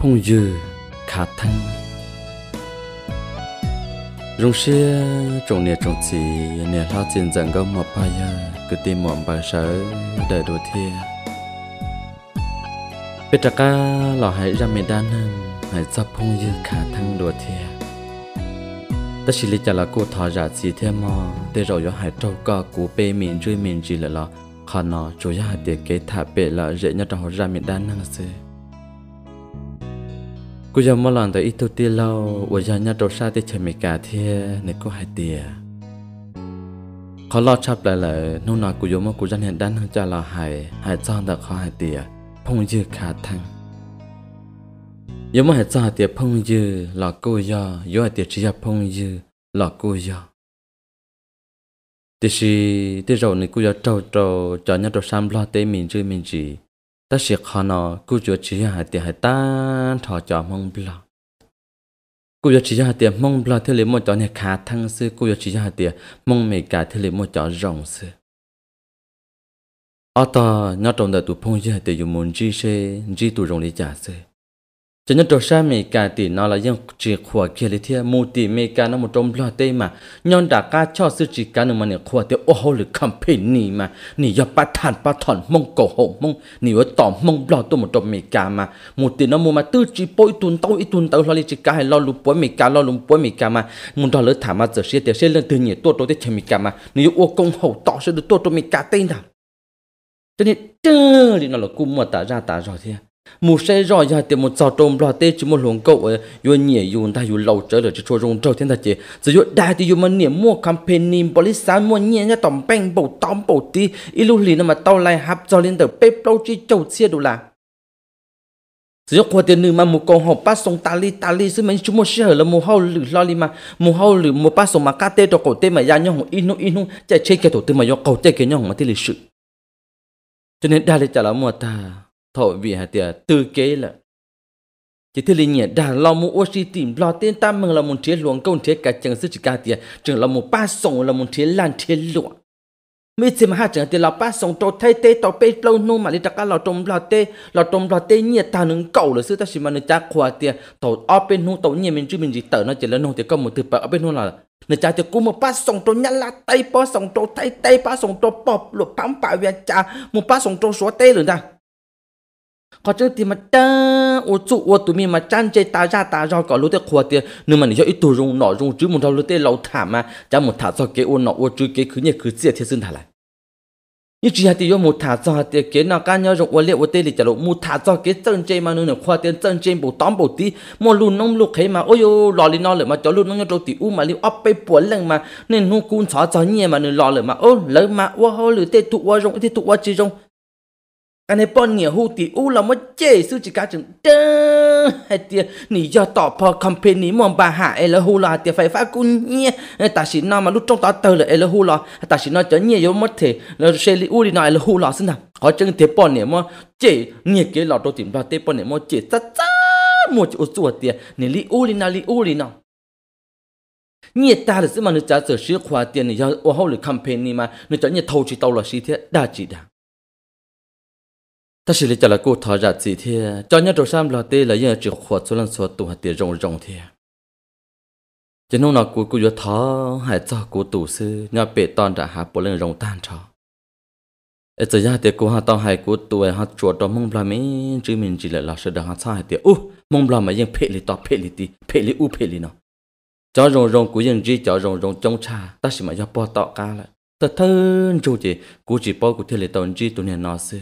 phong dư khả thân rong xe trồng nè trồng chỉ nè lo tiền dần gom một bài cứ tìm một bài sở đời đồ thia biết chắc là hãy ra miền đan hãy sắp phong dư khả thân đồ thia ta chỉ lấy là cô thọ ra chỉ thêm mà để rồi do hãy trâu co cú bê miền rơi miền gì là lo họ nó chủ yếu hãy để kế thả bê là dễ nhất trong họ ra miền đan năng xưa กูยังมาหลังแต่อีทุตีเราว่ายันยาโดชาที่เชมิกาเทียในก็หายเตียเขาลอดชับหลายๆนู่นน่ะกูยังมากูจะเห็นด้านทางจะลาหายหายจ้างแต่เขาหายเตียพงยืดขาดทั้งยังมาหายจ้างเตียพงยืดหลอกกูยอย่อเตียชี้ยพงยืดหลอกกูยอที่สิที่เราในกูจะเจ้าโตจะยาโดชามลอเตมินจื้อมินจี ta sẽ khó nó cú cho chỉ hạt tiền hạt ta thọ cho mong bla cú cho chỉ hạt tiền mong bla thế lấy một chọn nhà khá thăng sư cú cho chỉ hạt tiền mong mày cả thế lấy một chọn rộng sư ở ta nhớ trong đời tụ phong chỉ hạt tiền dùng muốn chi sẽ chi tụ rộng lý giả sư cho nên trò xa mì cả thì nó là những chỉ khóa kia lý thia mù tỷ mì cả nó một trong lo tê mà nhon đã ca cho sư chỉ cả nó mà nè khóa tiêu ô hô lực company mà nì do bà thàn bà thòn mông cổ hộ mông nì ở tỏ mông lo tôi một trong mì cả mà mù tỷ nó mua mà tư chỉ bôi tuần tàu ít tuần tao lo lý chỉ cả hay lo lụp bối mì cả lo lụp bối mì cả mà muốn đó lỡ thả mà giờ xe tiêu xe lên từ nhỉ tôi tôi thấy mì cả mà nì ô công hậu tỏ sẽ được tôi tôi mì cả tên nào cho nên chơi thì nó là cung mà tả ra tả rồi thế một xe rõ giờ tiền một sọ trôm lo tê chỉ một luồng cậu ấy vừa nhảy dù ta vừa lâu trở lại chỉ cho rong trâu thiên thật chế. chỉ vừa đại thì vừa mà niệm mua campaign niệm boli sáng mua nhẹ nhẹ tổng bang bầu tóm bầu tí ít lúc liền mà tao lại hấp cho lên tờ bếp đâu chi trâu xe đồ là chỉ có qua tiền nữ mà một con hộp bát sông ta tali tali xí mình chúng một xe là một hậu lử lo li mà một hậu lử một bát sông mà cá tê đồ cổ tê mà ra nhau hồng inu inu chạy chơi cái tổ tê mà do cầu tê cái nhau mà tê lịch sự cho nên đại lệ trả lời mua ta thổi vì hạt tiền tư kế là chỉ thế linh nhẹ đã lo một ô sĩ tìm lo tên ta mừng là một thế luồng câu thế cả chẳng sự chỉ cả tiền chẳng là một ba sông là một thế lan thế luồng mấy chị mà hai chẳng tiền là ba sông trâu thay tê tàu bê lâu nu mà đi đặt cả lò trồng lò tê lò trồng lò tê nhẹ ta nướng cầu là sự ta chỉ mà nướng cha khoa tiền tàu ở bên nu tàu nhẹ mình chứ mình gì tờ nó chỉ là nông thì có một thứ bờ ở bên nu là nè cha thì cũng một ba sòng trâu nhát lá tay ba sòng trâu tay tay ba sòng trâu bọc lụa bám bả về cha một ba sòng trâu xóa tay rồi ta có chứ thì mà cha ô trụ ô tụi mình mà chăn chơi ta ra ta ra có lúc tới khoa tiền nhưng mà nếu ít tụ rung nọ rung chứ một đầu lúc tới lâu thả mà cha một thả cho cái ô nọ ô chứ cái cứ nhẹ cứ chia thế sinh thả lại như chỉ hạt có một thả cho tiền cái nào cái nhau rộng ô liệt ô tê thì chả lộ một thả cho cái chân chơi mà nữa khoa tiền chân chơi bộ tóm bộ tí một lùn nông lục hay mà ôi ô lò lên nó lại mà cho lùn nông nhau tí u mà liu ấp bay bốn lần mà nên nu cún xóa cho nhẹ mà nên lò lại mà ô lỡ mà ô hô lửa tê tụ ô rộng thì tụ ô chỉ rộng anh ấy bọn nghĩa hô tí u là mất chế sư chỉ cá chừng tơ hay tia nỉ do tỏ company mong bà hạ ấy là phải phát cun nhé ta chỉ nói mà lúc trong tỏ là ấy là hô là ta chỉ nói thể là xe li u đi là hô xin nào họ chừng thế bọn mà chế nghĩa cái lọ đồ tìm ra thế bọn mà chế tất một chỗ chuột tia nỉ li u đi nào li u đi nào nhiệt ta là sự mà nó trả sở sĩ khoa tiền này do ô hậu là company mà nó cho nhiệt thầu chỉ tàu là sĩ đa chỉ đa ta chỉ cho là cô thở ra gì thế cho nhớ đầu sam là tê là nhớ trường khóa số lần số tụ hạt tiền rong rong thế chỉ nông nào cô cô vừa thở hãy cho cô tụ sư nhớ bể toàn đã hạ bộ lên rong tan cho ở giờ nhà tiệc cô hạ tao hãy cô tụ hạ chuột đó mông bla mi chứ mình chỉ là là sợ được hạ sai tiệc u mông bla mà yên phê lì tao phê lì tì phê lì u phê lì nó cho rong rong của yên chỉ cho rong rong trong trà ta chỉ mà nhớ bỏ tao cả lại ta thân chú chỉ cô chỉ bỏ cô thiên lì tao chỉ tụ này nó xưa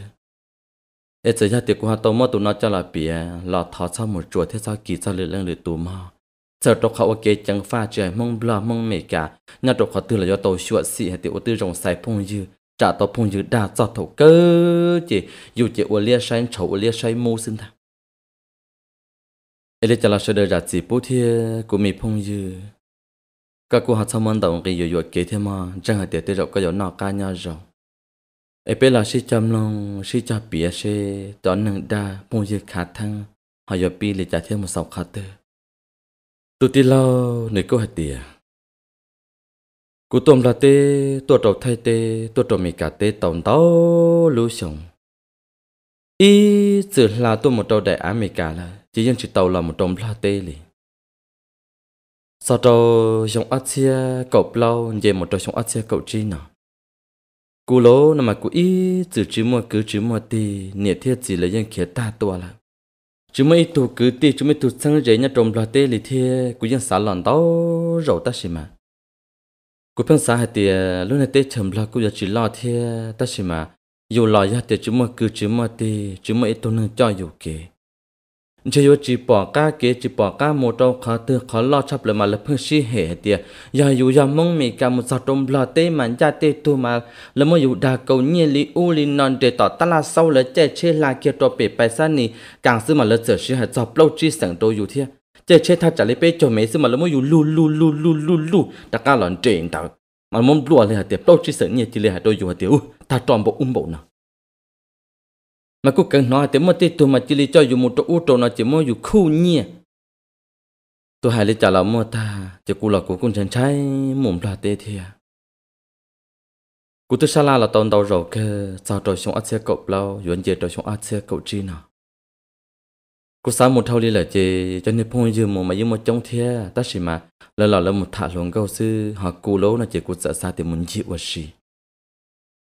เอเจียติกูฮาโตมอตุนอจลาเปียลอทอซ่าหมดจัวเทซ่ากีซ่าเรื่องเลยตูมอเจอตกเขาโอเกจังฟ้าเจยมงบลามงเมกาน่าตกเขาตื่นเลยโตชวดสีติอุตือจงใส่พงยือจ่าตพงยือดาจอดถูกเกอเจอยู่เจอวเลียใช้เฉวเลียใช้มูสินทาเอเลจลาเสดจัดจีปูเทียกูมีพงยือก็กูหาสมันตองกีอยู่อยู่เกเทมาจังหาเตียเตจก็อยู่นอกกาญาจง ai bé là sĩ chăm lòng sĩ cha bia sĩ chọn nâng đa mua dự khả thăng họ giờ bi lì trả thêm một sáu khả tư tụi tì lâu nơi câu hạt tìa cú tôm là tê tua trầu thay tê tua trầu mì cà tê tàu tàu lú sống ý sự là tôi một trầu đại á mì cà là chỉ dân chỉ tàu là một trồng la tê lì sau trầu giống ác xia cậu lâu về một trầu giống ác xia cậu chi nào cú lố nằm mà cú ít chữ chữ mua cứ chữ mua thì nhiệt thiết chỉ là dân kia ta tua là chứ mấy tụ cứ thì chữ mấy tụ sang rễ nhà trồng lo tê lì thiê cú dân xã lòn đó rầu ta xí mà cú phân xã hạt thì à, lúc này tê chầm lo cú giờ chỉ lo thiê ta xí mà dù lo ra thì chữ mua cứ chứ mua thì chứ mấy tụ nâng cho dù kì เชยจีปอก้าเกจีปอก้าโมโตขาเตอขาลอชับเลยมาละเพื่อชีเหเตียยาอยู่ยามงมีการมุสตมบลาเตมันจาเตตัวมาแล้วมาอยู่ดาเกาเนียลิอูลินอนเดต่อตลาเศร้าเลยเจเชลาเกียตัวเปไปซันีกางซื้อมาละเจอชีเหตจอบเล่าจีสังโตอยู่เทียเจเชท่าจะเลเปจเมซื้อมาแล้วมาอยู่ลูลูลูลูลูลูตะก้าหลอนเจนตามันมุมบลัวเลยฮะเตียเล่าจีสังเนี่ยจีเลยเหตโตอยู่ฮะเดียวตาตอมบอุ้มบอกนะ mà cũng cần nói tiếng mà tít tôi mà chỉ lý cho dù một chỗ u trò nó chỉ mua dù khu nhỉ tôi hãy lý trả lại mua ta chỉ cô là cô cũng chẳng trái mồm ra tê thì cô cụ tôi xa la là tàu đầu rồi cơ sao trò xuống ắt xe cậu lâu dù anh chị trò xuống ắt xe cậu chi nào cô sáng một thâu đi là chị cho nên phong dư một mà dư một trong thia ta chỉ mà lỡ lỡ lỡ một thả luôn câu sư họ cô lố là chị cô sợ xa thì muốn chịu và xì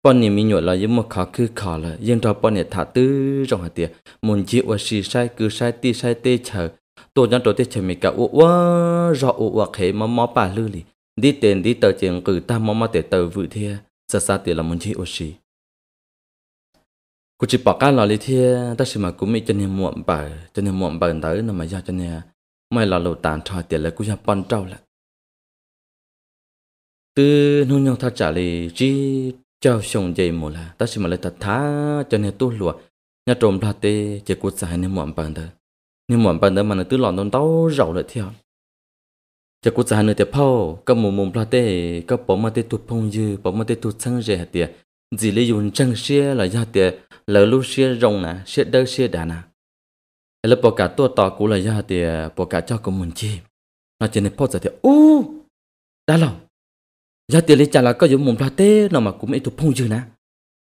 bọn nè mi nhổ là những một khó cứ khó là nhưng trò bọn nè thả tư trong hạt tiệt muốn chịu và xì sai cứ sai ti sai tê chờ tổ nhân tổ tê chờ mình cả u u rõ u u khé mà mò bà lư lì đi tiền đi tờ tiền cứ ta mò mò tê tờ vự thia xa xa tiệt là muốn chịu và xì cô chỉ bỏ cái lò lì thia ta xì mà cũng mi cho nên muộn bà cho nên muộn bà tới nó mà do cho nên mày là lầu tàn trò tiệt là cũng nhập bọn trâu là từ nông nhau thắt trả lời chỉ Chào xong dây mù là ta sẽ mà lại ta thá cho nên tu lùa nhà trộm ra tê chỉ cút xài nên muộn bàn đó nên muộn bàn đó mà nó tứ lọn đông tao rầu lại theo chỉ cút xài nữa thì phao các mồm mồm ra tê các bỏ mà tê tụt phong dư bỏ mà tê tụt sang rẻ hạt tiệt chỉ lấy dùng trăng xe là ra tiệt lỡ lúc xe rồng nè xe đơ xe đà nè là bỏ cả tua tỏ cũ là ra tiệt bỏ cả cho của mình chi nó chỉ nên phao giờ tiệt u đã lòng giờ tiền lấy trả là có giống mồm ra tê nào mà cũng ấy tụt phong dư nè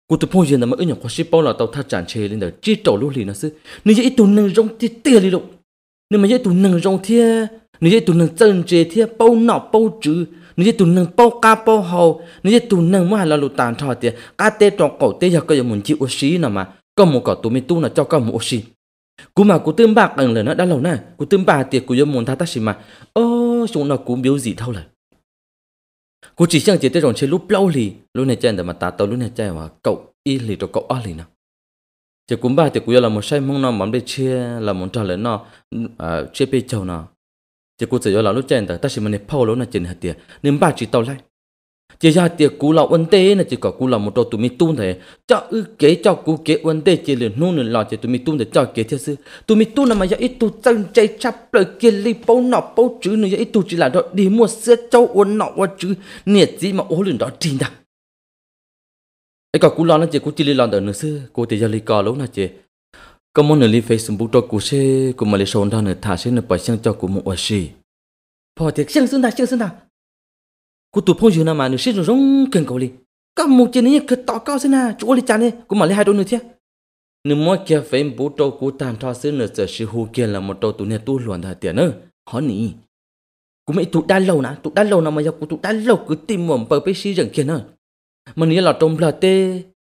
cụ tụt phong dư là mà ấy nhộng khó ship bao là tàu thắt chản chê lên đời chi trổ lô lì nó sư nếu vậy tụt nâng rong thì tiền lì lục nếu mà như vậy tụt nâng rong thì nếu vậy tụt nâng chân chê thì bao nọ bao chữ nếu vậy tụt nâng bao ca bao hầu nếu vậy tụt nâng mà là lụt tàn thọ tiền cá tê tròn cổ tê giờ có giống mồm chịu ô xí nào mà có một cỏ tụi mi tu là cho có một ô xí cú mà cú tương bạc lần là nó đã lâu nè cú tương bạc tiệt cú giống mồm thắt ta xí mà ô chúng nó cú biểu gì thâu lời cô chỉ chẳng chỉ tới rộng chơi lúc lâu lì lúc này chơi để mà ta tao lúc này chơi mà cậu y lì cho cậu ở lì nào chỉ cũng ba thì cũng là một sai mong nó mắm để chia là một trò lớn nó à chia bê chầu nó chỉ cũng chỉ là lúc chơi để ta chỉ mình phao lúc này chơi hạt tiền nên ba chỉ tao lại chỉ ra tiệc cú lão vấn đề là chỉ có cú lão một đôi tụi mình tuân thế cho ư kế cho cú kế vấn đề chỉ liền nôn là chỉ tụi mình tuân thế cho kế theo sư tụi mình tuôn là mà giờ ít tụi chân chạy chắp lời kia li bao nọ bao chữ nữa giờ ít tụi chỉ là đó đi mua sữa châu uống nọ uống chữ nhiệt gì mà ố liền đó trình đằng ấy có cú lão là chỉ cú chỉ là lão đó nữa sư cô thì giờ li cò lỗ là chỉ có muốn nửa li facebook bút cho cú xe cú mà li sồn ra nửa thả xe nửa bỏ sang cho cú một oa gì bỏ thiệt sang xuống ta sang xuống ta กูตัวพ่ออยู่นะมาหนูเชื่อร้องเก่งเกาหลีก็มุกเจนี่คือต่อเก้าสินะจู่อะไรจานเนี่ยกูมาเลยให้ดูหนูเทียหนูมั่วเกี่ยวเฟมบูโตกูตามทอซื้อหนูจะชื่อฮูเกียนละมโตตัวเนี่ยตู้หลวนเธอเตียเนอะฮอนี่กูไม่ตุด้านเรานะตุด้านเรานะมาอยากกูตุด้านเรากูติมหม่อมเปิดไปชี้อย่างเกียนเนอะมันนี่เราตรงพลาเต้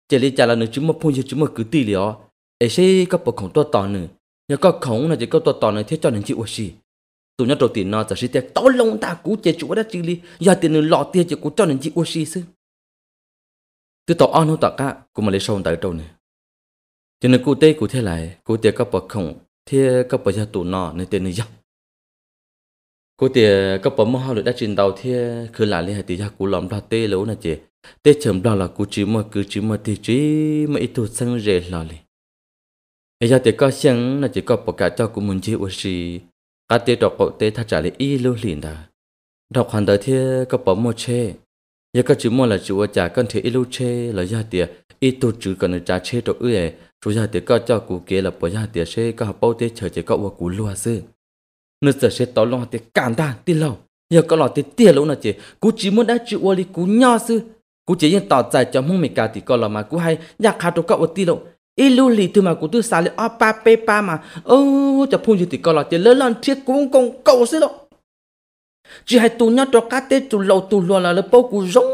เจริจาละหนูจุ่มมาพูดจุ่มมากูตีเลยอ๋อไอ้เช่ก็ปกของตัวต่อหนึ่งแล้วก็ของน่ะจะก็ตัวต่อหนึ่งเทียจอหนึ่งจีอวชี tụi nhất đầu tiên nó sẽ sẽ tiếc tối long ta cú chơi chủ đã chữ li giờ tiền nó lọ tiền cho cú cho nên chỉ ô xí xứ từ tàu ăn không tàu cả cú mà lấy sâu tại đâu này cho nên cú tê cú thế lại cú tê các bậc không thế các bậc gia tụi nó nên tiền nó dọc cú tê các bậc mua hoa đã trình đầu thế cứ lại lấy hai tỷ gia cú lòng ra tê lâu này chị tê chấm đó là cú chỉ mà cứ chỉ mà thì chỉ mà ít thuộc sang rề lò liền giờ thì có sáng là chỉ có bậc cả cho cú muốn chơi ô xí cả tiệt đọc cậu tế thà trả lại y lưu liền đã đọc hoàn đời thế có bỏ mua chê giờ các chữ mua là chữ trả con thế y lưu chê là gia tiệt y tu chữ cần trả chê đọc ư ấy chú gia tiệt có cho cụ kia là bỏ gia tiệt chê có học bao tế chờ chỉ có của cụ lúa sư nước giờ chê tỏ lòng tiệt cản ta tin lâu giờ có lòng tiệt tiệt lâu nè chị cụ chỉ muốn đã chữ ở li cụ nho sư cụ chỉ yên tỏ giải cho mông mình cả thì có lo mà cụ hay nhạc hát đồ cậu ở tiệt lâu อีลูลีตัวมากูตัวสาเลยอ้าป้าเป้ป้ามาเออจะพูดอยู่ติก็หรอจะเลื่อนเทียกุ้งกงเก่าซิหรอ chỉ hai tù nhau cho cá tê tù lầu tù lò là lớp bao cù rong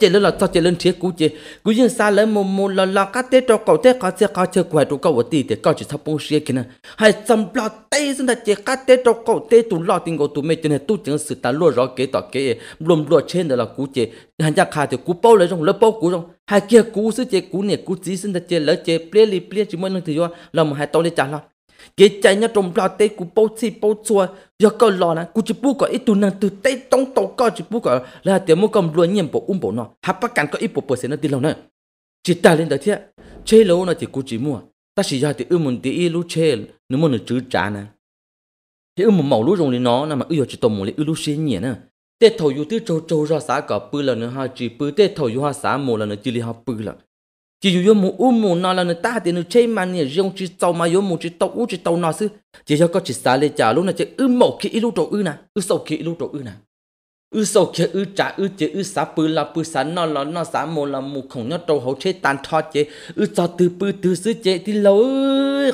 chế lên là cho chế lên chế cú chế cú dân xa lên mồm mồm là là cá tê cho cậu tê cá tê cá chơi quậy tụ cậu vật tì tê cậu chỉ thắp bông xe kia nè hay xâm lo tê xin ta chế cá tê cho cậu tê tụ lo tình cậu tụ mê chân hệ tụ chân sự ta lo rõ kế tỏ kế lùm lo trên đó là cú chế hành gia khai thì cú bao lấy trong lớp bao cú trong hay kia cú sư chế cú nè cú chỉ xin ta chế lỡ chế plei li plei chỉ mới lần thì do là một hai tao đi trả lo cái chạy nhá trong bao tê cú bao chi bao chua giờ có lò nè cú chỉ bu có ít tu năng tu tê tông tàu có chỉ bu có là tiền mua cầm luôn nhiệm bộ um bộ nó hấp bắt cản có ít bộ bộ sẽ nó đi lâu nè chỉ ta lên đó thế chế lâu nó thì cú chỉ mua ta chỉ giờ thì ưu muốn tí lú chế nếu mà nó chữ trả nè thì ưu muốn màu lú rồng lên nó nè mà ưu chỉ tôm muốn lấy ưu lú xí nhỉ nè tê thầu ưu tí châu châu ra xã cả bự là nó ha chỉ bự tê thầu ưu ha xã mồ là nó chỉ li ha bự là chỉ dù yo mu u mu nó là ta thì nó chơi mà nè riêng chỉ tàu mà yo mu chỉ tàu u chỉ tàu nó xứ chỉ cho có chỉ xả lên trả luôn là chỉ ư mổ khi ư trộn ư nè ư sầu khi ư trộn ư nè ư sầu khi ư trả ư chỉ ư xả bự là bự xả nó là nó xả mu là mu không nó trâu hậu chế tàn thọ chế ư cho từ bự từ xứ chế thì lâu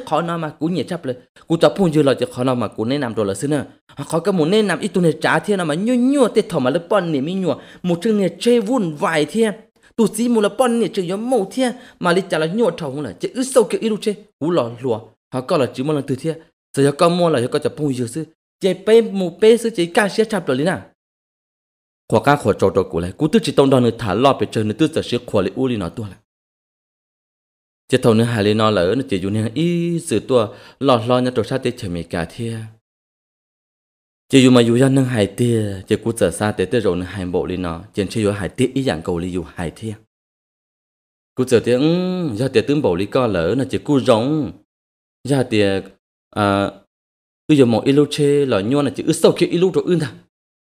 khó nó mà cú nhẹ chấp lên cú cho phun chưa là chỉ khó nó mà cú nên làm rồi là xứ nè khó cái muốn nên làm ít tu này trả thiên là mà nhua nhua tết thọ mà lớp bọn nè mi nhua một chương này chơi vun vài thiên tu sĩ mù là bọn nè chữ yếu mâu thiên mà lý trả là nhổ trầu là chữ ứ sâu kiểu ít chê u lò lùa họ có là chỉ mù là từ thiên giờ giờ con mua là giờ con chập bông dừa sư chế bê mù bê sư chế ca xe chạp rồi lý nào khóa ca khóa trò trò của lại cú tư chỉ tông đòn nữa thả lo về trời nữa tư giờ sẽ khóa lý u lý nó tua lại chế thầu nữa hà lý nó lỡ nữa chế dù nên ý sự tua lọt lo nhà trò sát tế chở mì cả thiên chỉ dù mà dù dân nâng hải tia chỉ cú trở xa tới tới rồi nâng hải bộ lên nó chỉ chỉ dù hải tia ý dạng cầu li dù hải thiên cú trở tiếng do tế tướng bộ li co lỡ là chỉ cú rong do tia à cứ giờ mọi ilu chê là nhuan là chỉ ướt sâu kia ilu rồi ưn thà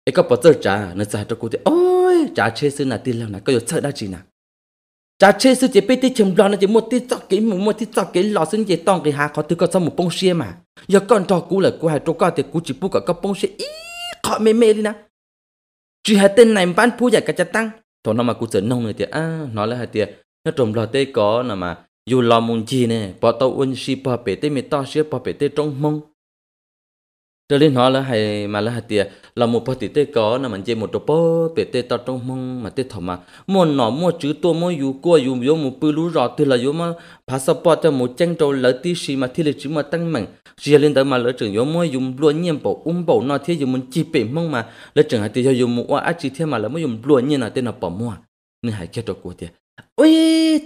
ấy có bớt tơ trả nó trả cho cú thì ôi trả chê xưa là tiền làm nào có giờ sợ đã chỉ nào cha chơi sư chế bê tê chấm lo nó chỉ một tí tóc cái một một tí tóc lò sinh chế tòng cái hà khó thứ có một bông xe mà giờ con trò cũ là cũ hai trâu con thì cũ chỉ bu cả có bông xe ý khó mê mê đi nè chỉ hai tên này bán phu giải cả cha tăng thôi nó mà cũ sợ nông này thì à nói là hai tiệt nó trồng lò tê có nè mà dù lò mùng gì nè bỏ tàu uốn xì bỏ bể tê mì to xí bỏ bể tê trong mông trở lên nó là hay mà là hạt tiền là một bát tê có là mình chơi một trò bơ bể tê tao trong mông mà tê thọ mà mua nó mua chữ tua mua yêu qua yêu vô một bự lú rọ từ là vô mà passport cho một chân trâu lỡ tí xì mà thi lịch chữ mà tăng mạnh chỉ lên tới mà lỡ trường yêu mua dùng luôn nhiên bộ um bộ nó thế dùng mình chỉ bể mông mà lỡ trường hạt tiền cho dùng một oa ác chỉ thế mà là mới dùng luôn nhiên là tên là bỏ mua nên hãy chết trò của tiền ôi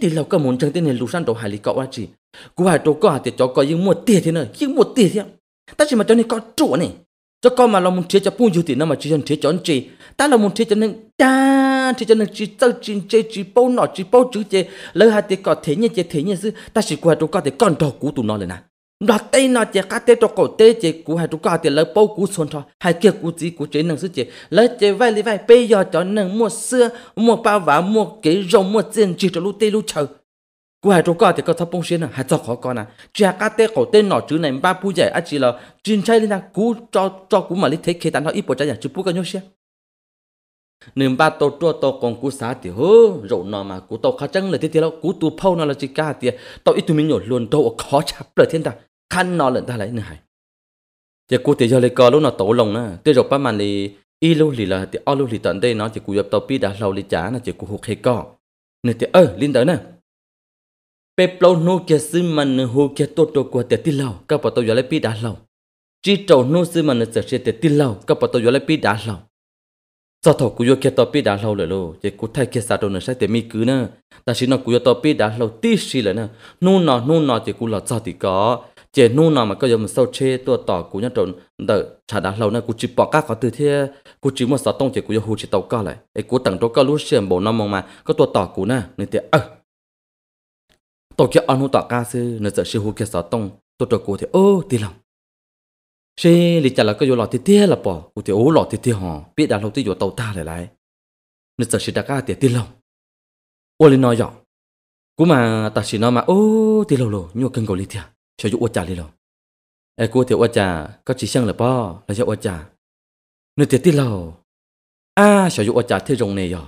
thì lâu cả muốn chân tên này lú san trò hải lý cọ ác chỉ cú hài trò cọ hạt tiền cho cọ nhưng mua tiền thế này nhưng mua tiền thế ta chỉ mà cho nên có trụ này cho con mà lòng muốn chế cho bùn dù thì nó mà chỉ cần chế cho anh chị ta lòng muốn chế cho nên cha, chế cho nên chỉ tao chỉ chế chỉ bao nọ chỉ bao chữ chế lỡ hai thì có thế như chế thế như sư ta chỉ qua chỗ có thể còn đồ cũ tụi nó lên nè đó tây nó chế cá tê cho cổ tê chế cũ hai chúng có thể lỡ bao cũ xuân thôi hai kia cũ gì cũ chế năng sư chế lỡ chế vai lấy vai bây giờ cho nên mua xưa mua bao vả mua cái rồng mua tiền chỉ cho lũ tê lũ chờ กูให้รู้ก็แต่ก็ทับปงเสียนะให้จอกขอก่อนนะจากาเตะเขาเต้นหน่อจื้อในบ้าผู้ใหญ่อาจีเราจินใช่เลยนะกูจอจอกูมาลิเทคเคตันเขาอีปวดใจอย่างจุบปุ๊กันยกเสียหนึ่งบ้าโตตัวโตกองกูสาติเฮ้โรนอมากูโตขาจังเลยทีเดียวกูตัวเผานั่นละจิกาเตียโตอีตัวมีหยดลวนโตขอฉับเลยเทียนตาคันนอนเลยได้ไรเนี่ยจะกูเตียเลยก็รู้นอโตลงนะเตียจบประมาณเลยอีลูลีละเตียอ้อลูลีตอนได้เนาะจะกูยับโตปีดาเราลีจ๋านะจะกูหกเคก็เนี่ยเตียเออลินเตอร์นะ pe plo no kia sư man hu kia tô tô qua tiệt tin lâu các bọn tôi gọi là pi đã lâu chi trầu no sư man sơ sẽ tiệt tin lâu các bọn tôi gọi là pi đã lâu sau thầu cú yo kia tô pi đã lâu rồi lô chỉ cú thay kia sao đâu nữa sẽ tiệt mi cứ na, ta chỉ nó cú yo tô pi đã lâu tí xí rồi na, nu nọ nu nọ chỉ cú lọt sao thì có chỉ nô nọ mà có dùng sâu chế tua tỏ cú nhá trộn đợi trả đã lâu nữa cú chỉ bỏ các có từ thế cú chỉ một sáu tông chỉ cú yo hù chỉ tàu co lại cú tặng đâu có lúa xiêm bổ nó mong mà có tua tỏ cú na, nên tiếc. ơ tổ kia anh hú tọa ca sư nó sợ sư hú kia sợ tông tổ trò cô thì ô tì lòng sư lì chả là cái vô lọ thì tía là bỏ cô thì ô lọ thì tía hò biết đã lâu tí vô tàu ta lại lại nó sợ sư đã ca tía tì lòng ô lì nói dọ cú mà ta chỉ nói mà ô tì lâu lồ nhua cân cầu lý thiệt cho dụ ô trà lý lồ ai cô thì ô trà có chỉ sang là bỏ là cho ô trà nó tía tì lâu à cho dụ ô trà thế rồng này dọ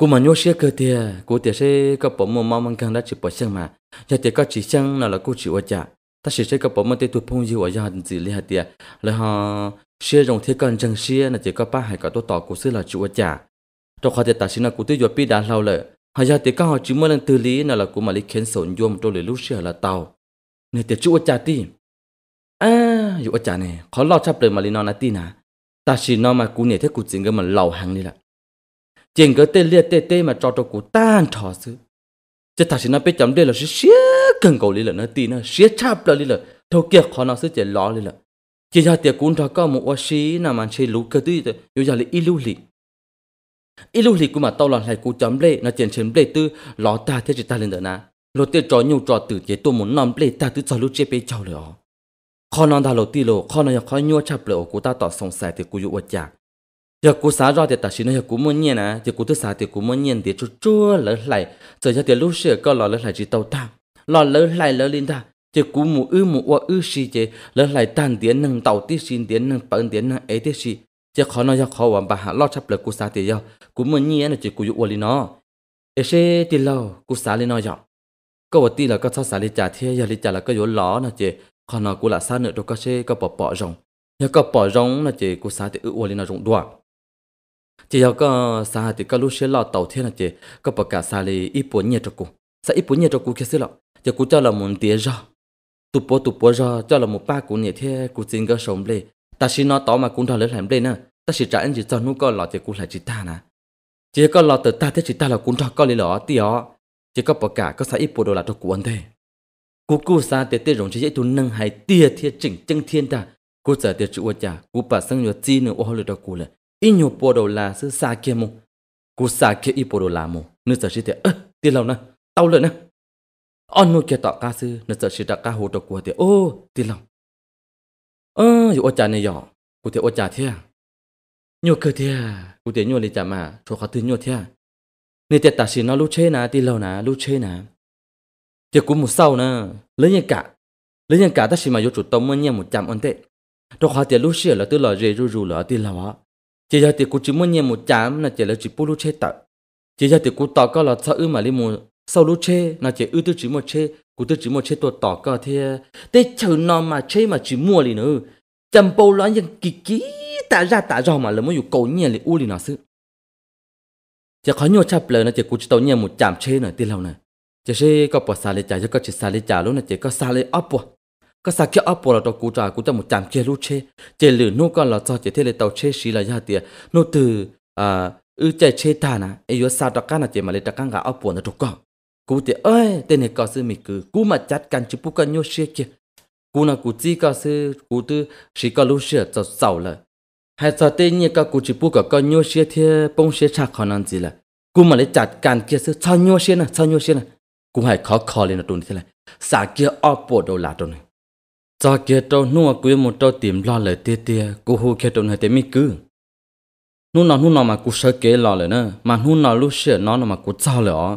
cô mà nhớ xe cơ thì cú thì xe có bỏ một mâm ăn càng đã chỉ bỏ sang mà nhà thì có chỉ sang là là cú chỉ ở nhà ta chỉ xe có bỏ một tê tu phong diệu ở nhà đình gì li hạt tiệt là họ xe dùng thiết cần chẳng xe là chỉ có ba hai cả tôi tỏ cú xưa là chịu ở nhà trong khi ta xin là cú tới vừa pi đã lâu rồi hay nhà thì các họ chỉ mới lần từ lý là là cú mà lý khiến sổn yom tôi lấy lúc xe là tàu nên thì chịu ở nhà ti à chịu ở chả à, này khó lo chấp đời mà lý nó ti nà ta chỉ nó mà cô nhảy thế cô chỉ cái mà hàng đi là tiền cái tê liệt tê tê mà cho cho cụ tan trò sư chứ thật sự nó biết chấm đây là xía cần cầu lý là nó tin nó xía chắp là lý là thâu kia khó nó sư chỉ lo lý là chỉ ra tiền cún cho có một oa xí nào mà chơi lú cơ tư yêu giờ lý ilu lý ilu lý cũng mà tao là lại cụ chấm đây nó tiền chấm đây tư lo ta thế chỉ ta lên đó nè lo tiền trò nhiều trò từ chế tôi muốn nằm đây ta tư cho lúc chế bê cháu rồi khó nó ta lo ti lo khó nó khó nhua chắp lỡ cụ ta tỏ sông sai thì cụ dụ vật chạc giờ cô xá rồi thì ta xin giờ cô muốn nhiên à giờ cô thứ xá thì cô muốn nhiên thì chú chú lỡ lại giờ cho thì lúc xưa có lò lỡ lại chỉ tàu ta lò lỡ lại lỡ lên ta giờ cô mù ư mù qua ư xì chứ lỡ lại tan tiền nâng tàu tí xin tiền nâng bận tiền nâng ấy tí xì giờ khó nói giờ khó hoàn bà hạ lo chấp lỡ cú xá thì giờ cô muốn nhiên là chỉ cú dụ lên nó ấy xe thì lâu cô xá lên nó giờ có một tí là có sao xá lên trả thế giờ lên trả là có dụ lỏ nó chứ khó nói cô là xa nữa đâu có xe có bỏ bỏ rồng giờ có bỏ rồng là chỉ cô xá thì ư qua lên nó rồng đuổi chỉ có có sao thì có lúc sẽ lo tàu thế là chỉ có bậc cả sao thì ít bốn nhiệt cho cô sao ít bốn nhiệt cho cô khi xí lọ chỉ cô cho là muốn tiền ra tụp bố tụp bố ra cho là một ba cô nhiệt thế cô xin cái sống lên ta xin nó tỏ mà cũng thà lớn hẳn lên nữa ta chỉ trả anh chỉ cho nó có lo thì cô lại chỉ ta nè chỉ có lo từ ta thế chỉ ta là cũng thà có lý lọ tió chỉ có bậc cả có sao ít bốn đồ là cho cô anh thế cô cô sao thì tiền rồng chỉ dễ tu nâng hay tia thiên chỉnh chân thiên ta cô giờ thì chịu cha cô bà sang nhớ chi nữa ô lừa đó cô là inyo poro la se sa kia mo ku sa kia i poro la mo nu sa shi te ơ ti lâu na tao lợn na onu nu kia tọ ca sư nu sa shi ta ca hồ tọ của te ô ti lâu ơ yu ô cha này nhỏ cụ te ô cha thế à nhô cơ thế cụ te nhô li cha ma, cho khó tư nhô thế à nè te ta shi nó lu che na ti lâu na lu che na te cũng một sau na lấy nhân cả lấy nhân cả ta shi mà yu chủ tông mà nhau một trăm on tệ cho khó te lu shi là tư lò rê ru ru là ti lâu á chỉ giờ thì cô chỉ muốn nhẹ một chạm là chỉ là chỉ bù lú chê tợ chỉ giờ thì cô tỏ có là sao ư mà li mù sau lú chê là chỉ ư tư chỉ một chê cô tư chỉ một chê tôi tỏ có thì tê chờ nó mà chê mà chỉ mua li nữa chăm bầu loan dân kỳ kí ta ra ta rò mà là mới cầu nhẹ để u li nó sư chỉ khó nhiều chập lời là chỉ cô chỉ tao nhẹ một chạm chê nữa tiền lâu này chỉ có bỏ xa li trả cho có chỉ xa li trả luôn là chỉ có xa li ấp ก็สักยอปวดตัวกูจ่ากูจะหมดจามเจลูเชเจหรือนู่ก็เราจอเจเทเลเตาเชสีละยาเตียนู่ตืออ่าอือใจเชตานะไอโยซาตะกันนะเจมาเลตะกันกะเอาปวดตัวก็กูเตเอ้ยเตเนก็ซื้อมีคือกูมาจัดการจิปุกันโยเชเกกูนะกูจีก็ซื้อกูตือสีก็ลูเชจะเศร้าเลยให้ซาเตเนี่ยก็กูจิปุกับก็โยเชเทปงเชชาขอนันจีละกูมาเลจัดการเกียซื้อชาโยเชนะชาโยเชนะกูให้ขอคอเลยนะตุนที่ไรสาเกียอ้อปวดโดลาตัวนึง cho kia trâu nua quý một trâu tìm lo lời tia tia cô hù kia trâu này tia mi cứ nu nó nu nó mà cô sợ kế lo lời nữa mà nu nó lúc xưa nó nó mà cô cho lời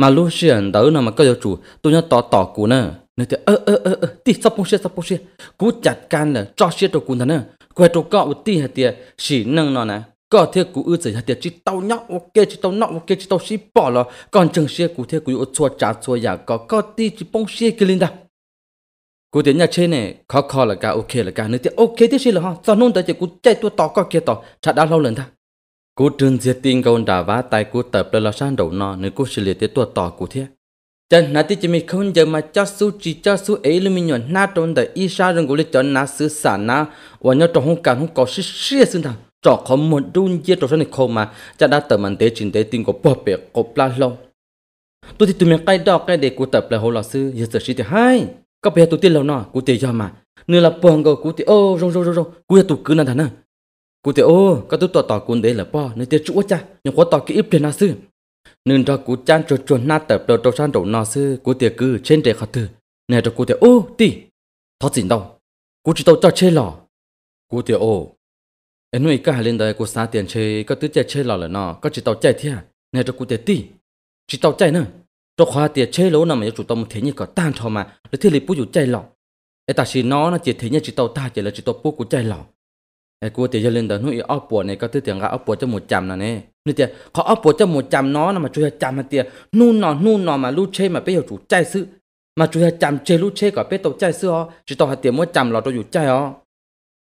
mà lúc xưa đỡ nó mà có yêu chủ tôi nhớ tỏ tỏ cô nữa nên thì ơ ơ ơ ơ tí sắp bông xe sắp bông xe cô chặt can là cho xe trâu cú nữa quay trâu cọ một tí hạt tia xỉ nâng nó nè có thể cô ư chỉ hạt tia chỉ tao nhóc ok chỉ tao nọ ok chỉ tao xí bỏ lo còn chừng xe cô thế cô ô chua chả chua giả có có tí chỉ bông xe kia linh đâu cú tiền nhà trên này khó khó là cả ok là cả nữa thì ok thế xin là ha sao nôn tới chỉ cú chạy tua tỏ có kia tỏ chả đã lâu lần ta cú trường diệt tin gôn đã vá tay cú tập lên lo san đầu nọ nếu cú xử lý thế tua tỏ cú thế chân nãy thì chỉ mình không giờ mà cho su chỉ cho su ấy là mình nhọn na trong đời y sa rừng cú lấy cho na sự sản na và nhau trong không cảm không có sự xia xương thằng trọ có một đun chia trong số này không mà chả đã tập mình tế trình tế tin của bỏ bể của pla lâu tôi thì tụi mình cái đó cái để cú tập là hồ lọ sư giờ sự thì hay có bé tụ tin lâu nọ cụ tiền cho mà nửa là bông gầu cụ tiền ô rong rong rong rong cụ tụ cứ nà thằng nè cụ tiền ô có tụ tọt tọt cụ đấy là po nửa tiền chúa cha nhưng khó tọt cái ít tiền nào sư nên cho cụ chan cho chuột na tập đầu trong san đầu nọ sư cụ tiền cứ trên trời khó thử nè cho cụ tiền ô tì thoát gì đâu cụ chỉ tao cho chơi lò cụ tiền ô em nuôi cả lên đây cụ xa tiền chơi, có tứ chơi chơi lò là nọ có chỉ tao chơi thia nè cho cụ tiền tì chỉ tao chơi nữa cho khoa tiệt chế lỗ nằm ở chủ tao một thế như có tan thò mà để thiết lập bút chủ chạy lỏng ai ta chỉ nó nó chỉ thế như chỉ tàu ta chỉ là chỉ tàu bút của chạy lỏng ai cô tiệt lên đó nuôi ốc bùa này có tư tưởng gà ốc bùa cho một trăm là nè nuôi tiệt có ốc cho một trăm nó mà chủ trăm mà tiệt nu nọ nu nọ mà lu chế mà bây giờ chủ chạy sự mà chủ trăm chế lu chế có bây tao chỉ tao hạt tiệt mỗi trăm là tao chủ chạy ó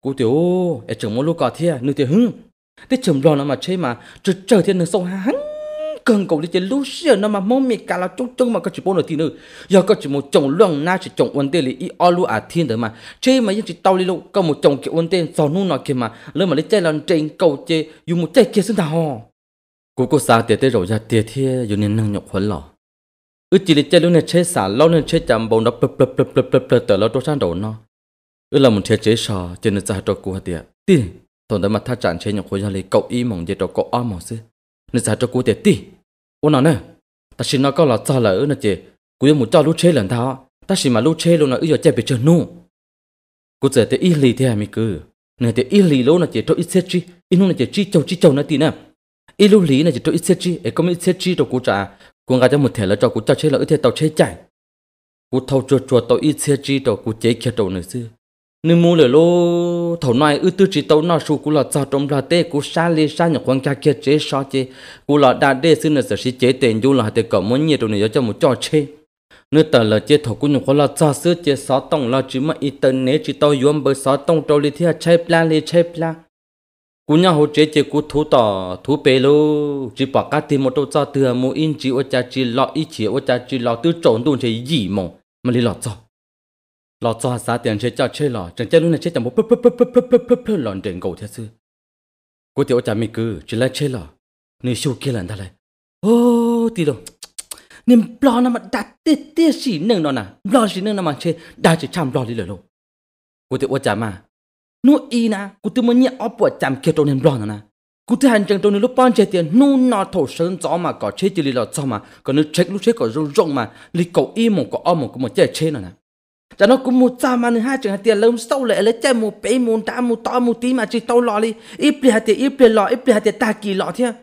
cô tiệt ô ai chừng mỗi lúc có thiệt nuôi tiệt hưng tiệt chừng lo nó mà chế mà chờ chờ thiên đường sông hắn cần cầu lên lúc xưa nó mà mong mi cả là chung chung mà có chỉ bốn ở tí nữa giờ có chỉ một chồng lượng na chỉ chồng vấn đề là y o lu à thiên đấy mà chơi mà những chỉ tao đi lúc có một chồng kiểu vấn đề sau nu nói kia mà lớn mà lấy chơi là trên cầu chơi dùng một chơi kia xin thảo cú cô xa tiệt tới rồi ra tiệt thế dùng nên năng nhọc huấn lò ư chỉ lấy chơi lúc này chơi xả lâu nên chơi chạm bầu nó bập bập bập bập bập, tới lâu tôi sang đầu nó ư là một thế chế sò trên nó ra cho cô hả tiệt tiền tổn tới mặt tha chán chơi nhọc huấn ra cậu y mỏng dệt cho cậu o mỏng xí, nên ra cho cô tiệt tiền ô nè ta xin nó có là cho lỡ nè chị cú yêu một cho lú chê lần thao ta xin mà lú chê luôn là ư giờ chơi bị chơi nu cú giờ thì ít lì thế à mi cứ nè thì ít lì luôn nè chị cho ít xét chi ít luôn nè chị chi chầu chi chầu nè tí nè ít lú lì nè chị cho ít xét chi ấy có mấy xét chi đâu cú trả cú ngã cho một thẻ là cho cú cho chê lỡ thế tàu chê chạy cú thâu chuột chuột tàu ít xét chi đâu cú chế kia đâu nữa chứ nếu mua lửa lô thầu nói ư tư chỉ tàu nó su cú lọ cho trong là tê cú xa lì xa nhỏ quan cha kia chế so chế cú lọ đã đê xin là sở sĩ chế tiền du là tê cậu muốn nhiệt rồi này cho một trò chế nếu tờ là chế thầu cú nhỏ có lọ cho sứ chế sáu tông là chỉ mà ít tên nế chỉ tàu yuan bờ sáu tông trâu li thia chế pla li chế pla cú nhau hồ chế chế cú thủ tỏ thủ bê lo chỉ bỏ cá tiền một trâu cho thừa mua in chỉ ô cha chỉ lọ ít chỉ ô cha chỉ lọ tư trộn đun chế gì mong mà li lọ cho lọ cho xã tiền chế cho chơi lọ chẳng chơi luôn này chơi chẳng một bấp bấp bấp bấp bấp bấp bấp lọn đền cổ thiệt sư cô tiểu chả mi cứ chỉ là chơi lọ nên siêu kia lần ta lại ô tí đâu nên lo nó mà đã tê tê xỉ nâng nó nà, lo xỉ nương nó mà chơi đã chỉ chăm lo đi lời luôn cô tiểu chả mà nó y na cô tiểu muốn nhẹ óp của chăm kia trong nên lo nó nà, cô tiểu hành trình trong nên lúc ban chơi tiền nó nó thổ sơn gió mà có chơi chỉ lì lọ cho mà còn nó chơi lúc chơi có rong rong mà lì cầu y một có om một có một chơi chơi nó nà cho nó cũng một trăm mà hai trường tiền lâu sau lệ lấy chơi một bảy một đá một to một tí mà chỉ tao lọ đi ít bị hạt tiền ít bị lọ ít bị hạt tiền ta kỳ lọ thế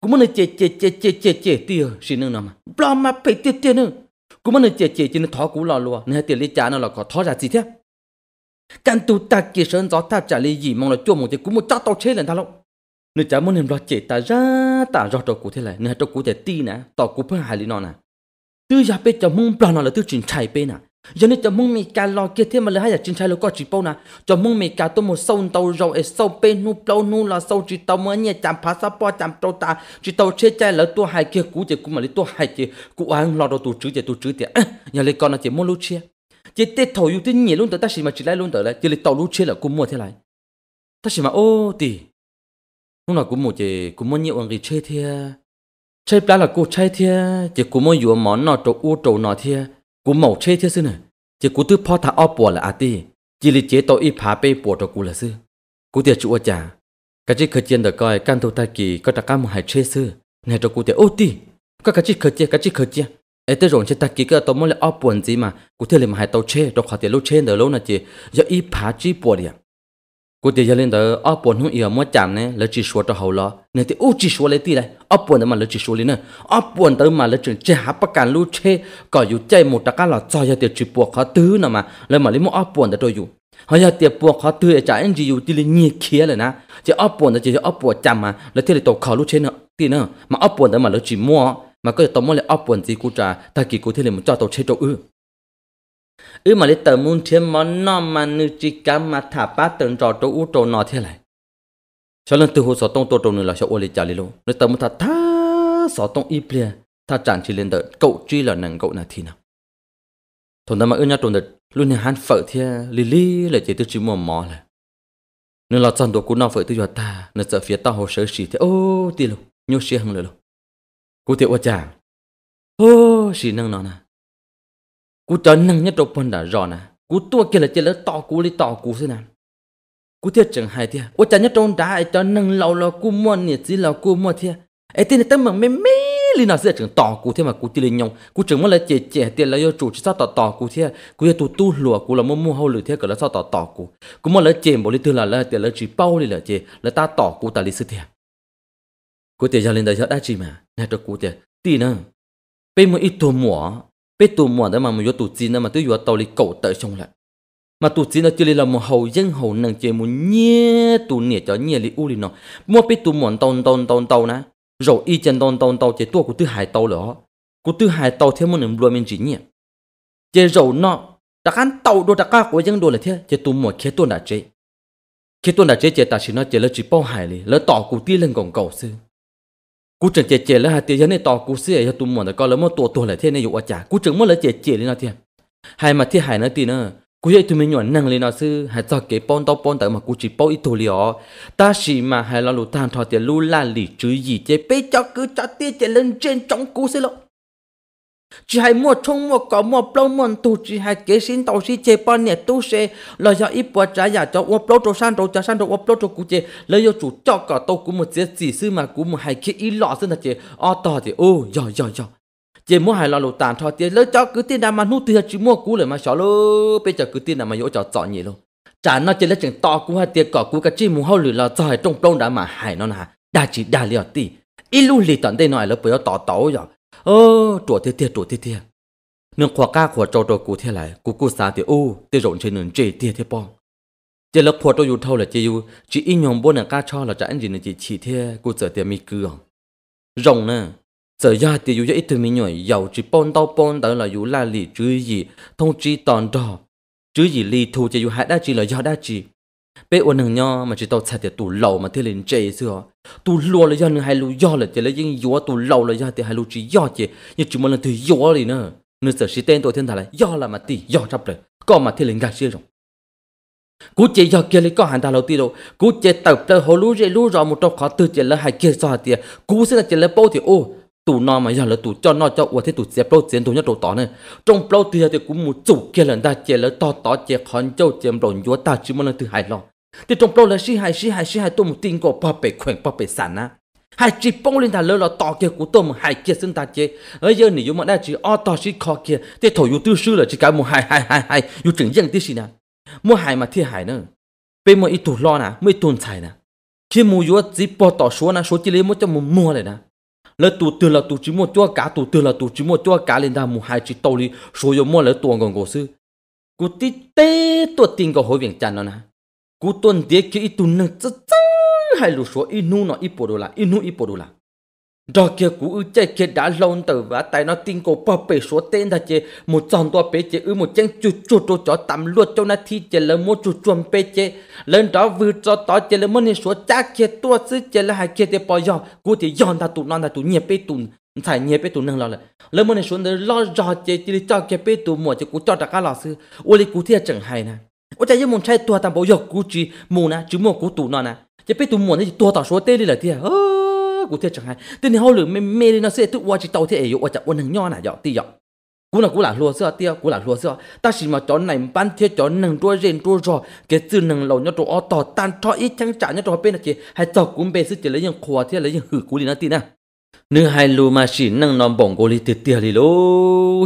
cũng muốn chè chè chè chè chè chè tiền xin nữa mà lo mà bảy tiền tiền nữa cũng muốn chè chè chỉ nó thó cú lọ luôn nên tiền lấy trả nó là có thó ra gì thế căn tu ta kỳ sơn gió ta trả lấy gì mong là chua một thì cũng một chắc tao chết lên ta lâu nên chả muốn em lo chè ta ra ta rõ đầu cụ thế này nên trong cụ chè ti nè tao cụ phải hại lý nó nè tư gia bên cho mong plan nó là tư chuyện chạy bên nè giờ này cho mông mì cá lo kia thêm mà lấy hai giờ trên trái lúa có chỉ bao nè cho mông mì cá tôi một sâu tàu rồi ấy sâu bê nu bao nu là sâu chỉ tàu mới nhẹ chạm phá sa po chạm tàu ta chỉ tàu chế trái lỡ tôi hai kia cú chỉ cú mà lấy tôi hai chỉ cú ăn lo đồ tôi chữ chỉ tôi chữ tiền giờ lấy con là chỉ mua lúa chia chỉ tết thầu yêu tin nhiều luôn tới ta chỉ mà chỉ lấy luôn tới lại chỉ lấy tàu lúa chia là cú mua thế này ta chỉ mà ô tì lúc nào cũng một chỉ cũng mua nhiều ăn gì chơi thế chơi plá là cô chơi thế chỉ cũng mua nhiều món nọ trộn u trộn nọ thế กูหมอเช่เท่ซึน่ะจะกูตื้อพ่อท้าอ้อปวดละอาตีจิลิเจโตอีผาไปปวดตัวกูละซึกูเตียจุอาจ่าก็จิเคยเจียนเดก้อยกันทุตากีก็ตะก้ามหายเช่ซึเนี่ยตัวกูเตียโอ้ตีก็กะจิเคยเจียกะจิเคยเจียเอเตรอนเชตากีก็ตัวมันเลยอ้อปวดจีมากูเทเลยมาหายตัวเช่ตัวขอเตียลูกเช่เดอลูกนะจีอย่าอีผาจีปวดเนี่ยกูเดี๋ยวเล่นเดออ้อปนหุ่นเอียม่าจำเนี่ยแล้วจีชัวตัวเขาล้อเนี่ยที่อู้จีชัวเลยตีเลยอ้อปนเดิมาแล้วจีชัวเลยเนี่ยอ้อปนเดิมาแล้วจึงจะหาประกันลู่เช่ก็อยู่ใจหมดตะการหล่อจอยเตี๋ยวจีปวกเขาตื้อน่ะมาแล้วมาลิมัวอ้อปนเดี๋ยตัวอยู่เขาอยากเตียปวกเขาตื้อจ่าเอ็นจีอยู่ตีเลยเงียเคียเลยนะจะอ้อปนเดี๋จะอ้อปนจำมา แล้วที่เลยตกเขาลู่เช่เนี่ยตีเนี่ยมาอ้อปนเดิมาแล้วจีมัวมันก็จะต้องมาเลยอ้อปนจีกูจ่าตะกี้กูที่เลยมันจ่อตกเช่ตัวอื้อ ư mà lấy tờ muốn thiên món nó mà nữ chỉ cả mà thả ba tần trò trâu u trâu nọ thế này cho nên từ hồ sọ tông tô trâu nữa là cho ô lấy trả lý luôn nếu tờ muốn thả thả sọ tông y plea thả tràn chỉ lên đợt cậu chỉ là nàng cậu là thì nào thằng ta mà ư nhau trộn đợt luôn nhà hắn phở thế lì lì là chỉ tư chỉ mò mò là nên là chọn đồ cũ nào phở tư cho ta nên sợ phía ta hồ sơ xì thế ô tì luôn nhô xì hằng lửa luôn cô tiệu quá chàng ô xì năng nó nè cú trở nâng nhất trục phần đã rõ nè cú tua kia là chơi lỡ to cú lấy to cú thế nào cú thiệt chẳng hay thiệt ô chả nhất trôn đá ai trở năng lâu lâu cú mua nhiệt gì lâu cú mua thiệt ai tên là tâm mừng mê mê lý nào sẽ chẳng tỏ cú thế mà cú chơi lên nhông cú chẳng muốn là chè chè tiền là do chủ chỉ sao tỏ tỏ cú thế cú tu tu lùa cú là mua mua hậu lửa thế cả là sao tỏ tỏ cú cú muốn là chè bỏ lý tư là là tiền là chỉ bao lý là chè là ta tỏ cú ta lý sư thiệt cú tiền gia lên đây đã chỉ mà nghe cho cú tiền tin nè, bây mà ít thua mua bé tụ mỏ đó mà một tụ chi nó mà tôi vừa tàu đi cầu tới xong lại mà tụ chỉ nó chỉ là một hậu dân hậu năng chơi một nhé tụ nhẹ cho nhẹ li u li nó mua biết tụ mòn tàu tàu tàu tàu nè rồi y chân tàu tàu tàu chế tua của thứ hai tàu nữa, của thứ hai tàu thêm một niềm luôn mình chỉ nhẹ chơi rồi nọ đã khán tàu đồ đã cá của dân đồ là thế chơi tụ mòn khé tuần đã chơi khé tuần đã chơi chơi ta chỉ nó chơi là chỉ bao hải li lỡ tỏ cụ ti lên còn cầu xưa cú chẳng chè chè là hai tiếng này tỏ cú xỉa cho tụi mòn có lớn mà tổ tổ lại thế này dụ ở chả cú chẳng mất là chè chè lên nó thì hai mà thì hải nó thì nữa cú dạy tụi mình nhọn năng lên nó sư hai cho cái pon tao pon tại mà cú chỉ bao ít thôi ta chỉ mà hai lo lụt tan thọ tiền lu la lì chứ gì chè bê cho cứ cho tiền chè lên trên trong cú xỉa lộc chỉ hay mua chung mua có mua plau mua tu chỉ hay kế sinh tàu si chế bao nhiêu tu sẽ là do ít bữa trái nhà cho mua plau cho san đồ cho san đồ mua plau cho cụ chế lấy do chủ cho cả tàu cũng một chiếc, chỉ sư mà cũng một hai kia ít lọ xin là chế o to thì ô giỏi giỏi giỏi chế mua hai là lột tàn thọ tiền, lấy cho cứ tiền đam mà nút tiền chỉ mua cú lại mà xóa lô bây giờ cứ tiền đam mà dỗ cho chọn nhỉ luôn chả nó chế lấy chừng to cú hai tiền cỏ cú cái chi mù hao lử là giỏi trong plau đã mà hay nó là đa chỉ đa liệt tỷ ít luôn lì tận đây nói là bây giờ tỏ tấu rồi ơ trổ thiệt thiệt trổ thiệt thiệt nương khoa ca của trâu trâu cụ thế lại cụ cụ xa thì u thì rộn trên nền chỉ thiệt thiệt bong chỉ lớp phù trâu dù thâu là chỉ dù chỉ in nhom bốn là ca cho là anh gì là chỉ chỉ thiệt cụ sợ thiệt mi cưa rồng nè sợ ra thì dù cho ít thứ mi nhỏ giàu chỉ bón tao bón tao là dù la lì chứ gì thông chi toàn đỏ chứ gì lì thu chỉ dù hại đa chỉ là do đa chỉ bây giờ hàng nhau mà chỉ tàu chạy thì tụ lâu mà thế lên chạy xưa tụ lúa là do nữa hay lúa do là chỉ lấy những yếu tụ lâu là do thì hay lúa chỉ do chỉ nhưng chỉ một lần thì yếu đi nữa nữa sợ sĩ tên tôi thiên thà là do là mà tì do chấp rồi còn mà thế lên gạt xưa rồi cú chế do kia lấy có hàng ta lâu tì đâu cú chế tập ra hồ lúa rễ lúa rồi một trong khó tư chế là hai kia sao thì cú sẽ là chế là bao thì ô tụ nó mà giờ là tụ cho nó cho ủa thế tụ sẽ pro chiến tụ nhất đồ tỏ này trong pro thì thì cũng một chủ kia lần ta chè là to to chè khăn châu chè rồi chúa ta chỉ muốn là từ hai lo thì trong pro là si hai si hai si hai tụ một tin của ba bể khoẹn ba bể sản á hai chỉ bông lên ta lơ là to kia của tụ một hai kia sinh ta chè ở giờ này chúng mà chỉ o to si khó kia thì thổi yêu tư sư là chỉ cái một hai hai hai hai yêu trưởng dân tí gì nè mua hai mà thiên hải nữa bên mà ít tụ lo nè mới tồn tài nè khi mua yêu chỉ bỏ tỏ số nè số chỉ lấy một cho một mua này nè lỡ tụ từ là tụ chỉ một chỗ cả tụ từ là tụ chỉ một chỗ cả lên đà một hai chỉ tàu đi số giờ mua lỡ tuồng còn cổ sư cú tí tê tuột tiền có hồi viện chăn nó nè cú tuần tiếc cái ít tuần nâng chắc chắn hai lũ số ít nu nó ít bồ đô là, ít nu ít bồ đô là. Rồi kia cú ư chạy kia đã lâu từ và tại nó tin cổ bà bể số tên là chê một dòng tòa bể chê ư một chén chu chu chu cho tắm luật cho nó thi chê là một chu chuẩn bể chê lần đó vừa cho tỏ chê là một nên số cha kia tua sư chê là hai kia thì bỏ dòng cú thì dòng ta tụ non ta tụ nhiệt bể tụ thải nhiệt bể tụ nâng lo là lên một nên số nữa lo rõ chê chỉ cho kia bể tụ mùa chê cú cho ta cá lò sư ô lì cú thiệt chẳng hay nè ô chạy với một trai tua tạm bỏ dọc cú chỉ mù nè chứ mù cú tụ non nè chê bể tụ mùa thì tua tỏ số tên đi là thiệt à của thế chẳng hạn tên hậu lửa mê mê đi nó sẽ tự qua chỉ tàu thế ấy yêu qua chả quân hàng nho này dạo ti cú là cú là lúa xưa tia cú là lúa xưa ta chỉ mà chọn này ban thiết chọn nâng đua rèn đua rò cái từ nâng lầu nhau chỗ o tỏ tan cho ít chẳng trả nhau chỗ bên là chỉ hay tỏ cúm bê sức chỉ lấy những khóa thiết lấy những hử cú đi nó tin nè, nữ hai lù mà chỉ nâng nòng bổng cô đi từ tia đi lô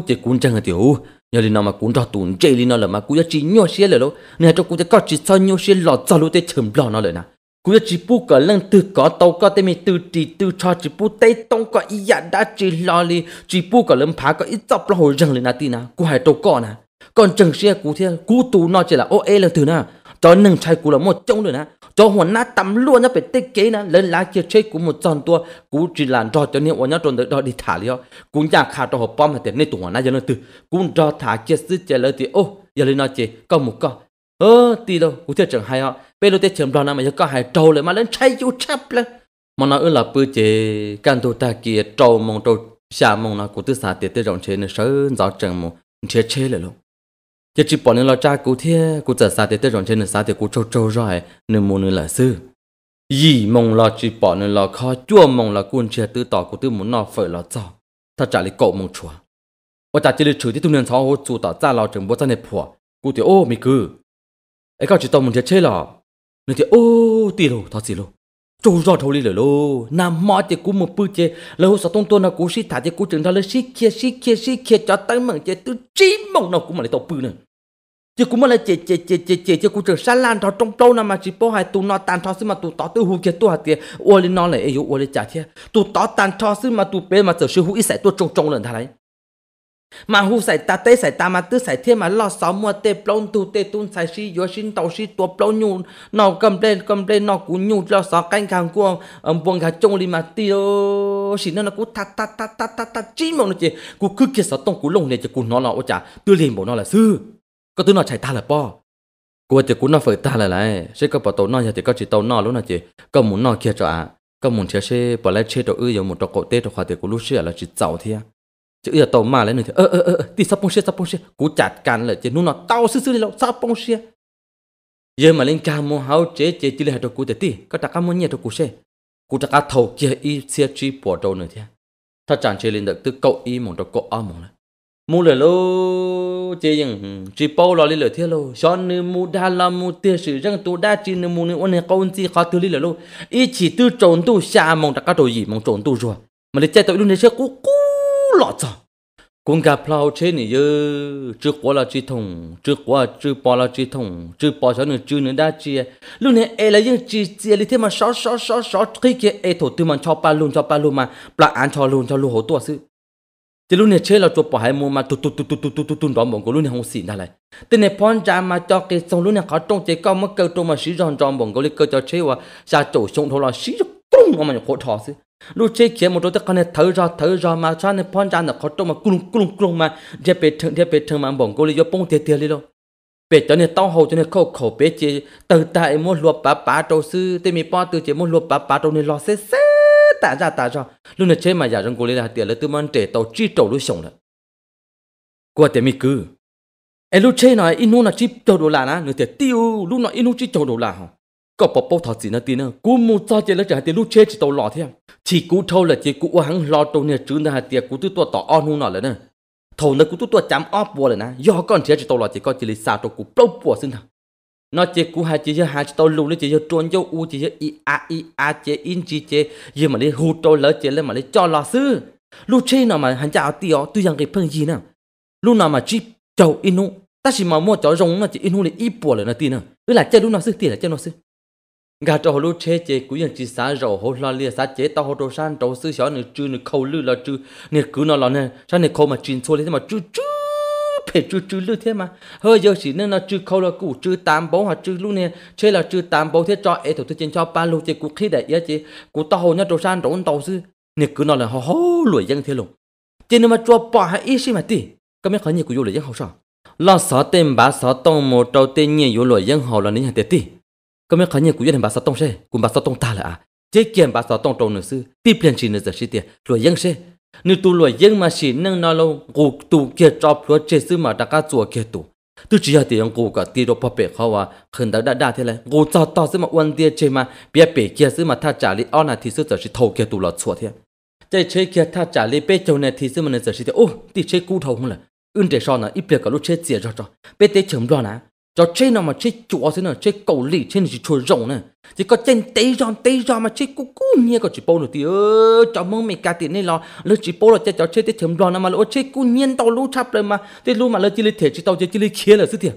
chỉ cún chẳng là tiểu nhà lì nó mà cún cho tún chơi lì nó là mà cú cho chỉ nhau xe lửa lô nữ hai cho cú cho có chỉ sao nhau xe lọt sao lô tê chấm lọ nó lửa nè cú chỉ bu cả lần từ có tàu có tên mi từ chỉ từ cho chỉ bu tây tông có ý dạ đã chỉ lo li chỉ bu cả lần phá có ít dọc lo hồi rừng lên nát tin nà cú hải tàu có nà còn chẳng xe cú thế cú tù nó chỉ là ô ê là từ nà cho nâng chai cú là một trông nữa nà cho hoàn nát tắm luôn nó phải tê kế nà lên lá kia chơi cú một tròn tua cú chỉ là cho cho nên nó tròn được đó đi thả li cú nhà khá cho hộp bom mà tiền nên tụ hoàn nát cho nó từ cú cho thả kia sứt chơi lời thì ô giờ lên nó chỉ có một con ơ tì đâu cú thế chẳng hay họ bây giờ tết chấm đó mà có hai trâu lại mà lên chạy chú chắp lên mà nó là bự chế can tu ta kia trâu mong trâu xả mong nó cũng tự xả tiệt tết rộng trên nên sớm rõ chẳng mong chết chế lại luôn chỉ chỉ bỏ nên lo cha cụ thế cụ chở xả tiệt tết rộng trên nên xả tiệt cụ trâu trâu rồi nên muốn nên là sư gì mong lo chỉ bỏ nên lo khó chua mong là quân chế tư tỏ cụ tự muốn nó phải lo cho ta trả lại cậu mong chùa và ta chỉ là chửi thì tu nên sáu hồ chủ tỏ ra lo chẳng bố ra này phùa cụ thì ô mày cứ ấy chỉ tao muốn chế chế lo nó thì ô tì lô thọ xì lô trâu rò thâu lì lô nam mò thì cú một bự chê lô sao tông tôn nó cú xí thả thì cú trừng thà lô xí kia xí kia xí kia cho tăng mừng chê tư trí mong nó cú mà lại tàu bự nữa chứ cú mà lại chê chê chê chê chê chê cú trường sa lan thọ trong trâu nào mà chỉ bó hai tụ nó tàn thọ xí mà tụ tỏ tư hù kia tụ hạt tiền ô lên nó lại ấy ô lên chả thế tụ tỏ tàn thọ xí mà tụ bê mà giờ sư hù ít sẽ tụ trông trông lần thà lấy mà hu sải ta tê sải ta mà tư sải thiên mà lo sáu mua tê plong tu tê tun sải si yo xin tàu si tua plong nhu nó cầm lên cầm lên nó cũng nhu lo sáu canh càng của ông buông cả trông li mà tiêu xin nó nó cú ta ta ta ta ta ta chỉ mà nó chỉ cũng cứ kia sáu tông cú lông này chỉ cú nó là ô chả tư liền bộ nó là sư có tư nó chạy ta là po cú chỉ cú nó phải ta là lại sẽ có bảo tàu nó giờ thì có chỉ tàu nó luôn nè chứ, có muốn nó kia cho à có muốn chơi sẽ bảo lại chơi đồ ư giống một trò cổ tê đồ khoa thì cú lúc xưa là chỉ giàu thiệt chứ giờ tàu mà lên nữa ơ ơ ơ ti sắp bông xe sắp bông xe cú chặt càn lại, chỉ nó nó tao xứ xứ đi lâu sắp bông xe giờ mà lên cam mua háo chế chế chỉ là hạt cú để ti có trả cam mua nhẹ cho cú xe cú trả cá thầu kia y xe chi bỏ đầu nữa thế ta chẳng chế lên được từ cậu y mong cho cậu ao mong mua lời lô chế những chỉ bao lo lên lời thế lô cho nên mua đa là mua tiền sử răng tu đa chi nên mua nên ôn này câu gì khó từ lên lô y chỉ từ trốn tu xa mong trả cá đồ gì mong trốn tu rồi mà lấy chạy tội luôn để xe cú cú lọ cho cũng gặp lao chế này chứ chưa qua là chi thùng chưa qua chưa bỏ là chi thùng chưa bỏ cho nữa chưa nữa đã chia lúc này ai là những chi chia lý thế mà sáu sáu sáu sáu khi kia ai thổ tư mà cho ba luôn cho ba luôn mà bà ăn cho luôn cho luôn hổ tuột sư thì lúc này chơi là chụp bỏ hai mua mà tu tu tu tu tu tu tu tu đó bọn cô lúc này không xỉn ra lại tên này phong ra mà cho cái xong lúc này khó trong chế cao mất cơ trong mà xí ròn trong bọn cô lấy cơ cho chơi và ra chỗ xong thôi là xí rất cung mà nhổ khổ thọ sư lúc chơi kia một chỗ tay con này thở ra thở ra mà cha này pon cha nó khó trông mà cung cung cung mà để bề thường để bề thường mà bỏng cô lấy bông tiền tiền đi đâu bề cho này tao hầu cho này khâu khẩu bề chỉ từ tại một luộc bà bà trâu sư tên mi pon từ chỉ một luộc bà bà trâu này lo xế xế tạ ra tạ ra lúc này chơi mà giả rằng cô lấy là tiền là từ mang trẻ tàu chi trâu lúc sống rồi qua tiền mi cứ em lúc chơi nói inu là chi trâu đồ là na người tiền tiêu lúc nói inu chi trâu đồ là hông ก็ปปถอดสีนาทีนะกูมูจ้าเจแล้วจะให้ตีลูกเชจิตหล่อเทียมที่กูเท่าเลยเจกูว่าหังรอตรงเนี่ยจื้อนะฮะเตียกูตัวต่ออ้อนหูหน่อยเลยนะทนะกูตัวจำอ้อปัวเลยนะย่อก้อนเชียจิตหล่อเจก็จิลิสาตัวกูปลุกปัวซึ่งนะนอเจกูหาเจยหาจิตลูเลยเจยจวนยอูเจยอีอาอีอาเจอินจีเจยมาเลยหูโตเลยเจเลยมาเลยจอหล่อซื้อลูกเชน่ะมาหันจะเอาตีอ๋อตัวยังไงเพิ่งยีนะลูกน่ะมาจีเจ้าอินุแต่สิมามัวเจ้ารงน่ะจีอินุเลยอีปัวเลยนะตีนะเออหล่ะเจ้าลูกน่ะซื้อตีหล่ะเจ้าน่ะซื้อ gà trâu hồ lô chế chế cú dân chỉ xá rầu hồ lo lia xá chế tao hồ đồ san trâu sư xó nửa chư nửa khâu lư lo chư nửa cứ nó lo nè sao nửa khâu mà chín xô lên thế mà chư chư phải chư chư lư thế mà hơi giờ chỉ nên nó chư khâu là cũ chư tám bốn hoặc chư lúc nè chế là chư tám bốn thế cho ế thủ thế trên cho ba lô chế cú khi đại ý chế cú tao hồ nhá trâu san trâu tàu sư nửa cứ nó là hồ hồ lưỡi dân thế lùng chế nên mà cho bỏ hay ý gì mà tì có mấy khó nhiều cú vô lùi dân hồ sao lo sợ tên bà sợ tông một trâu tên nhiều vô lùi dân hồ là nên hàng tệ tì cũng có sao sao xe, ก็ไม่ขยันกูยันภาษาตรงเช่กูภาษาตรงตาละอ่ะเจ๊เกียนภาษาตรงตรงเนื้อซื้อตีเปลี่ยนชีเนื้อจะชีเตียรวยยังเช่นื้อตัวรวยยังมาชีนั่งนอนลงกูตูเกียจอบรวยเจ๊ซื้อมาตะก้าจัวเกียตู tôi chỉ nữa tiền giờ rồi rồi xe, mà tu thì ông cụ cả tí đồ papẹ khó à, khẩn đã đã đã thế này cụ cho to xứ mà uốn tia chơi mà bia bể kia xứ mà tha trả lý on là thì xứ giờ chỉ thâu kia tu lọt chuột thế chơi chơi kia tha trả lý bê châu này thì xứ mà nên giờ chỉ thế ô tí chơi cú thầu không là ưng để so là ít bia cả lúc chơi chia cho cho bê tế chấm lo nè à? cho trên nào mà chơi chúa thế nào chơi cầu lì trên chỉ chúa rồng này chỉ có trên tây giòn tây giòn mà chơi cú cú nhia có chỉ bông nữa thì ơ cho mong mình cả tiền này lo lỡ chỉ bông là cho chơi tết chấm đoan mà lỡ chơi cú nhiên tao lú chắp lên mà tết lú mà lỡ chỉ lấy thể chỉ tao chơi chỉ lấy kia là sức thiệt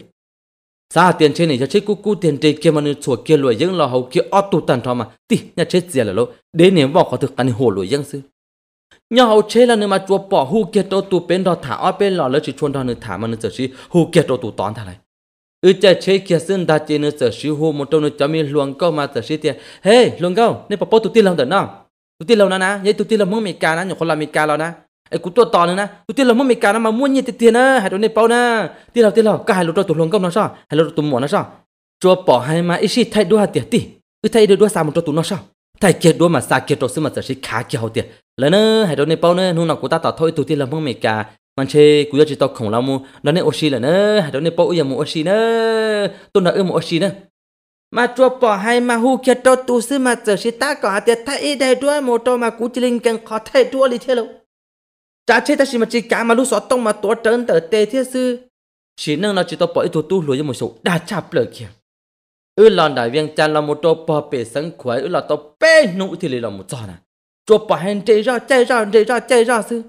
xa tiền trên này cho chơi cú cú tiền trên kia mà nó chùa kia lùi dân lo hầu kia ở tù tàn thọ mà tì nhà chết gì là lỗ đến nếu bỏ có thực ăn hồ lùi dân sư nhà hầu chế là nơi mà chùa bỏ hù kia tao tù bên đó thả ở bên lo lỡ chỉ chuồn đó nơi thả mà nó giờ chỉ hù kia tao tù toán thà này ư cha chế kia xin đa chế nữa sở siêu hồ một trong nữa chấm mi luồng câu mà sở siêu tiền hey luồng câu nên bà bố tụt tiền lòng đỡ nào tụt tiền lòng na na vậy tụt tiền lòng mua mì cà na nhổ con làm mì cà lo na ai cũng tụt to nữa na tụt tiền lòng mua mì cà na mà mua nhiệt tiền na hai đứa này bao na tiền lòng tiền lòng cả hai lỗ tụt luồng câu nó sao hai lỗ tụt mỏ nó sao cho bỏ hai mà ít xí thay đua hạt tiền tì ư thay đua sao một cho tụt nó sao thay kia đua mà xa kia trộn xí mà sở siêu khá kia hậu tiền lần nữa hai đứa này bao nữa nung nào của ta tỏ thôi tụt tiền lòng mua mì cà มันเชกูจะจิตอกของเรามูนั่นเนี่ยโอชิแหละเนอะหาตอนเนี่ยปอย่ามูโอชิเนอะต้นน่ะเอื้อมูโอชิเนอะมาจัวปอให้มาฮูเขียตตูซื้อมาเจอชิตาก่อนแต่ถ้าอีได้ด้วยโมโตมากูจิลิงกันขอไทยด้วยลิเทโลจ้าเชตาชิมาจิกามารู้สอต้องมาตัวเตินเตอเตเทียซื้อชินึงเราจิตอปออีตัวตู้หลวยยังมูสุดาจับเปลือกเขียอือหลอนได้เวียงจันเราโมโตปอเปสังขวายอือหลอนตอเป้หนุที่เลยเราโมจอนะจัวปอให้เจรอเจรอเจรอเจรอซื้อ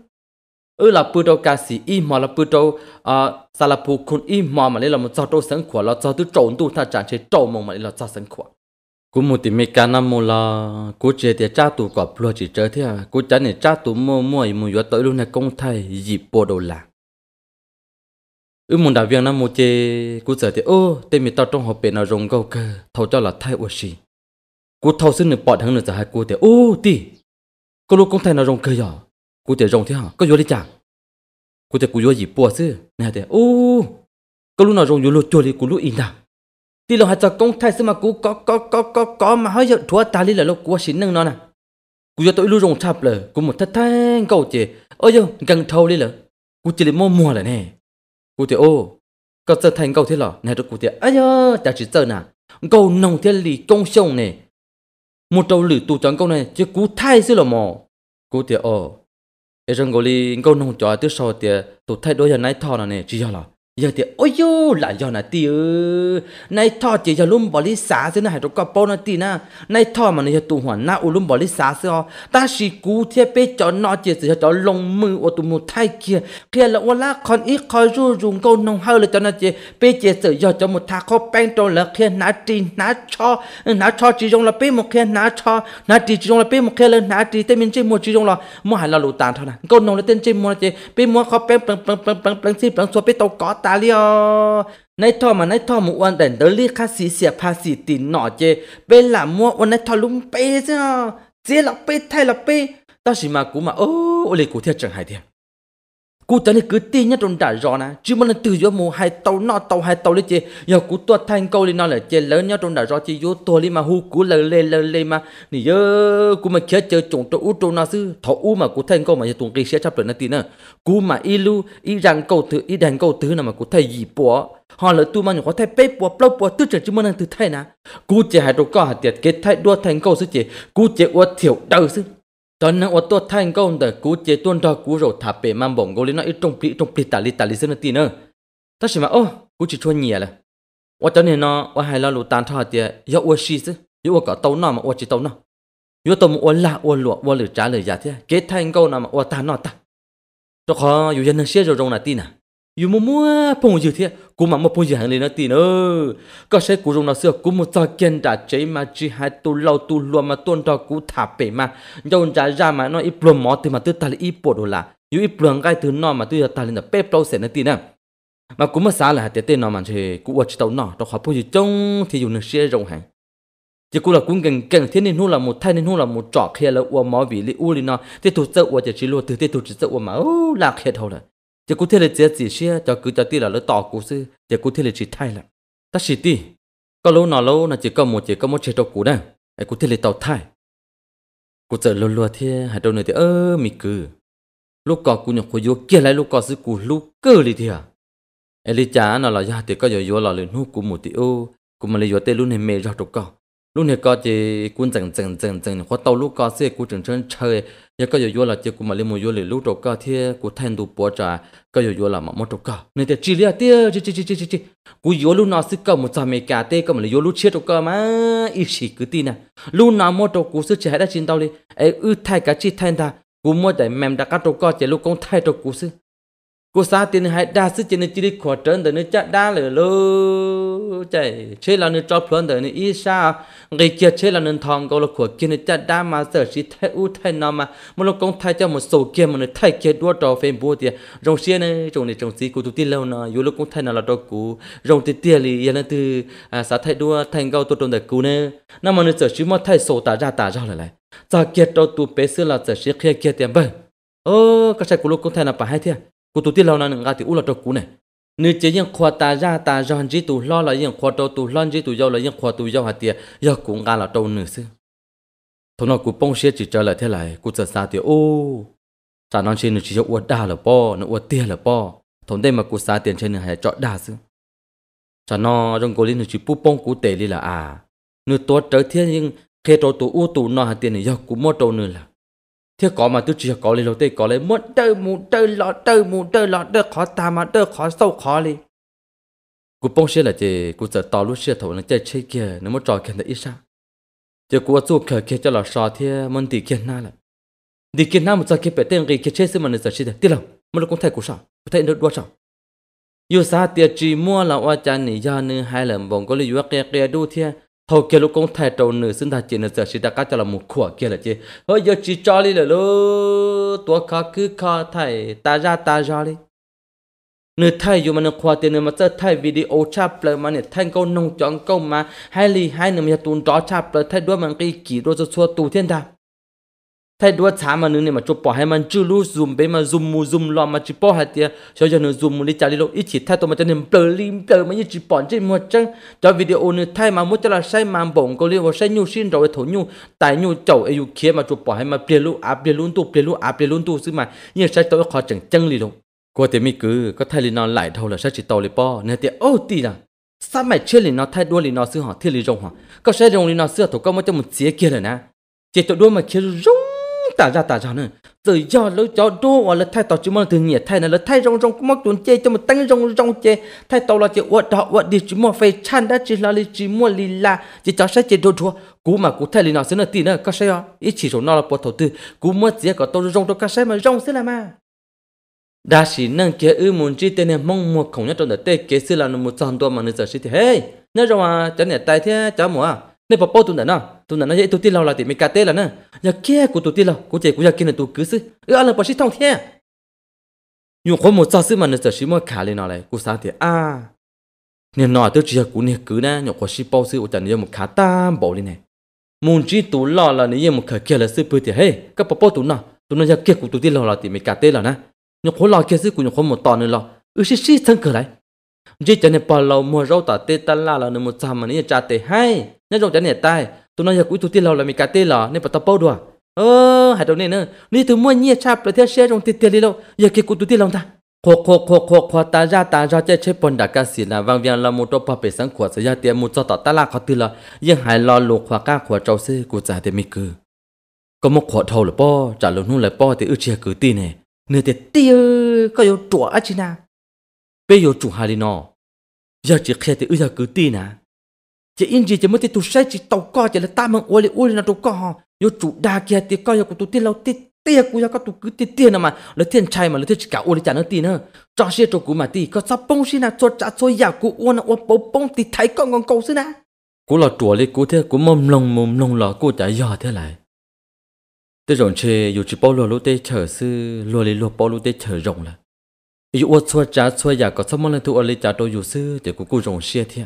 ừ là bữa đầu cá sĩ y mà là bữa đầu à sao là bữa con y mà mà là một cho đầu sáng khỏe là cho tôi trộn tu ta chẳng chế trộn mà mà là cho sáng khỏe cú một thì mấy cá năm một là cú chế thì cha tụ quả lo chỉ chơi thế à cú chán này cha tụ mua mua ý mua yếu tới luôn này công thay gì bộ đồ là ừ một đạo viên năm một chế cú giờ thì ô tên mình tao trong hộp bên là rồng gấu cơ thâu cho là thay ô gì cú thâu xin được bỏ thằng nữa giờ hai cú thì ô tì cô lúc công thay nào rồng cơ rồi กูจะรงที่หอก็ยัวได้จังกูจะกูยัวหยิบปัวซื้อนะแต่โอ้ก็รู้นอรงอยู่รู้จัวเลยกูรู้อินดาที่เราหาจะกงไทยซื้อมากูก็ก็ก็ก็ก็มาให้ยอดทัวตาลีแล้วกูว่าชิ้นนึงนอนน่ะกูจะตัวรู้รงทับเลยกูหมดทัดแทงเก่าเจเอ้ยยังกังเท่าเลยเหรอกูจะเลยมัวมัวเลยแน่กูจะโอ้ก็จะแทงเก่าที่หรอนะตัวกูจะเอ้ยจะจีเจอน่ะเก่าหนงที่หลีกงชงเนี่ย một trâu lử tù trắng câu này chứ cú thay xí là mò cú tiệt ờ Ê rằng gọi là câu nông chó tiếp sau thì tụt thay đổi giờ nãy thọ là nè chỉ cho là ยอะเตียโอ้ยหลายย้อนาะตีเออในท่อเจียลุมบริษัทเสืนาให้ตัวกระโปงนาตีนะ ในท่อมันจะตัวหัวหน้าอุลุ่มบริษัทเสื้อตาสีกูเทียบไปจอนอเจียสื้จอลงมืออ่ตัวมูไทยเกียร์เกียร์และวันาละคนอีกคอยรู้รุ่งก็น้องเฮาเลยจอนอเจียไปเจียสื้ยอดจอมุทาเขาแป้งโตรงแล้วเกียร์นาจีนาชอนาชอจีจงเราไปหมดเกียร์นาชอนาตีจีจงเราไปหมดเกียร์เลยนาจีเต็มจีมัวจีจงละาไม่ให้เราหลุดตาเท่านั้นก็น้องเลยเต็มใจหมดเจียไปหมดเขาแป้งเปล่งเปล่งเปล่งเปล่งเปล่งสีเปล่งสวยไปตกกอด ta li nay thọ mà nay thọ một quan đến tới li khá xí xìa pha xí tì nọ chê bên là mua quan nay thọ lúng bê chứ chế là bê thay là bê ta chỉ mà cú mà ô ô lì cú thiệt chẳng hay thiệt cú tới này cứ tin nhất trong đại rõ nè chứ mà là từ giữa mùa hai tàu nọ tàu hai tàu lên chơi, giờ cú tuột thành câu lên nó là chê lớn nhất trong đại rõ chê vô tua lên mà hu cú lờ lê lờ lê mà nỉ giờ cú mà kia chơi trộn trộn út trộn nó sư thọ u mà cú thành câu mà giờ tuồng kia sẽ chấp được nó tin nè, cú mà y lu y rằng câu thứ y đàn câu thứ nào mà cú thay gì bỏ họ là tu mà nhỏ có thay bếp bỏ plau bỏ tư trở chứ mà là từ thay nè cú chơi hai đầu có hạt tiệt kết thay đua thành câu sư chơi, cú chơi uất thiểu đầu sư tớ nè ô tô thành công tớ cú chế tuôn đó cú rồi thả bể mang bổng gối lên nó ít trong pli trong pli tả li tả li xưa tí nữa tớ chỉ mà ô cú chỉ chua nhẹ là ô tớ này nó ô hai lo lù tàn thọ tiệt yo ô xí chứ yo ô có tàu nó mà ô chỉ tàu nó yo tàu ô lạ ô lụa ô lử trả lời giả thế kế thay công nào mà ô tàn nọ ta cho khó yo dân nó xé rồi rong là tí nào yu mua mua phong dự thiệt cú mà một phong dự hàng lên nó tiền ơ có sẽ cú rong nó xưa cú một tao kiên đã chế mà chỉ hai tu lâu tu luôn mà tuôn đó cú thả bể mà dầu trả ra mà nó ít plum mỏ thì mà tôi ta lại ít bột đồ là yu ít plum cái thứ nó mà tôi ta lên là pep đâu sẽ nó tiền à mà cú mà xa là tiền tiền nó mà chơi, cú ở chỗ nó đó khỏi phong dự trong thì dùng được xe rong hàng chỉ cú là cú gần gần thế nên hú là một thay nên hú là một trọ kia là uo mỏ vì li u li nó thế tôi sợ uo chỉ chỉ luôn từ thế tôi chỉ sợ uo mà ô là kia thôi rồi chỉ có thể là chỉ chỉ xe cho cứ cho tí là lỡ tỏ cú sư chỉ cú thể là chỉ thay là ta chỉ tí có lâu nào lâu là chỉ có một chỉ có một chế độ cũ đang. ai có thể là tàu thay cú chờ lâu lâu thế hạt đâu này thì ơ mì cứ lúc có cú nhập khối vô kia lại lúc có sư cú lúc cơ đi thì à ai lý chả nó là do thì có giờ vô là lên hút cú một tí ô cú mà lấy vô tê luôn này mẹ ra trục con lúc này có chỉ cũng chừng chừng chừng chừng hoặc tàu lúc có xe cũng chừng chừng chơi giờ có yếu là chỉ cuốn mà lên một yếu là lúc trâu có thế cũng thành đủ bỏ trả có yếu là mà mất trâu có nên thì chỉ là tiếc chỉ chỉ chỉ chỉ chỉ chỉ cuốn yếu lúc nào sẽ cả một trăm mấy cả tê có mà là yếu lúc chết trâu có mà ít chỉ cứ tin nè lúc nào mất trâu cuốn sẽ chạy đã chín tàu đi ấy ư thay cả chỉ thay ta cuốn mất để mềm đã cắt trâu có chỉ lúc cũng thay trâu cuốn sẽ cô sa tiền hai đa sức trên chỉ đi khó trơn tới nơi chặt đa lửa lô chạy chơi là nơi cho phun tới nơi ít sa ngày kia chơi là nơi thòng câu là khó kia nơi chặt đa mà sợ chỉ thay u thay nó mà một lúc công thay cho một số kia mà nơi thay kia đua trò phim bùa thì rồng xia này trong này trong gì cụ tụt tiền lâu nè dù lúc công thay nào là đồ cũ rồng tiền tiền thì yên là từ à sa thay đua thành câu tôi trồng đời cũ nè năm mà nơi sợ chỉ mà thay số tả ra tả ra lại lại ta kia trò tụt bé xưa là sợ chỉ kia kia tiền vâng. bơ ơ cái chạy của lúc công thay là phải hay thiệt à? กูตัวที่เรานั่นก็ที่อุลตกูเนี่ยนึกจะยังขวาตาญาตาจอนจีตูล้อแล้วยังขวาโตตูล้อนจีตูยาวแล้วยังขวาตูยาวหาเตียยาวกูงานละโตหนึ่งซึ่งทนกูป้องเสียจิตใจละเท่าไหร่กูจะซาเตียโอ้จานอนเชนึกจะอวดด่าละป้อนอวดเตี้ยละป้อทนได้มากูซาเตียนเชนึงหายเจาะด่าซึ่งจานอจงกูลิ้นนึกจะปูป้องกูเตะลีละอานึกตัวเจอเที่ยงเคโตตูอู้ตูนอหาเตียนยาวกูโมโตนึงละ thiệt có mà tôi chỉ có lấy lô tê có lấy muốn đời muốn đời lọ đời muốn đời lọ đời khó ta mà đời khó sâu khó đi cú bông xe là gì cú giờ tao lúc xe thầu nó chơi chơi kia nó muốn trò kia nó ít sao giờ cú ở chỗ kia kia cho là sao Thì mình đi kia na là đi kia na một giờ kia bảy tên gì kia chơi xem mình giờ chơi được tiếc lắm Mình nó cũng thấy cú sao thấy nó đua sao yêu sao? tiệt chỉ mua là ở cha này, giờ nên hai lần vòng có lý do kia kia đôi thế hầu kia lúc con thay trâu nữ sinh thật chỉ nữ giờ chỉ đã cắt cho là một khỏa kia là chứ hơi giờ chỉ cho đi là lô tua khó cứ khó thay ta ra ta ra đi nữ thay dù mà nữ khóa tiền nữ mà sẽ thay video chạp lời mà nữ thanh câu nông chọn câu mà hai lì hai nữ mà tuôn rõ chạp lời thay đuôi mà cái kỹ đô cho xua tù thiên đà thay đua chả mà nữa này mà chụp bỏ hay mà chưa lu zoom bé mà zoom mu zoom lo mà chụp bỏ hay tiệt cho cho nữa zoom mu đi chả đi lo ít chỉ thay tôi mà cho nên bờ lim bờ mà như chụp bỏ trên một chân cho video này thay mà muốn cho là sai mà bổng có liên vào sai nhu xin rồi thổ nhu tại nhu chậu ấy kia mà chụp bỏ hay mà bìa lu à bìa luôn tu bìa lu à bìa luôn tu xí mà như sai tôi khó chẳng chân li luôn Qua tiệt mi cứ có thay li nó lại đâu là sai chỉ tàu li po nè tiệt ô tì nào sao mày chưa li nó thay đua li nó xưa họ thiên li rồng họ có sai rồng li nó xưa thổ có mới cho một chia kia rồi nè chỉ tụi đua mà kia rồng ta ra tả ra nữa rồi do lối cho đua hoặc là thay tàu chúng mà thường nhiệt thay này là thay rong rong cũng mắc tuần chê cho một tăng rong rong chê thay tàu là chỉ uất đỏ uất đi chúng mà phải chăn đã chỉ là đi chỉ mua lì la chỉ cho sách chê đồ đua cú mà cú thay lì nào xin là tì nữa các sách à ít chỉ số nào là bộ thầu tư cú mất gì có tàu rong rong các sách mà rong xin là mà đa sĩ năng kia ư muốn chi tên này mong một không nhất trong đời tê kế sư là một trăm đô mà nữ giờ sĩ thì hey nhớ rồi à, cháu này tay thế cháu mua à nên bà bố tụi nó tụi nó dễ tụi tin lâu là thì mình cà tê là nè giờ kia của tụi tiên là của chị của giờ kia là tụi cứ sư ưa là bà sĩ thông thiên à? nhưng có một sao sư mà nó sẽ sĩ mà khả lên nó lại của sáng thì à nên nói tôi chỉ là của nè cứ nè nhậu có sĩ bao sư của chẳng như một khả tam bảo lên này muốn chỉ tụ lo là nếu một khả kia là sư bự thì hey các bà bao tụ nó tụ nó giờ kia của tụi tiên lo là thì mình cả tê là nè nhậu có lo kia sư của nhậu có một tòn nữa là, ư sĩ sĩ thân cờ lại chỉ cho nên bà lâu mua rau tả tê tan la là nó một trăm mà nó trả tê hay nhớ rau chả nè tai นอยอยากุ้ยตุวที่เราเรามีกาเตลเหรอในี่ยปะตะเป้าด้วยเออหายตรงนี้เนอะนี่ถึงมั่วเงียชาประเทศเชียงติดเตีลีเราอยากเก็บกูตุวที่เราท่าโคโคโคโคโคตาจาตาจาเจ้เชปนดักกาสีนะวังเวียรละมุตปะเปสังขวดสยาเตียมุจตตะตลาขอตีละยังหายรอลูกขวาก้าขวดเจ้าซือกูจ่าเตมีกือก็มกขวดเท่าหรือป้อจ่าลงนู่นเลยป้อเตอือเชียกือตีเนี่ยเนื้อเตีตียก็อยู่ตัวอาชินาไปอยู่จุฮาลินออยากจะเคียเตอือยากกือตีนะ chỉ in gì chỉ mới tu sai chỉ tàu co chỉ là ta mang uoli uoli nó tàu co ha, yo chủ đa kia ti co yo của tu tiên lâu tít tia của yo các tu cứ ti tia mà lấy thiên trai mà lấy thiên cả uoli chả nó tì nữa cho xe cho cú mà tì có sao bông xin là cho trả cho giả của uo nó uo bông ti tì thấy con con câu xin à cú là chùa lấy cú thế cú mồm lông mồm lông lọ cú chả giờ thế lại tê rồng chơi, yo chỉ bao lô lô tê chở sư lô lấy lô bao lô tê chở rồng là yo uo cho trả cho giả có sao mà lấy thu uo lấy trả cho yo sư thì cú cú rồng xe thế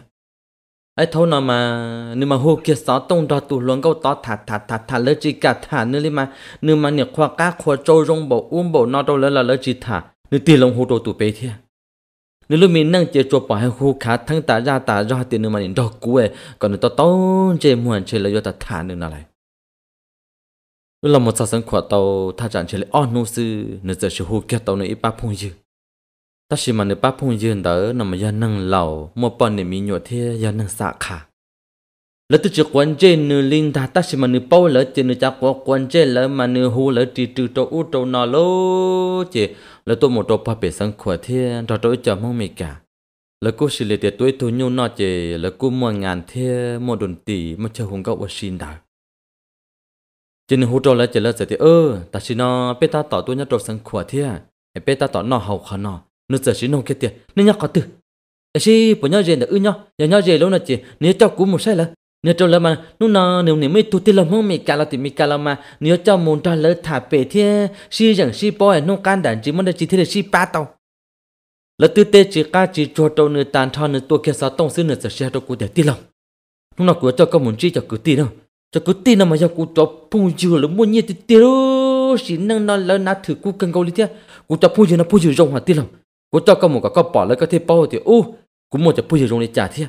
ai thâu nào mà nếu mà hồ kia sáu tông đó tụ luận câu to thả thả thả thả lỡ chỉ cả thả nữa đi mà nếu mà nhiệt khoa cá khoa châu rong bộ uống bộ nó đâu lỡ là lỡ chỉ thả nếu tiền lòng hồ đồ tụ bế thế nếu lúc mình nâng chế cho bỏ hai khu khá thăng tả ra tả ra tiền nữa mà nhìn đó cú ấy còn nếu to tông chế muốn chế là do ta thả nữa nào lại lúc là một sao sáng khoa tàu thả chẳng chế là on nô sư nếu giờ sẽ hồ kia tàu này ít ba phong dư ta chỉ mà nếu ba phun dừng đó nằm mà giờ nâng lầu một bọn để mình nhổ thế giờ nâng xả khả lỡ tôi chỉ quan chế nửa linh ta ta chỉ mà nửa bao lỡ chỉ nửa cha quá quan chế lỡ mà nửa hú lỡ chỉ trừ trâu u trâu nọ lô chỉ lỡ tôi một trâu ba bể sang khỏe thế trò trâu chờ mong mì cả lỡ cô chỉ lấy tiền tuổi tôi nhau nọ chỉ lỡ cô mua ngàn thế mua đồn tỷ mà chờ hùng gạo ở xin đạo chỉ nửa hú trâu lỡ chỉ lỡ giờ thì ơ ta chỉ nọ biết ta tỏ tôi nhất trâu sang khỏe thế biết ta tỏ nọ hậu khả nọ nó giờ chỉ nông kia tiền nên nhóc có từ ấy chỉ bọn nhóc rèn đã ư nhóc giờ nhóc rèn lâu nãy chị nếu cháu cú một sai là nếu cháu là mà nó nà nếu nếu mấy tu tiền là mong mì cả là thì mì cả là mà nếu cháu muốn trả lỡ thả bể thế si chẳng si bò nông can đàn chỉ muốn chỉ thế là si ba tàu lỡ tư tê chỉ ca chỉ cho trâu nửa tàn thọ nửa tua kia sáu tông xin nửa giờ xe cho cú để tiền lòng nó nào của cháu có muốn chi cho cú tiền không, cho cú tiền nào mà cho cú cho phung chưa lỡ mua nhiệt tiền đâu chỉ năng nó lỡ nát thử cú cần câu lý thế cú cho phung chưa nó phung chưa rộng hả tiền lòng cô cho có một cái cọp bỏ lấy cái thép bao thì u cũng một chụp bùi dùng để trả thiệt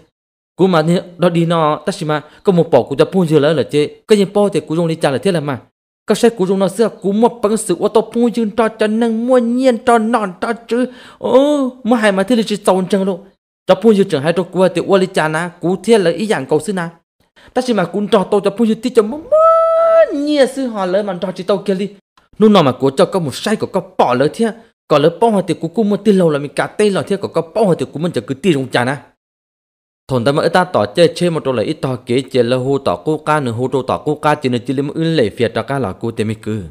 cú mà thế đó đi nó tất mà có một bỏ cú chụp bùi dừa lấy là chê cái gì bao thì cú dùng để trả là thế là mà các sách cú dùng nó xưa cú một bằng sự ô tô bùi dừng cho cho nâng mua nhiên cho nọn cho chứ ô mà hai mà thế là chỉ tàu chân luôn cho bùi dừa chẳng hai cho cú thì ô lấy trả na cú thiệt là ý dạng cầu xin na tất mà cú cho tôi cho bùi dừa thì cho mắm nhiên sư họ lấy mà cho chỉ tàu kia đi nụ nào mà cú cho có một sai của có bỏ lấy thế có lớp bao hòa tiểu cú cú muốn tiêu lâu là mình cả tay lò thiết của có bao hòa tiểu cú mình chỉ cứ tiêu trong chả na thôn ta mà ta tỏ chơi chơi một trò là ít tỏ kế chơi là hô tỏ cô ca nửa hô trò tỏ cô ca chỉ nửa chỉ lấy ưng lệ phiệt ra ca là cô tìm cứ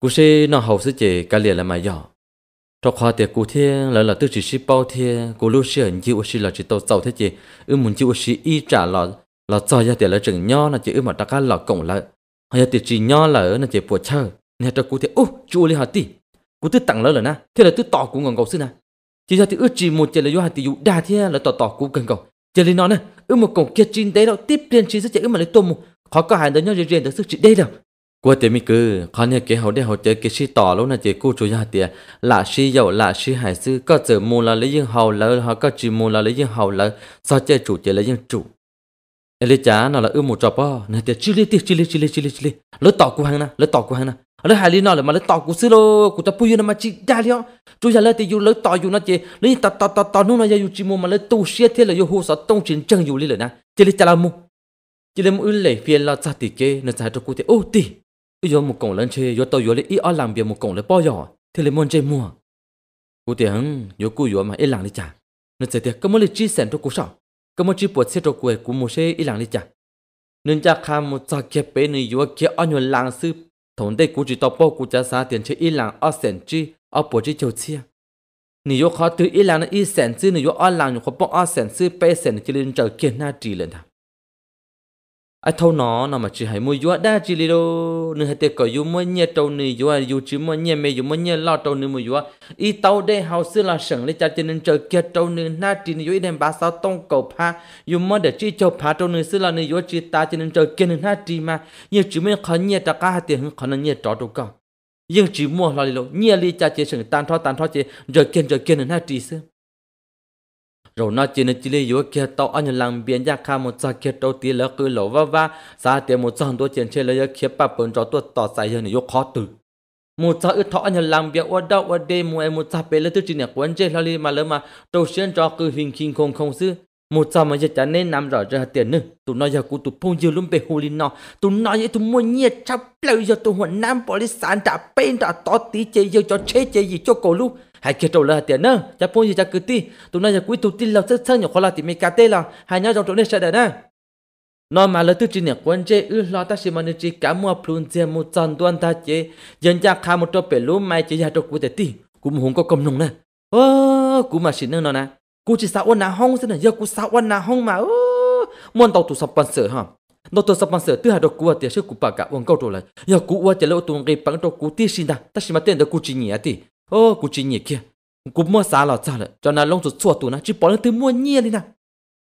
cú sẽ nó hầu sẽ chơi ca liền là mà nhỏ trò khó tiệt cú thiên là là tư chỉ ship bao thiên cú lưu sĩ hình chịu sĩ là chỉ tàu tàu thế chị ưng muốn chịu sĩ y trả là là cho ra tiệt là chừng nho là chỉ ưng mà ta ca là cổng là hay là tiệt chỉ nho là nó chỉ buộc chơi nên trò cú thiên ô chú li hả tì cú tư tặng lỡ là na thế là tư tỏ của ngọn cầu xưa na à. chỉ ra thì ước chỉ một chỉ là do hai tỷ dụ đa thế là tỏ tỏ của cần cầu chỉ là nó nè ước một cổng kia chín đấy đâu tiếp liền chỉ sẽ chạy ước mà lấy tôm một khó có hai đứa nhau riêng được sức chỉ đây đâu qua tiền mi cứ khó nhớ cái hậu đây hậu chơi cái si tỏ lâu này chỉ cô chủ gia tiền là si giàu là si hải sư có giờ mua là lấy dương hậu lỡ họ có chỉ mua là lấy dương hậu lỡ sao chơi chủ chơi lấy dương chủ lấy chả nó là ước một trò po nè tiền chili tiền chili chili chili chili lấy tỏ của hàng na lấy tỏ của hàng na lấy hai lý nó là mà lỡ tàu của xí lo của ta bây giờ mà chỉ ra đi không chú giờ lấy thì dù lấy tàu dù nó chỉ lấy tàu tàu tàu tàu nó giờ dù chỉ mua mà lỡ tu xe thế là dù hồ sơ tông chính chân dù lý rồi nè chỉ lấy chả mua chỉ lấy mua lấy phiền là ra thì cái nó giải cho cô thì ô tì giờ một cổng lên chơi giờ tàu giờ lấy ít ở làm việc một cổng lấy bao giờ thế lấy muốn chơi mua cô thì hứng giờ cô giờ mà ít làm đi chả nó sẽ thì có muốn lấy chi sản cho cô sao có muốn chỉ bột xe cho cô cũng muốn xe ít làm đi chả nên cha kham một sao kia bên này giờ kia ở nhiều làng sư 同地估计到包估计啥点出一两二三只，二百支九切。你要可对一两的一三支，你要二两就可包二千支八千的，就认真那底了的。ai thâu nó nó mà chỉ hay mua vua đa chỉ li đâu nửa hết có vua mua nhẹ trâu nửa vua vua chỉ mua nhẹ mẹ vua mua nhẹ lo trâu nửa mua vua ít tàu đây hậu xưa là sừng lấy cha cho nên chờ kia trâu nửa na chỉ nửa vua đem bá sao tông cầu pha vua mua để chỉ cho pha trâu nửa xưa là nửa vua chỉ ta cho nên chờ kia nửa na chỉ mà nhiều chỉ mới khó nhẹ ta cả tiền khó nên nhẹ trâu đâu cả nhưng chỉ mua lo li đâu nhẹ li cha chỉ sừng tan thọ tan thọ chỉ giờ kia giờ kia nửa na chỉ xưa rồi nó chỉ nên chỉ lấy yếu kia tao anh làm biến ra khá một sao kia tàu tí là cứ lỗ vá vá ra tiền một trăm đôi tiền chơi lấy kia ba bốn cho tôi tỏ sai hơn yếu khó từ một sao ít thọ anh làm biến ở đâu ở đây mua em một sao bé lấy tôi chỉ nhận quên chơi là đi mà lỡ mà đầu xuyên cho cứ hình kinh không không xứ một sao mà giờ chả nên nằm rõ ra tiền nữa tụi nó giờ cũng tụi phong dư lắm về hồ linh nó tụi nó giờ tụi mua nhiệt chắp lâu giờ tụi hoàn nam bỏ đi sản đã bên đã tót tí chơi giờ cho chế chơi gì cho cổ luôn hai kia trâu là tiền nữa cha phun gì cha cứ ti tụi nó giờ quý tụt tin là rất thân nhỏ khó là thì mình cà tê là hai nhau trong chỗ này sẽ đợi nè nó mà là tư chỉ niệm quan chế ư lo ta xí mà nữ chỉ cả mua phun chế mua chân tuan ta chế dân cha khá một trâu bể lúa mai chế nhà trâu quý tê ti cũng muốn có công nông nè ô cũng mà xin nó nè cũng chỉ sao ôn nà hông xin là giờ cũng sao ôn nà hông mà ô muốn tàu tụ sập bàn sờ ha, nó tôi sắp mang sửa thứ hai đó cua tiền sức của bạc cả uống câu rồi lại giờ cua tiền lỗ tụng cái bằng đó cua ti xin ta ta xin mà tiền được cua chỉ nhỉ ti ô cụ chỉ nhỉ kia cụ mua xá lò xa lợ cho nên lông chuột chua tù nà, chỉ bỏ lên từ mua nhia đi nà.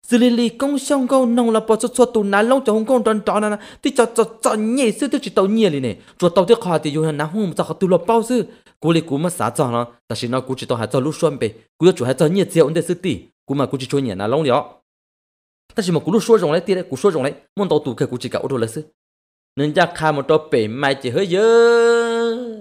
xử lý lý công xong câu nông là bỏ chuột chua tù nà, lông chuột không công tròn tròn nà, thì cho cho cho nhỉ sư tôi chỉ tàu nhia đi nè chuột tàu thì khó thì dùng nó không sao tù lọ bao sư cụ lý cụ mua xá cho nó ta chỉ nó cụ chỉ tàu hay cho lúc xuân bề cụ cho chủ hay cho nhia rượu để sư tỷ cụ mà cụ chỉ cho nhỉ nà lông đó ta chỉ mà cụ lúc xuân rồi đấy tiền đấy cụ xuân rồi đấy muốn tàu tù kia cụ chỉ cả ô đồ là sư nên ra khai một tàu bể mai chỉ hơi dơ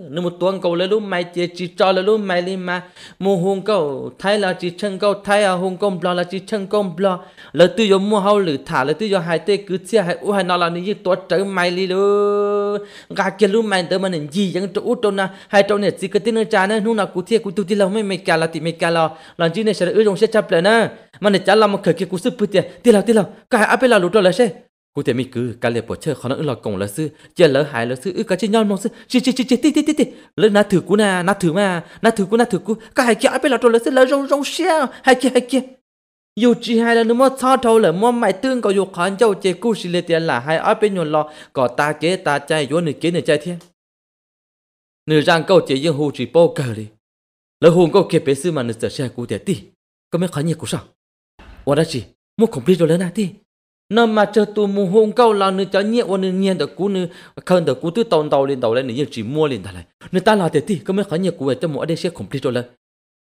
nếu một tuần cầu lên luôn mai chỉ chỉ cho lên luôn mai lên mà mua hung cầu thay là chỉ chân cầu thay là hùng công blo là chỉ chân công blo là tự do mua hậu lử thả là tự do hai tay cứ chia hai u hai nó là những tuột trở mai đi luôn gà kia luôn mai tới mà nên gì chẳng chỗ út na hai chỗ này chỉ cái tin nó cha nên lúc nào cú thiệt cú tu ti lâu mấy mấy cả là ti mấy cả là làm chi này sẽ ước trong sẽ chấp lại nè mà này chả làm một khởi kia cú sức bự tiệt ti lâu ti lâu cái áp là lụt rồi là sẽ Cú thể mi cứ cả liệt bỏ chơi khó nó lò cổng là sư Chia lỡ hại là sư ư cả chơi nhon mong sư Chị chị chị chị tí tí tí tí Lỡ nà thử cú nà nà thử mà nà thử cú nà thử cú Cả hại kia ai biết lọ trò là sư lỡ rong rong xe hại kia hại kia Dù chỉ hai là nếu mà sao thâu lỡ mong mày tương có dù khán châu chê cú xì lê tiền là hai ai biết nhon lọ Có ta kế ta chạy dù nữ kế nữ chạy thiên Nữ răng câu chế dương hù chỉ bô cờ đi Lỡ hùng câu kia bế sư mà nữ sở xe cú thể tí Có mấy khó nhiệt cú sao Ủa đó chị Mua không complete rồi lớn à tí nó mà cho tụ mù hôn câu là nó cho nhẹ ôn nhiên được cú nó khăn được cú tứ tàu tàu lên tàu lên nó chỉ mua lên thà này nó ta là thế thì có mấy khó nhẹ cú cho mỗi đây sẽ complete rồi là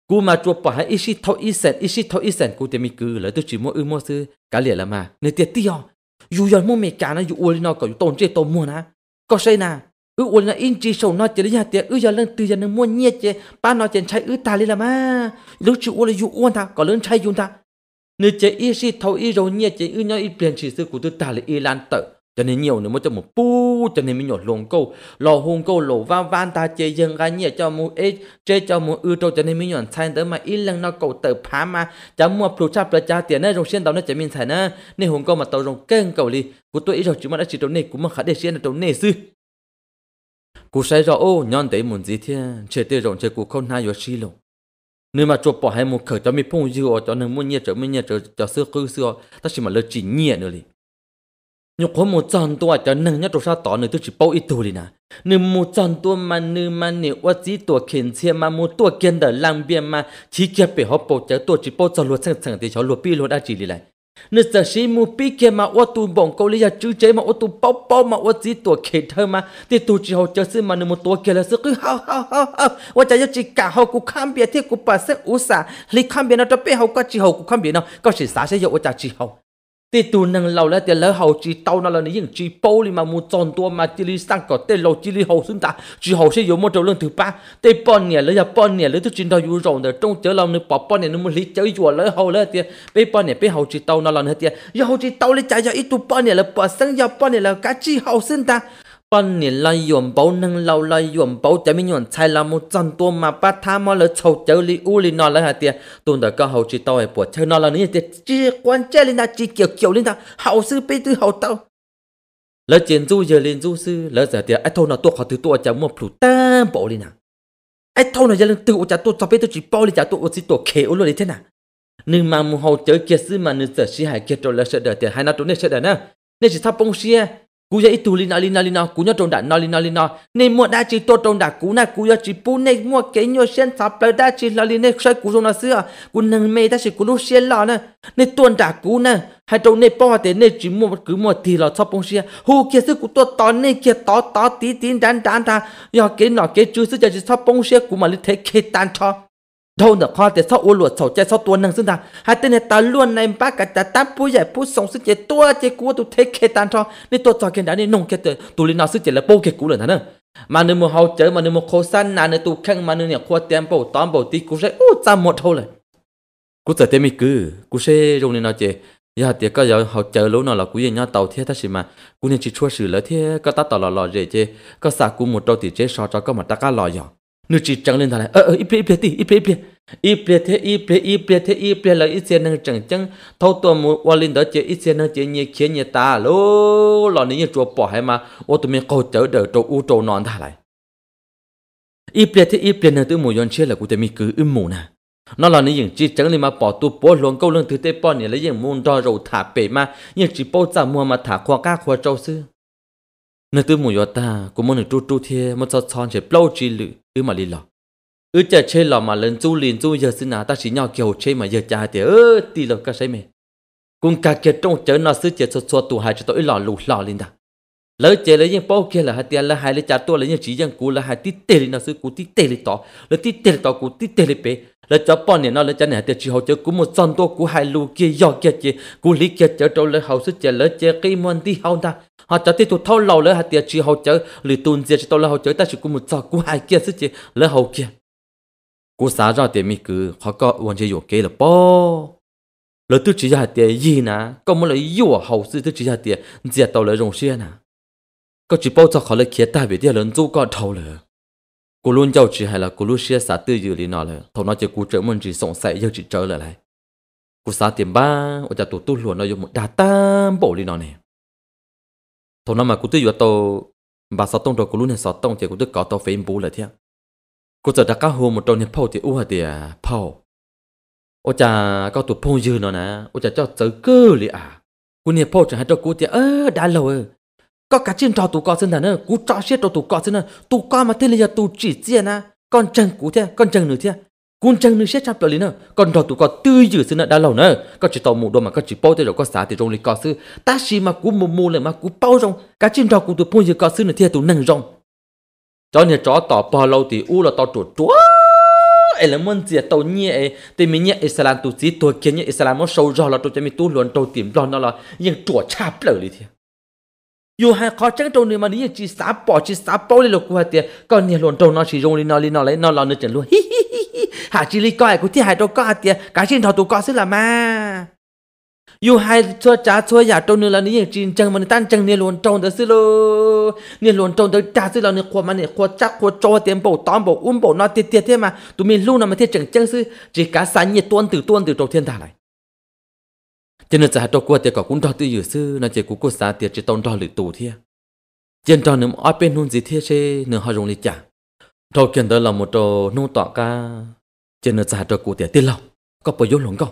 cú mà chụp bỏ hay ít thâu ít sen ít thâu ít sen cú thì mình cứ là tôi chỉ mua ư mua sư cá liền là mà nó tiệt tiệt tiêu dù giờ mua mẹ cả nó dù ôn nó có dù tồn chế tồn mua nè có sai nè ư ôn là in chỉ sầu nó chỉ lấy nhà tiệt ư giờ lên từ giờ nó mua nhẹ chế, ba nó chỉ chạy ư ta liền là mà lúc chịu ôn là dù ôn ta có lớn chạy dùng ta nếu chế ý sĩ thâu ý rồi nhẹ chế ư nhau ý biển chỉ sư của tôi ta là ý lan tự cho nên nhiều nữa mới cho một pu, cho nên mới nhỏ lồng câu lò hùng câu lò va van ta chế dân ra nhẹ cho mu ế chế cho mu ư trâu cho nên mới nhỏ sai tới mà ý lần nó cầu tự phá mà cho mua phù cha phù cha tiền nó rồng xiên tàu nó chế mình sai nó nên hùng câu mà tàu rồng kênh cầu đi của tôi ý rồi chúng mà đã chỉ trâu này cũng mà khả để xiên trâu này sư cú sai rõ ô nhon tới muốn gì thế chế tới rồng chế cú không hai yo xí lồng nếu mà chụp bỏ hay một khởi cho mình phong dư cho nên muốn nhiệt cho mình nhiệt cho cho xưa cứ xưa ta chỉ mà lỡ chỉ nhiệt nữa đi nhục có một trăm tuổi cho nên nhất trong sao tỏ nữa tôi chỉ bao ít tuổi đi nè nếu một trăm tuổi mà nếu mà nếu quá chỉ tuổi kiện xe mà một tuổi kiện đời làm biên mà chỉ kia bị họ bao cho tuổi chỉ bao cho luật sang sang thì cho luật bi luật đã chỉ đi lại นึกสิมูปีเกมาว่าตูบ่งเกาหลีจื้อเจมาว่าตูเป้าเป้ามาว่าจีตัวเขตเธอมาที่ตูจีเขาเจอซื้อมาหนึ่งตัวเกลือซื้อคือเฮาเฮาเฮาเฮาว่าจะยจีกะเขากูข้ามเบียที่กูปัสเซอุสาลิข้ามเบียนะจะเป้เขาก็จีเขากูข้ามเบียนะก็สิสาเสียว่าจะจีเขา ti tu nâng lâu là ti lỡ hậu chỉ tàu nó là những chỉ bố li mà muốn chọn tua mà chỉ li sang có ti lâu chỉ li hậu xuống ta chỉ hậu sẽ dùng một trâu lương thứ ba ti bọn nè lỡ giờ bọn nè lỡ tu chỉ đầu dùng rồi để trong chợ lòng nữa bỏ bọn nè nó muốn lý chơi chùa lỡ hậu lỡ ti bây bọn nè bây hậu chỉ tàu nó là nữa ti giờ hậu chỉ tàu li chạy dạ giờ ít tu bọn nè là bỏ sang giờ dạ bọn nè là cá chỉ hậu xuống ta 半年来元宝能老来元宝，咱们元菜那么真多嘛，把他们了臭酒里屋里拿来下点，懂得个好知道的不？吃那了你的只管这里那只叫叫你那好事被对好到。了建筑也连筑师，了在点哎头那多好头多家么普单包里呢？哎头那家人头我家多钞票都只包里家多我只多开我了里天呐。你嘛么好酒结事嘛，你这是还结着了是的点，还那多那是的呢？那是他崩西啊。cú dễ tu lina lina lina cú nhớ trông đã nó lina lina nên mua đã chỉ to trông đạn cú na cú nhớ chỉ bu nên mua cái nhớ sen sập lại đã chỉ lo lina xoay cú trông nó xưa cú nâng mê đã chỉ cú lúc sen lò nè nên tuần đạn cú nè hai trông nên bỏ thế nên chỉ mua cứ mua thì là sắp bông xia hú kia sức cú to to nên kia to to tí tí đan đan ta giờ cái nọ cái chú sức chỉ sắp bông xia cú mà lấy thế kia tan cho thôn được kho thì sau u luật sầu chơi sau tuần năng sinh ta hai tên này ta luôn này bác cả ta tám búi giải búi sống sức chế tua chế cua tu thế kê tan cho nên tôi cho cái đá nên nông kê tự tu lên nào sức chế là bô kê cũ rồi thằng nữa mà nếu mà hậu chơi mà nếu mà khô san nà nếu tu khăng mà nếu nhà khoa tiêm bầu tóm bầu tí cú sẽ u ra một thôi lại cú sợ tiêm cứ cú sẽ dùng nên nào chế giờ thì có giờ hậu chơi lũ nào là cú như nhau tàu thế thật xí mà cú nên chỉ chua xử lỡ thế có ta tàu lò lò dễ chế có xả cú một trâu thì chế so cho có mà ta cá lò nhỏ nếu chỉ chẳng lên thằng này ơ ờ, ơ ờ, ít ít ít ít ít thế thế อีเปลี่ยเทอีเปลี่ยอีเปลี่ยเทอีเปลี่ยเลยอีเสียนึงจังจังเท่าตัวมูวอลินเดอเจอีเสียนึงเจเนี่ยเขียนเนี่ยตาโลหล่อนี้เนี่ยจัวปอให้มาโอ้ตัวมีเขาเจอเดอตัวอูโจนอนท่าไรอีเปลี่ยเทอีเปลี่ยนึงตัวหมูยอนเชื่อเลยกูจะมีคืออึมหมูนะ nó là cứ những chỉ chẳng lên mà bỏ tu bố luôn câu lương thứ tế bỏ này là những môn đo rồi thả bể mà những chỉ bố giả mua mà thả khoa cá khoa trâu sư nơi tư mùi ta cũng muốn được tru tru thiê muốn cho chọn chỉ bao chỉ lự ư mà lì lọ ư chả chơi lò mà lên chú liền chú giờ xin nào ta chỉ nhau kiểu chơi mà giờ cha thì ơ tì lò cái gì mày cùng cả kia trong chớ nó xứ chả xóa xóa tụ hai cho tôi lò lù lò lên đã lỡ chơi lấy những bao kia là hai tiền là hai lấy chả tôi lấy những chỉ dân cú là hai tít tê lên nó xứ cú tít tê lên tỏ lỡ tít tê lên tỏ cú tít tê lên bé lỡ cho bọn này nó lỡ chả này thì chỉ hậu chớ cú một son to cú hai lù kia giò kia chị cú lý kia chớ trâu lỡ hậu xứ chả lỡ chả cái món tí hậu ta họ cho thì tụt thâu lầu lỡ hai tiền chỉ hậu chớ lì tuôn gì cho tôi lỡ hậu chớ ta chỉ cú một giò cú hai kia xứ chả lỡ hậu kia กูสาจอเตมีคือเขาก็วันจะอยู่เกลปอแล้วตุจีจาเตียยีนะก็มันเลยยู่เขาซื้อตุจีจาเตียเจียตัวเลยรงเชียนะก็จีป้าจะเขาเลยเขียนได้ไปเดียเลยจู้ก็เท่าเลยกูรุ่นเจ้าจีให้ละกูรู้เชียสาตื้ออยู่ลีนอเลยทนน้อยจะกูเจอมันจีสงสัยเยอะจีเจอเลยไรกูสาเตียมบ้าว่าจะตัวตู้หลวนเราอยู่มุดดาตามโบลีนอเนี่ยทนน้อยมากูตื้ออยู่ตัวบาสต้องตัวกูรุ่นเนี่ยสอต้องเจกูตื้อก่อตัวเฟมบูเลยเที่ยกูจะดักก้าหัวมันตรงนี้พ่อที่อู้หัดเดียพ่อโอจ่าก็ตัวพงยืนเนาะนะโอจ่าเจ้าเจอเกอเลยอ่ะกูเนี่ยพ่อจะให้ตัวกูเดียเออได้เลยก็กระจิ้นจอตัวก่อนสินะเนอะกูจอเชี่ยตัวตัวก่อนสินะตัวก่อนมาเทเลยตัวจีเจียนะก่อนจังกูเทียก่อนจังหนึ่งเทียกูจังหนึ่งเชี่ยจับเปลี่ยนเนอะก่อนจอตัวก่อนตื้อยืดสินะได้เลยเนอะก็จีตัวหมูดมาก็จีโป้เทียก็สาติตรงเลยก่อนซื้อตาชีมากูมูมูเลยมากูเป้าตรงกระจิ้นจอกูตัวพงยืนก่อนซื้อเนี่ยเทียตัวหนึ่งตรง cho nên chó tỏ bò lâu thì u là tao chuột chúa ấy là muốn gì tàu nhẹ ấy thì mình nhẹ Islam tu sĩ tôi kiến nhẹ Islam nó sâu rõ là tôi cho mình tu luôn tàu tìm lo nó là nhưng chuột cha lỡ đi thì dù hai khó tránh trâu này mà đi chỉ xả bỏ chỉ xả bỏ đi lục của tiệt còn nhiều luôn tàu nó chỉ dùng đi nó đi nó lấy nó lo nó chỉnh luôn hi hi hi hà chỉ lý coi của thiên hải tàu coi tiệt cả trên tàu tụ coi sức là ma hai cha cha nhà trâu trâu là là mà mà mà lô khoa khoa khoa chắc tiền bộ bộ bộ tám tiệt tiệt thế tụi mình luôn chỉ 又还做咋做呀？找你了，你也真正嘛？你但正你乱找的是喽，你乱找的咋是了？你活嘛？你活咋活找点宝当宝温宝那点点点嘛？都没路那么点正正是只 cả sáng nhiệt tuôn từ tuôn từ trâu thiên đà này. cho nên giờ trâu qua tiệt cả cũng đâu tự dự sư nó chỉ cũng có sáng tiệt chỉ tông đâu lử tù thiên. trên trâu nếu ai bên hôn gì thế chứ nửa họ rồng lịch chả. trâu kiện đó là một trâu nô tọa ca. cho nên giờ trâu cụ tiệt tiệt lâu, có bao nhiêu lồng câu,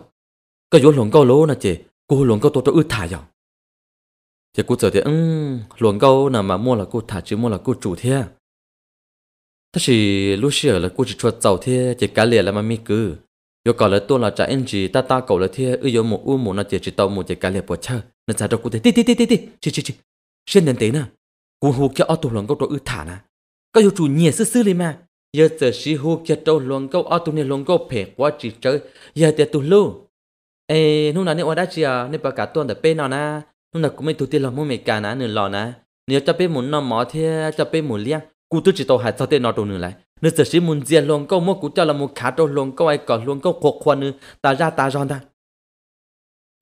có nhiêu lồng câu lố là chỉ cô luồng câu tôi tôi ư thả dòng thì cô giờ thì ừm luồng câu nào mà mua là cô thả chứ mua là cô chủ thế thế thì lúc xưa là cô chỉ cho giàu thế chỉ cá liền là mà mi cứ yo cả là tôi là trả anh chị ta ta cầu là thế ư yo một u một là chỉ chỉ tàu một chỉ cá liền bỏ chơi nên trả cho cô thế tí tí tí tí tí chỉ chỉ chỉ, xuyên đến thế nè cô hú cho ở tù câu tôi ư thả nè có yêu chủ nhẹ sư sư liền mà giờ giờ sĩ hú kia tàu luồng câu ở tù này luồng câu phe quá chỉ chơi giờ thì tù luôn เอ้นู่นน่ะนี่ยว่าได้เชียวนี่ประกาศตัวแต่เป็นนอนะนู่นน่ะกูไม่ถูกตีเลาไม่เเมกานะหนึ่งหลอนะเนี่ยจะเป็นหมุนนอหมอเทียจะเป็นหมุนเลี้ยง กูตัวจิโตหายสเตนอตัวหนึ่งเลยนึกจะชิมุนเจียนลงก็มั่วกูเจ้าละมุขาโตลงก็ไอ้ก่อนลงก็ขกควนนึงตาญาตาจอนตา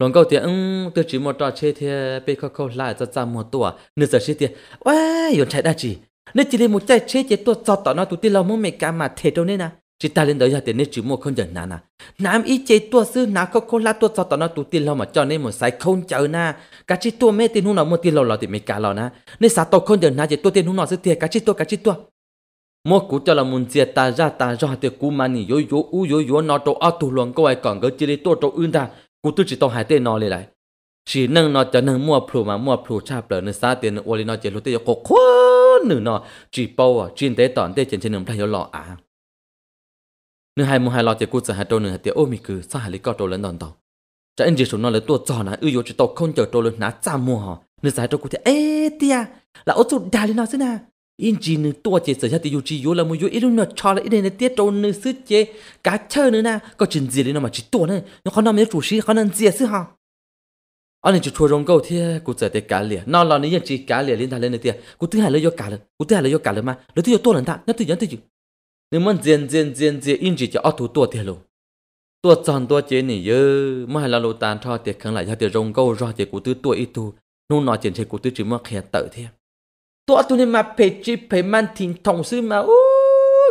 ลงก็เตียอตัวจิหมดตอเชเทียไปเขาเขาไล่จะจำมัวตัวนึกจะชิเตียว้ายยนใช้ได้จีนึกจีเลยมุใจเชเจตัวจอดต่อหนอาตุติเราม่เเมกามาเทโตวนี้ยนะ chỉ ta lên đó giờ tiền nên chỉ mua không dần nà nà nam ít chế tua sư nà có cô la tua sao tao nó tụ tiền lo mà cho nên một sai không chờ nà cả chỉ tua mẹ tiền hung nó mua tiền lo lo thì mày cả lo nà nên sao tao không dần nà chỉ tua tiền hung nó sư tiền cả chỉ tua cả chỉ tua mua cú cho là muốn chia ta ra ta ra thì cú mà nỉ yo yo u yo yo nó trâu ở tụ luồng có ai còn gỡ chỉ lấy tua trâu ưn ta cú tôi chỉ tao hai tên nó lên lại chỉ nâng nó cho nâng mua phù mà mua phù cha bờ nên sao tiền ô lên nó chỉ lúc tiêu có khó nữa nó chỉ bao à chuyên tế tòn tế trên trên nằm thay yo lo à นึงให้มหาลอเจกูจะหาโตหนึ่งหาเตียโอมีคือสหลิก็โตเล่นตอนต่อจะเอ็นจีสุนนอเลยตัวจอนะอือโยจิโตคนเจอโตเลยนะจ้ามัวหอนึงสายโตกูเตียเอเตียแล้วโอจุดดาลินอสินะอินจีนึงตัวเจเสียชาติยูจียูละมูยูอีลุนอชอละอีเดนเตียโตนึงซื้อเจกาเชอร์นึงนะก็จินเจียลินอมาจิตัวนึงยังเขานำเมียจูชีเขานั่นเจียซื้อหออันนี้จะทัวรงเก้าเทียกูจะเตะกาเลียนอนรอนี้ยังจีกาเลียลินทาเลนเตียกูตื้อหาเลยยกกาเลยกูตื้อหาเลยยกกาเลยมาแล้วที่ยกตัวหลังท่านั่นตื้อยันตื้อ nếu muốn diễn diễn diễn diễn in chỉ cho ở thủ tua tiền luôn tua chọn tua chế này ư mà là lô tàn cho tiền khẳng lại cho thì rồng câu ra tiền của tư tua ít tu nô nói chuyện chế của tư chỉ mà khẽ tự thế tua tu này mà phải chi phải mang thìn thòng sư mà u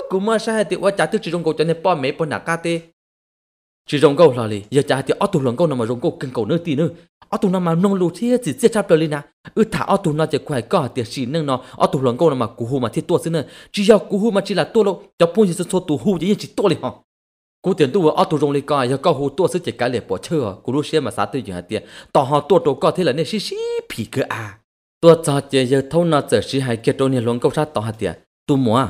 cũng mà sao tiền qua trả tư chỉ rồng câu cho nên bỏ mấy bỏ nã cá tê chỉ rong câu là gì giờ trả tiền ở thủ rong câu nào mà rồng câu cần cầu nữa tí nữa ở tù nó mà nông lù thiết chỉ giết chắp lên nè ư thả ở tù nó chỉ quay cỏ tiệt chỉ nâng nó ở tù luận câu nó mà cú hù mà thiết tua xin nè chỉ do cú hù mà chỉ là tua lộ cho phun chỉ số tù hù chỉ chỉ tua liền hả cú tiền tu ở tù rồng lên cỏ giờ cỏ hù tua sẽ chỉ cái liền bỏ chơi cú lúc xem mà sát tới giờ tiền tao họ tua đồ cỏ thế là nên xí xí phì cơ à tua cho chỉ giờ thâu nó chỉ xí hai kia trâu nè luận câu sát tao hạt tiền tù mua à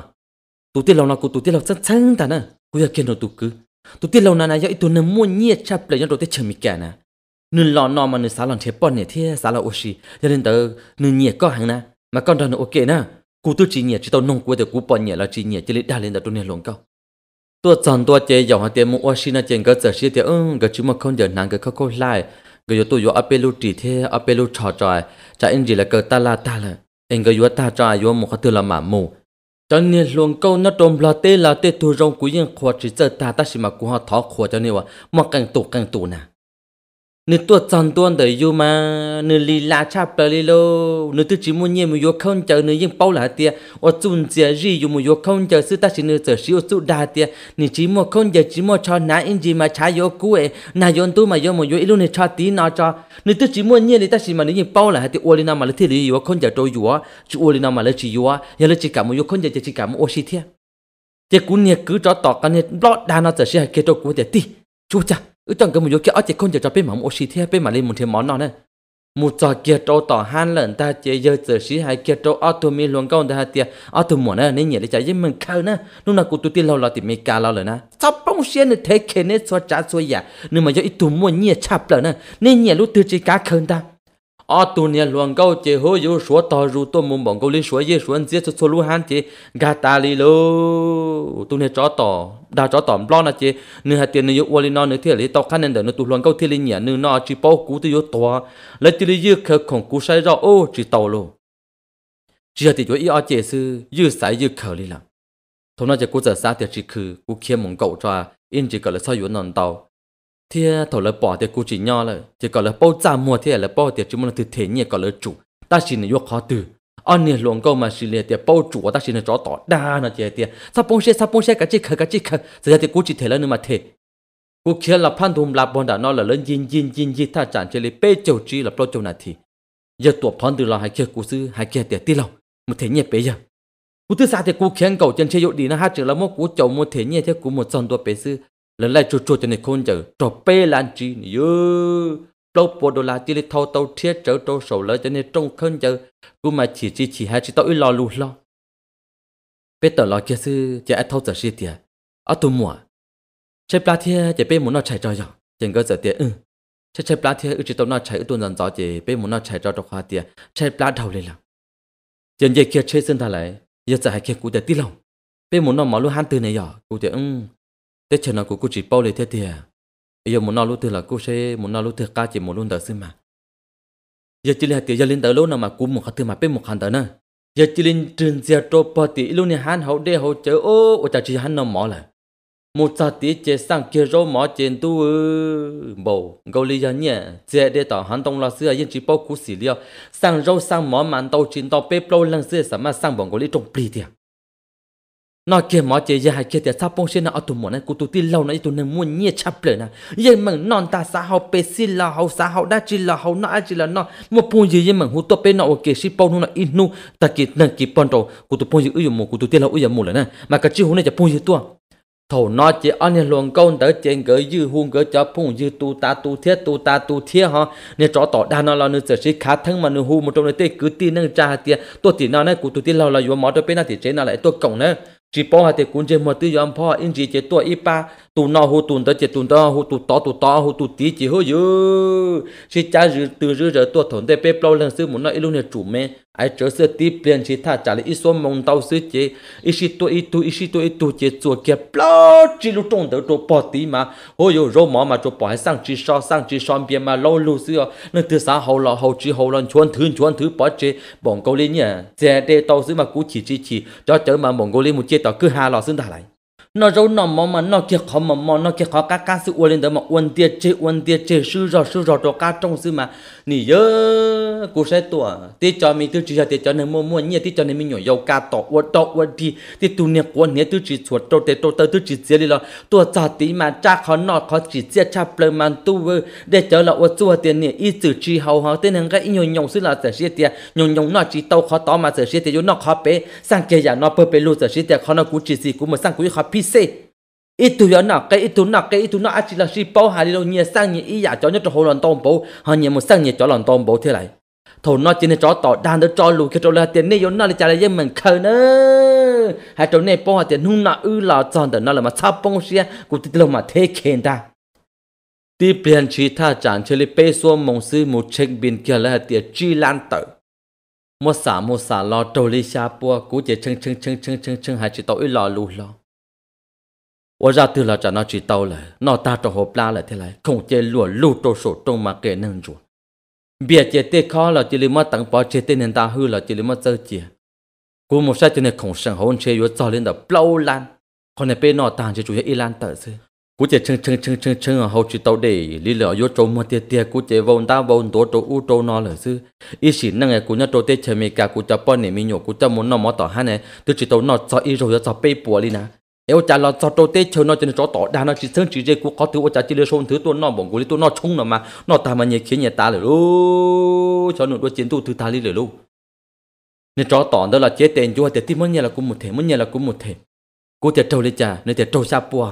tu tiết lâu nó cú tù tiết lâu chân chân ta nè cú giờ kia nó tù cứ tù tiết lâu nè nè giờ ít tù nè mua nhiệt chắp lại cho đồ tiết chờ mì cả nè nên lo nó mà nên xả lòng thế bọn này thế xả lòng oxy cho nên tớ nên nhẹ có hàng na mà con đó nó ok na cú tôi chỉ nhẹ chỉ tao nông quê tớ cú bọn nhẹ là chỉ nhẹ chỉ lấy đa lên tớ tôi nhẹ lộn cao tôi chọn tôi chơi dòng hàng tiền mua oxy na chơi cái giờ xí thì ưng cái chúng mà không giờ nàng cái khóc khóc lại cái giờ tôi vô apelu chỉ thế apelu trò trò trả anh gì là cái ta la ta là anh cái vô ta trò vô một cái tư là mà mù cho nên luôn câu nó trộm là tê là tê thu rong cú yên khoa chỉ giờ ta ta xí mà cú họ thọ khoa cho nên mà càng tụ càng tụ nè nếu tuột tròn tuôn tới yêu mà nếu li la chạp tới lì lô nếu tự chỉ muốn nhẹ một yêu không chờ nếu yên bao lá tiệt ở chung chia gì yêu một yêu không chờ sự ta chỉ nếu chờ siêu tụ đa tiệt nếu chỉ muốn không giờ chỉ muốn cho nã in gì mà cha yêu cuối nã yon tôi mà yêu một yêu luôn này cho tí nó cho nếu tự chỉ muốn nhẹ thì ta chỉ mà nếu yên bao lá tiệt ở lì nào mà lấy tiền lì yêu không chờ cho yêu chỉ ở lì nào mà lấy chỉ yêu giờ lấy chỉ cả một yêu không giờ chỉ cả một ô xí thiệt chỉ cú nhẹ cứ cho tỏ cái nhẹ lót đa nó chờ sẽ kết thúc cuối tiệt tí chú cha ừ chẳng cái một chỗ kia ở chỉ con giờ cho bên mỏng ô xí thế bên mà lên một thêm món nào nè một trò kia trâu tỏ han lợn ta chế giờ giờ xí hai kia trâu ở tụi mình luôn con ta hai tia ở tụi mỏ nè nên nhảy để chạy với mình khâu nè lúc nào cũng tụi tiên lâu lâu thì mình cà lâu rồi nè sao bông xe nè thế kia nè xóa trả xóa giả nhưng mà do ít tụi mua nhẹ chạp lợn nè nên nhảy lúc từ chỉ cá khơi ta ở tu này luồng câu chỉ hố yếu số to ru tô mồm bỏng câu linh số yếu số anh giết cho số lu han chỉ gà ta li lô tu này chó tỏ đã chó tỏ lo là chỉ nửa hạt tiền nửa yếu uali nó nửa thiệt lý tao khăn nên đỡ nửa tu luồng câu thiệt lý nhỉ nửa nọ chỉ bao cú tu yếu to lấy tiền lý yếu khờ khổng cú sai rõ ô chỉ tàu lô chỉ hạt tiền yếu ở chỉ sư yếu sai yếu khờ lý lắm thôi nó chỉ cú giờ sáng thì chỉ khử cú kia mồm cậu cho anh chỉ gọi là sao yếu nón tàu thì thổ lỡ bỏ thì cụ chỉ nho là thì gọi là bao giá mua thì là bao thì chúng mình thực thể nhẹ gọi là chủ ta chỉ là yêu khó từ anh nè luồng câu mà xí lệ thì bao chủ ta chỉ là cho tỏ đa nó chỉ thì sao bông xe sao bông xe cái chiếc khờ cái chiếc khờ giờ ra thì cụ chỉ thể là nữa mà thể cụ kia là phan thùng là bọn đã nó là lớn yin yin yin yin ta chẳng chỉ là bê chầu chi là bao chầu này thì giờ tuổi thon từ là hai kia cụ sư hai kia thì tí lòng một thể nhẹ bây giờ cụ thứ sao thì cụ khen cầu chân chơi dụng đi nó hát chữ là một cụ chầu một thể nhẹ thì cụ một dòng tuổi bê sư lần lại chuột chuột này khôn chữ trò bê lan chi nhớ ư bộ đồ là chỉ thâu tàu thiết trở trâu sầu lỡ cho nên trong khôn chữ cú mà chỉ chỉ chỉ hai chỉ tao lo lù lo Bây giờ lo kia sư chỉ ăn thâu giờ gì tiệt ở tù mùa chơi plá thiê chỉ bây muốn nó chạy cho rồi chẳng có giờ tiệt ừ chơi chơi plá thiê chỉ tao nó chạy tuần dần gió chỉ bê muốn nó chạy cho trong khoa tiệt chơi plá đầu lên lòng chẳng dễ kia chơi sinh ta lại giờ giờ hai kia cú tiệt tí lòng bê muốn nó mà luôn han từ này rồi cú tiệt ừ tết chờ nó của cô chỉ bao lấy thế thì bây à? giờ muốn nói lúc thì là cô sẽ muốn nói lúc thì ca chỉ muốn luôn đỡ xí mà giờ chỉ là tiểu giờ lên tới lúc nào mà cũng một thương mà bên một hàng đỡ nữa giờ chỉ lên trên giờ trộn bò tí luôn này hắn hậu đê hậu chở ô ở chả chỉ hắn nó mỏ lại một giờ tí chế sang kia rô mỏ trên tu bầu gấu lý giờ nhẹ chế để tỏ hắn tông lo xưa yên chỉ bao cú xì liao sang rô sang mỏ màn tàu chín tàu bếp lâu lần xưa sắm mà sang bọn gấu lý trong plì thiệt à? nó kia mà chơi giờ hai kia thì sao phong xin nó ở tụi mỏ này cụt tụt tin lâu nãy tụi nên muốn nhẹ chập lên nè giờ mình non ta sao học bê xin là học sao hậu đã chỉ là học nó chỉ là nó một bông gì giờ mình hút tụi bê nó ok xí bông nó ít nu ta kia nâng kia bông đầu cụt tụi bông gì uy mù cụt tụi lâu là uy mù lên mà cái chữ hú này chỉ bông gì tua thầu nó chỉ anh nên luồng câu tới trên gửi dư hung gửi cho phung dư tu ta tu thiết tu ta tu thiết ha nên cho tỏ đa nó là nên sửa sĩ khá thân mà nên hung một trong nơi tê cứ tin nâng cha tiền, tôi tin nó này cụt tụi lâu là vừa mỏ cho bên nó thì chế nó lại tôi cổng nữa chỉ bỏ hạt thì cũng chỉ một tư giờ bỏ in chỉ chỉ tuổi ít ba tu nọ hồ tu đó chỉ tu đó hồ tu to tu to hồ tu tí chỉ hồ dữ chỉ cha dữ từ dữ giờ tuổi thốn để bếp lâu lần xưa muốn nói ít lúc này chủ mẹ ai trở sơ tí biến chỉ thà trả lại ít số mong tao xứ chỉ ít chỉ tuổi ít tuổi ít chỉ tuổi ít tuổi chỉ chùa kia lâu chỉ lúc trung đầu chỗ bỏ tí mà hồ dữ rô mỏ mà chỗ bỏ hay sang chỉ so sang chỉ so bia mà lâu lâu xưa nên từ sáng hậu lọ hậu chỉ hậu lần chuan thứ chuan thứ bỏ chỉ bọn câu lên nhỉ xe để tàu xứ mà cú chỉ chỉ chỉ cho chớ mà bọn câu lên một chiếc ต่อคือหาหลอซึ่งตาไหล nó râu nó mà mà nó kia khó mà mỏ nó kia khó cá cá sự uốn lên đó mà uốn tiệt chế uốn tiệt chế sư rõ sư rõ cho cá trong sư mà nỉ nhớ cô sẽ tuổi tiết cho mình tư chỉ cho tiết cho nên mua mua nhẹ tiết cho nên mình nhỏ dầu cá tỏ uốn tỏ uốn đi tiết tu niệm uốn nhẹ tư chỉ chuột trâu tiết trâu tới tư chỉ chết đi lo tua trả tí mà cha khó nọ khó chỉ chết cha bơm mà tu vơ để cho là uốn chua tiền nhẹ ít chữ chỉ hầu hầu tên hàng cái nhỏ nhỏ sư là sẽ sẽ tiệt nhỏ nhỏ nọ chỉ tàu khó tỏ mà sẽ sẽ tiệt nọ khó bé sang kia giờ nọ bơ bê lu sẽ sẽ tiệt khó nọ cú chỉ gì cú mà sang cú khó pí se ít tu yo nọ cái ít tu nọ cái ít tu nọ chỉ là si bảo hà đi đâu nhiều sang nhiều ý giả cho nhất cho hồ lần tôm bảo, họ nhiều một sang nhiều cho lần tôm bảo thế này thầu nó chỉ nên cho tỏ đàn được cho lù cái chỗ là tiền này yo nọ là trả lại mình khờ nữa hai chỗ này bao hà tiền hung nọ ư là tròn đó nó là mà sao bông xia cũng tự lòng mà thế khen ta Đi biển chỉ tha chẳng chơi li bê xua mong sư một chiếc bình kia là tiền chi lan tử mua xả mua xả lo trâu li xa bua cũng chỉ chưng chưng chưng chưng chưng chưng hai chỉ tao ư lò lù lo 我让对了，找那知道了，那大着好拉了起来，空间落路着手中嘛给弄住。别接得靠了，这里么等把接得人大后了，这里么走接。古木山真的空生好车有早领的包烂，可能被那单就主要一烂得是。古只称称称称称啊，好知道的，你了有周末爹爹，古只往大往多多乌多那了是。一时那个古那周爹前面家古只帮你们用，古只么那么大汉呢，都知道那早一周要早被剥哩呢。eo cha là cho tôi tết chơi nó cho nên cho tỏ đa nó chỉ sơn chỉ dây của có thứ của cha chỉ đưa xôn thứ tôi nó bổng của tôi nó chung nó mà nó ta mà nhẹ khiến nhẹ ta rồi lú cho nó đôi chiến tu thứ ta đi rồi lú nên cho tỏ đó là chế tiền chúa thì tim mới nhẹ là cũng một thể mới nhẹ là cũng một thể cô thì trâu lấy cha nên thì trâu xa bùa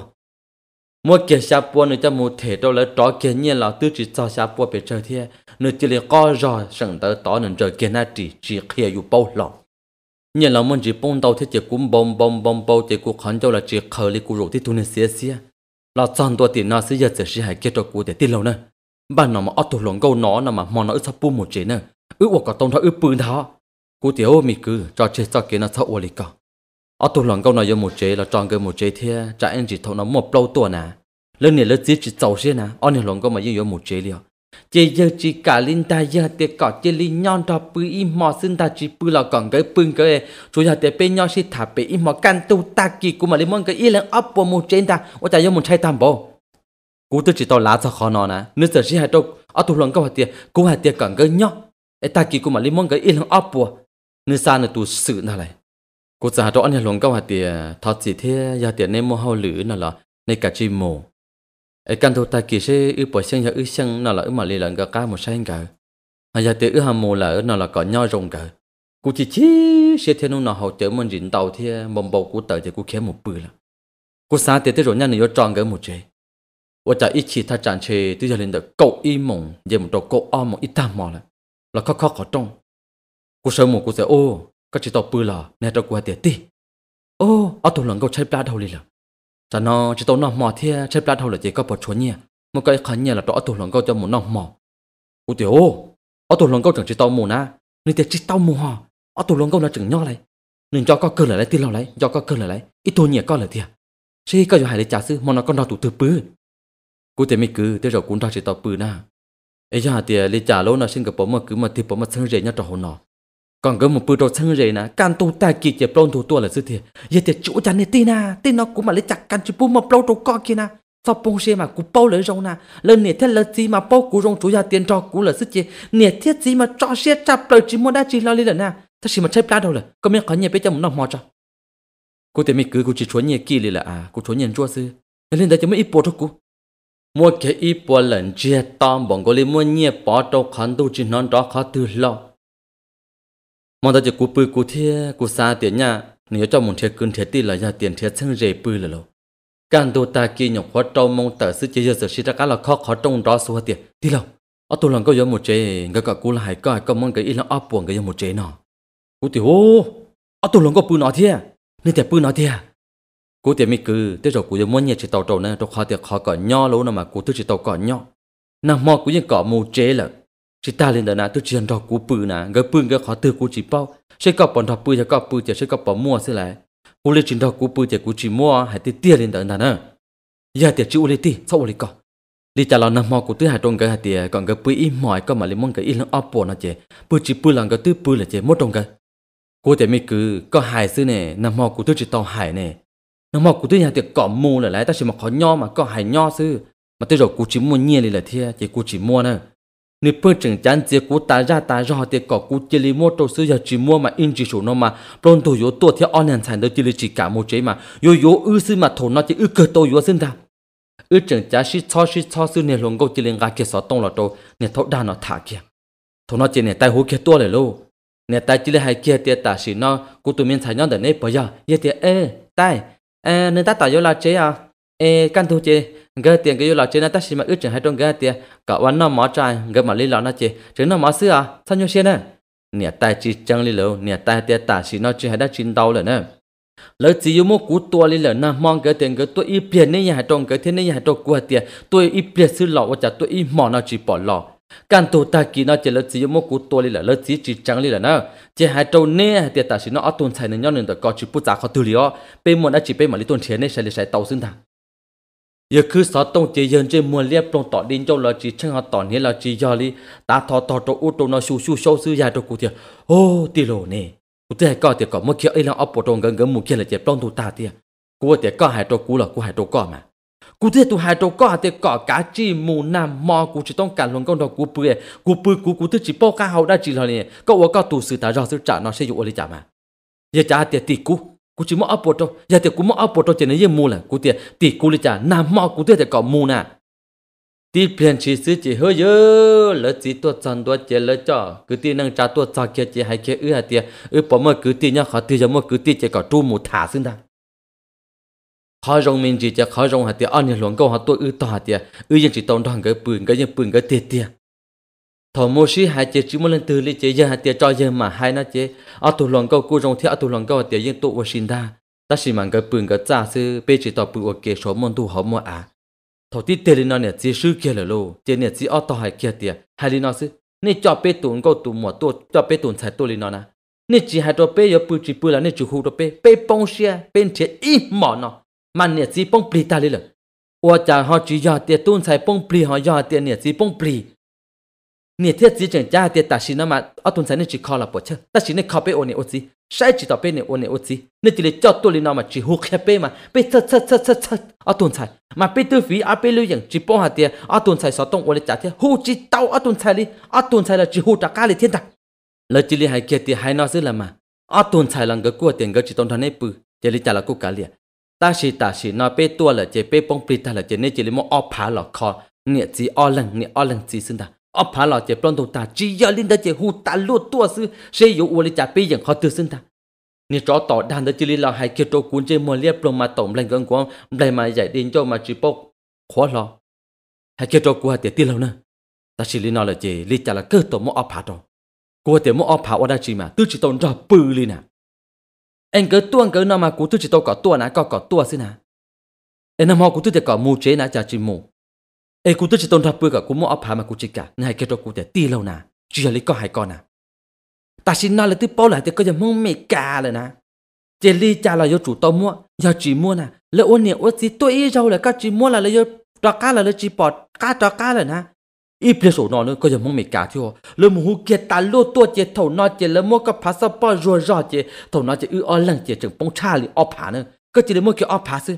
mỗi kia xa bùa nên cho một thể trâu là trò kia nhẹ là tư chỉ cho xa bùa về trời thế nên chỉ lấy co rò sẵn tới tỏ nên trời kia na chỉ chỉ kia dù bao lòng nhà là mình chỉ bông đầu thế chỉ cũng bông bông bông bông thì cũng khẩn cho là chỉ khởi li cũng rủ thì tu nên xía xía là chọn ตัว tiền nó sẽ giờ sẽ hay kết cho cụ để tiền lâu nè Ban nó mà ở tổ lồng câu nó nằm mà mòn nó sắp bu một chế nè ước hoặc cả tông thao ước bươn thao cụ tiểu ô mì cứ cho chế cho kia nó thao ô li cả ở tổ lồng câu nó giờ một chế là chọn cái một chế thế trả anh chỉ thâu nó một lâu tuổi nè lần này lần chỉ chỉ giàu xí nè ở nhà câu mà giờ một chế liền chỉ giờ chỉ cả linh ta giờ thì có chỉ linh nhon đó bự im mò xin ta chỉ bự là còn cái bưng cái chủ nhà thì bên nhau sẽ thả bị im mò căn tu ta kỳ của mà linh mong cái ý lên ấp bộ một trên ta ở tại do một chai tam bộ cú tôi chỉ tao lá cho khó nó nè nếu giờ chỉ hai đâu ở thủ lần câu hạt tiền cú hạt tiền còn cái nhóc ta kỳ của mà linh mong cái ý lên ấp bộ nếu sao nó tu sự nào này cú giờ đó anh lần câu hạt tiền thật chỉ thế giờ tiền nên mua hao lử nào là nên cả chim mồ ở căn thô tài kỳ sẽ ư bỏ sang giờ ư sang nó là ư mà lì lần gà cá một sang cả mà giờ tới ư hàm mù là ư nó là có nho rồng cả cú chỉ chỉ sẽ theo nó hậu chở mình rỉnh tàu thì mầm bầu cú tờ thì cú khé một bự là cú sáng tới tới rồi nhanh nó tròn gỡ một chế và chả ít chỉ thay tràn chế tới giờ lên được cậu y mộng giờ một đầu cậu o một ít tam mò là là khó khó khó trong cú sợ một cú sẽ ô các chỉ tàu bự là nè cho cú hạt tiền ti ô ở tù lần cậu chạy ba đầu đi là cho nó chỉ tao nó mò thia chết plat hầu là chỉ có bỏ chuồn nhỉ một cái khánh nhỉ là tao tụt lòng câu cho một nó mò ô tiểu ô tụt lòng câu chẳng chỉ tao mù na nên tiệt chỉ tao mù hò ô tụt lòng câu là chẳng nhỏ lại nên cho có cơ lại lấy tiền lâu lấy cho có cơ lại lấy ít thôi nhỉ con lại thia chỉ có cho hai lấy trả sư mà nó còn đào tụt từ bự cú tiệt mi cứ tiệt rồi cún đào chỉ tao bự na ấy giờ tiệt lấy trả lâu nó xin gặp bố mà cứ mà tiệt bố mà thân rẻ nhất trò hồn nó còn cái một bữa đồ sang rồi nè can tu ta kỳ chỉ plon thủ tua là sư thiệt giờ thì chủ chắn này tin à tin nó cũng mà lấy chặt can chụp mà plon đồ co kia nè sau bông xe mà cũng bao lấy rong nè lần này thế là gì mà bao cũng rong chủ gia tiền cho cũng là sư thiệt nè thiết gì mà cho xe chặt plon chỉ muốn đã chỉ lo lên là nè thật sự mà chơi plon đâu là, có mấy khó nhẹ bây giờ muốn nằm mò cho cô thì mình cứ cô chỉ chuẩn nhẹ kỳ là à cô chuẩn nhẹ chua sư lên đây cho mấy ít bộ cho cô mua cái ít bộ lần chia tam bọn cô lên mua nhẹ bỏ đâu khăn tu chỉ non đó khó từ lâu มองตาจะกูปืกูเทียกูซาเตียนเนี่ยหนูจะจอมมงเทียกืนเทียตีหลายยาเตียนเทียซึ่งเรปืนเลยหรอการดูตากีหยกหัวจอมมงเต๋อซื้อเจียเสือชิตะกันเราข้อขอจงรอสัวเตียตีเราเอาตัวหลังก็ยอมหมดเจก็กับกูหลายก็ก็มองก็อีหลังอ้อปวงก็ยอมหมดเจเนาะกูตีโอ้เอาตัวหลังก็ปืนเอาเทียนี่แต่ปืนเอาเทียกูเตียไม่คือแต่เรากูจะม้วนเนี่ยชิตเอาโตนะตัวคอเตียคอก่อนย่อรู้นะมากูตื้อชิตเอาก่อนย่อนะมอกูยังก่อมูเจเลย chỉ ta lên đó nà tôi chỉ ăn rau củ bự nà gỡ bự gỡ khó từ cú chỉ bao sẽ có bọn rau bự sẽ có bự chỉ sẽ có bỏ mua sẽ lại cú lên chỉ rau cú bự chỉ cú chỉ mua hãy tiếc tiền lên đó nà nè giờ tiếc chỉ u lên ti sau u lên có lý trả lời nằm mò của tứ hai trong cái hạt tiệt còn cái bự ít mỏi có mà lấy món cái ít lắm ấp bò nà chị bự chỉ bự là cái tứ bự là chị mất trong cái cô thể mi cứ có hải sư nè nằm mò của tứ chỉ tàu hải nè nằm mò của tứ hai tiệt cọ mù là lẽ ta chỉ mà khó nho mà có hải nho sư mà tới rồi cú chỉ mua nhiên đi là thia chị cú chỉ mua nè nếu phương trưởng chán chế cú ta ra ta ra thì có cú chỉ li mua tổ sư giờ chỉ mua mà in chỉ số nó mà luôn tổ yếu tổ theo online sản được chỉ li chỉ cả một chế mà yếu yếu ư sư mà thổ nó chỉ ư cơ tổ yếu sinh ra ư trưởng chán sĩ cho sĩ cho sư nền luôn câu chỉ li ngã kia sọ tông là tổ nền thấu đa nó thả kia thổ nó chỉ nền tay hú kia tua lại luôn nền tay chỉ li hai kia thì ta sĩ nó cú tụi mình thấy nhau để nấy bây giờ vậy thì ê tay ê nền ta tạo yếu là chế à ê căn thu chế gỡ tiền cái yêu lão ta taxi mà ước chừng hai trong gỡ tiền cả quán nó mỏ trai gỡ mà lý lão nó chỉ chứ nó mỏ xưa à sao nhiêu xiên nè nè tài chỉ chân lý lão nè tài tiền tả xí nó chỉ hai đã chín đau rồi nè lỡ chỉ yêu mua cú tua lý lão na mong cái tiền cái tôi y biển này nhà trong cái thiên này nhà trong của tiền tôi y biển sư lọ và chả tôi y mỏ nó chỉ bỏ lọ căn tổ ta kỳ nó chỉ lỡ chỉ mua cú tua lý lão lỡ chỉ chỉ chân lý lão nè chỉ hai trong nè tiền tả xí nó ở tuần sai nên nhau nên tôi chỉ bút giá khó từ lý ó bên một đã chỉ bên mà lý tuần chiến này sẽ lý sẽ tàu xưng thẳng giờ cứ sợ tông chỉ dân trên muôn liếp trong tỏ đinh cho là chỉ chân họ tỏ nghĩa là chỉ giờ đi ta thọ thọ trong u trong nó xu xu sâu sư già trong cụ thiệt ô tì lồ nè cụ thiệt có thiệt có mất kia ấy là ấp trong gần gần một kia là chết trong thủ ta thiệt cụ thiệt có hai trong cụ là cụ hai trong có mà cụ thiệt tu hai trong có thiệt có cả chi mù nam mò cụ luôn con đó cụ bự cụ bự cụ cụ thiệt chỉ bao cả hậu đã chỉ là nè có có tu sư ta do sư trả nó sẽ dụ ở đi trả mà giờ trả thiệt tì cụ กูจิมออปโตยาเตกูมออปโตเจนเยมูแหละกูเตติกูลิจานามอกูเตแต่กอมูน่ะตีเปลี่ยนชีซื้อจีเฮยเยอะแล้วจีตัวจันตัวเจแล้วจ่อกูตีนังจ่าตัวจ่อเกียจีให้เกียเอื้อเตียเออปอมกูตีเนี่ยขอตีจะมอกูตีเจกอจูหมูถาซึ่งได้ขอรงมินจีจะขอรงหาเตียอันเนี่ยหลวงก็หาตัวอื้อต่อเตียเอื้อยังจีตองดังก็ปืนก็ยังปืนก็เตียเตีย thọ mua sĩ hai chế chỉ muốn lên từ lý chế giờ hai tiệt cho giờ mà hai nó chế ở tù lòng câu cú trong thì ở tù lòng câu tiệt dân tụ và xin đa ta chỉ mang cái bừng cái giả sư bê chỉ tỏ bự kế số môn tu họ mua à thọ tí tiền lên nó nè chế sư kia là lô chế nè chế ở tòa hai kia tiệt hai lên nó sư nè cho bê tụng câu tụ mua tu cho bê tụng sai tu lên nó nè nè chỉ hai cho bê giờ bự chỉ bự là nè chú khu cho bê bê bông xia, bên chế ít mỏ nó mà nè chỉ bông pli ta lên rồi 我家好只要点东菜崩皮，好要点呢子崩皮。你这只整家的，但是那么阿东在你只考了不吃，但是你考被我你我只，谁知道被你我你我只，你这里叫多里那么只胡开被嘛，被测测测测测阿东在，嘛被对肥阿被留人只帮下的阿东在说东我的家的，胡知道阿东在哩，阿东在了只胡打家里天的，那这里还给的还那是了嘛，阿东在啷个过点个只东他那不，这里家了过家里，但是但是那被多了，这被帮被他了，这那这里么阿爬了靠，你只阿冷你阿冷只是的。ở phá lò chế bọn ta chỉ giờ linh đã chế hù ta lúa tua sư sẽ yếu uo lên chả bây giờ tự sinh ta nè cho tỏ đàn đã chỉ linh là hai kia trâu cuốn chế mò liếp lòng mà tổng lên gần của ông đây mà giải đến cho mà chỉ bốc khó lò hai kia trâu của hai tiền lâu nữa, ta chỉ linh nói là chế lý chả là cơ tổ mò ấp phá trâu của tiền mò ấp phá ở đây chỉ mà tư chỉ tổng ra bự lên nè anh cứ tuôn cứ nó mà cú tư chỉ tổng có tuôn nè có có tuôn xin nè anh em họ cú tư chỉ có mù chế nè chả chỉ mù Ê cú tức chỉ tôn thập bư cả cú mò ấp hà mà cú chỉ cả ngày kia cho cú để ti lâu nà chỉ là lý có hai con à? ta xin nói là tiếp bao lại thì có giờ mong mẹ cả rồi nà chỉ lý là do chủ mua do chỉ mua nà lỡ ôn nhiều ôn gì tôi đâu là các chỉ mua là do cho cá là lỡ chỉ bỏ cá cho rồi nà ít biết số nó có giờ mong mẹ cả thôi lỡ mua hú ta lô tua chỉ thầu nó chỉ lỡ mua cái passport rồi rồi chỉ thầu nó chỉ ư ở lần chỉ chừng bông cha lì ấp hà nữa có chỉ lỡ mua cái ấp hà xí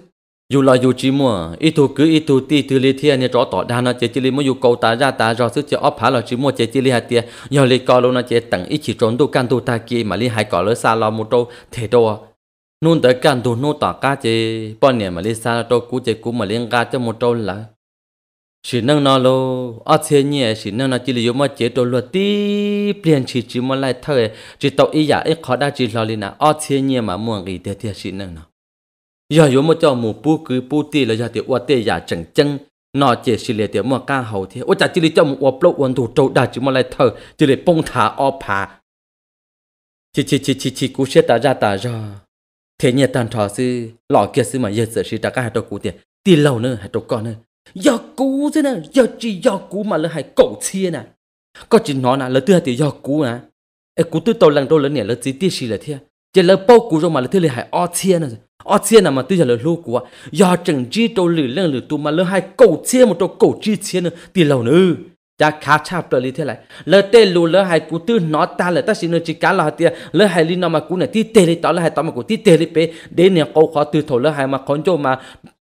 dù là dù chỉ mua ít thu cứ ít thu ti từ li thiên nhà rõ tỏ đa nó chế chỉ li mua dù cầu ta ra ta rõ sức chế ấp phá là chỉ mua chế chỉ li hạt tiền nhờ li co luôn nó chế tặng ít chỉ trốn tu can tu ta kia mà li hai cỏ lỡ xa lo một trâu thế đồ à. nôn tới can tu nô tỏ cá chế bọn nè mà li xa trâu cú chế cú mà liên ga cho một trâu là chỉ nâng nó lo ở thế nhẹ chỉ nâng nó chỉ li dùng mà chế trâu luật ti biến chỉ chỉ mua lại thôi chỉ tàu ý giả ít khó đa chỉ lo li na ở thế nhẹ mà mua gì thế thì chỉ nâng nó giờ yếu một cho mù pu cứ pu ti là giờ thì ua tê giả chẳng chân nọ chỉ xử lệ tiền mà ca hầu thế ua chả chỉ lý cho mù ua block one thủ trâu đã chỉ mà lại thở chỉ lý bông thả o phá chỉ chỉ chỉ chỉ chỉ cú xe ta ra ta ra thế nhẹ tàn thọ sư lọ kia sư mà giờ sửa sư ta cả hai đầu cú tiền ti lâu nữa hai đầu con nữa giờ cú thế nè giờ chỉ giờ cú mà là hai cậu chia nè có chỉ nó nè là thứ thì giờ cú à. nè cú tôi tàu lần đâu lớn nè là chỉ tiếc gì lệ thế chỉ là bao cú rồi mà là thứ hai o chia nè ở trên là mà tôi trả lời luôn của giờ chẳng chi trâu lử lên lử tụ mà lỡ hai cầu chia một trâu cầu chi chia nữa thì lâu nữa đã khá cha trở lý thế này lỡ tê lù lỡ hai cụ tư nó ta là ta xin nơi chỉ cá là tia lỡ hai lý nó mà cú này tí tê lý tỏ là hai tỏ mà cú tí tê lý bế đến nhà câu khó từ thổ lỡ hai mà con cho mà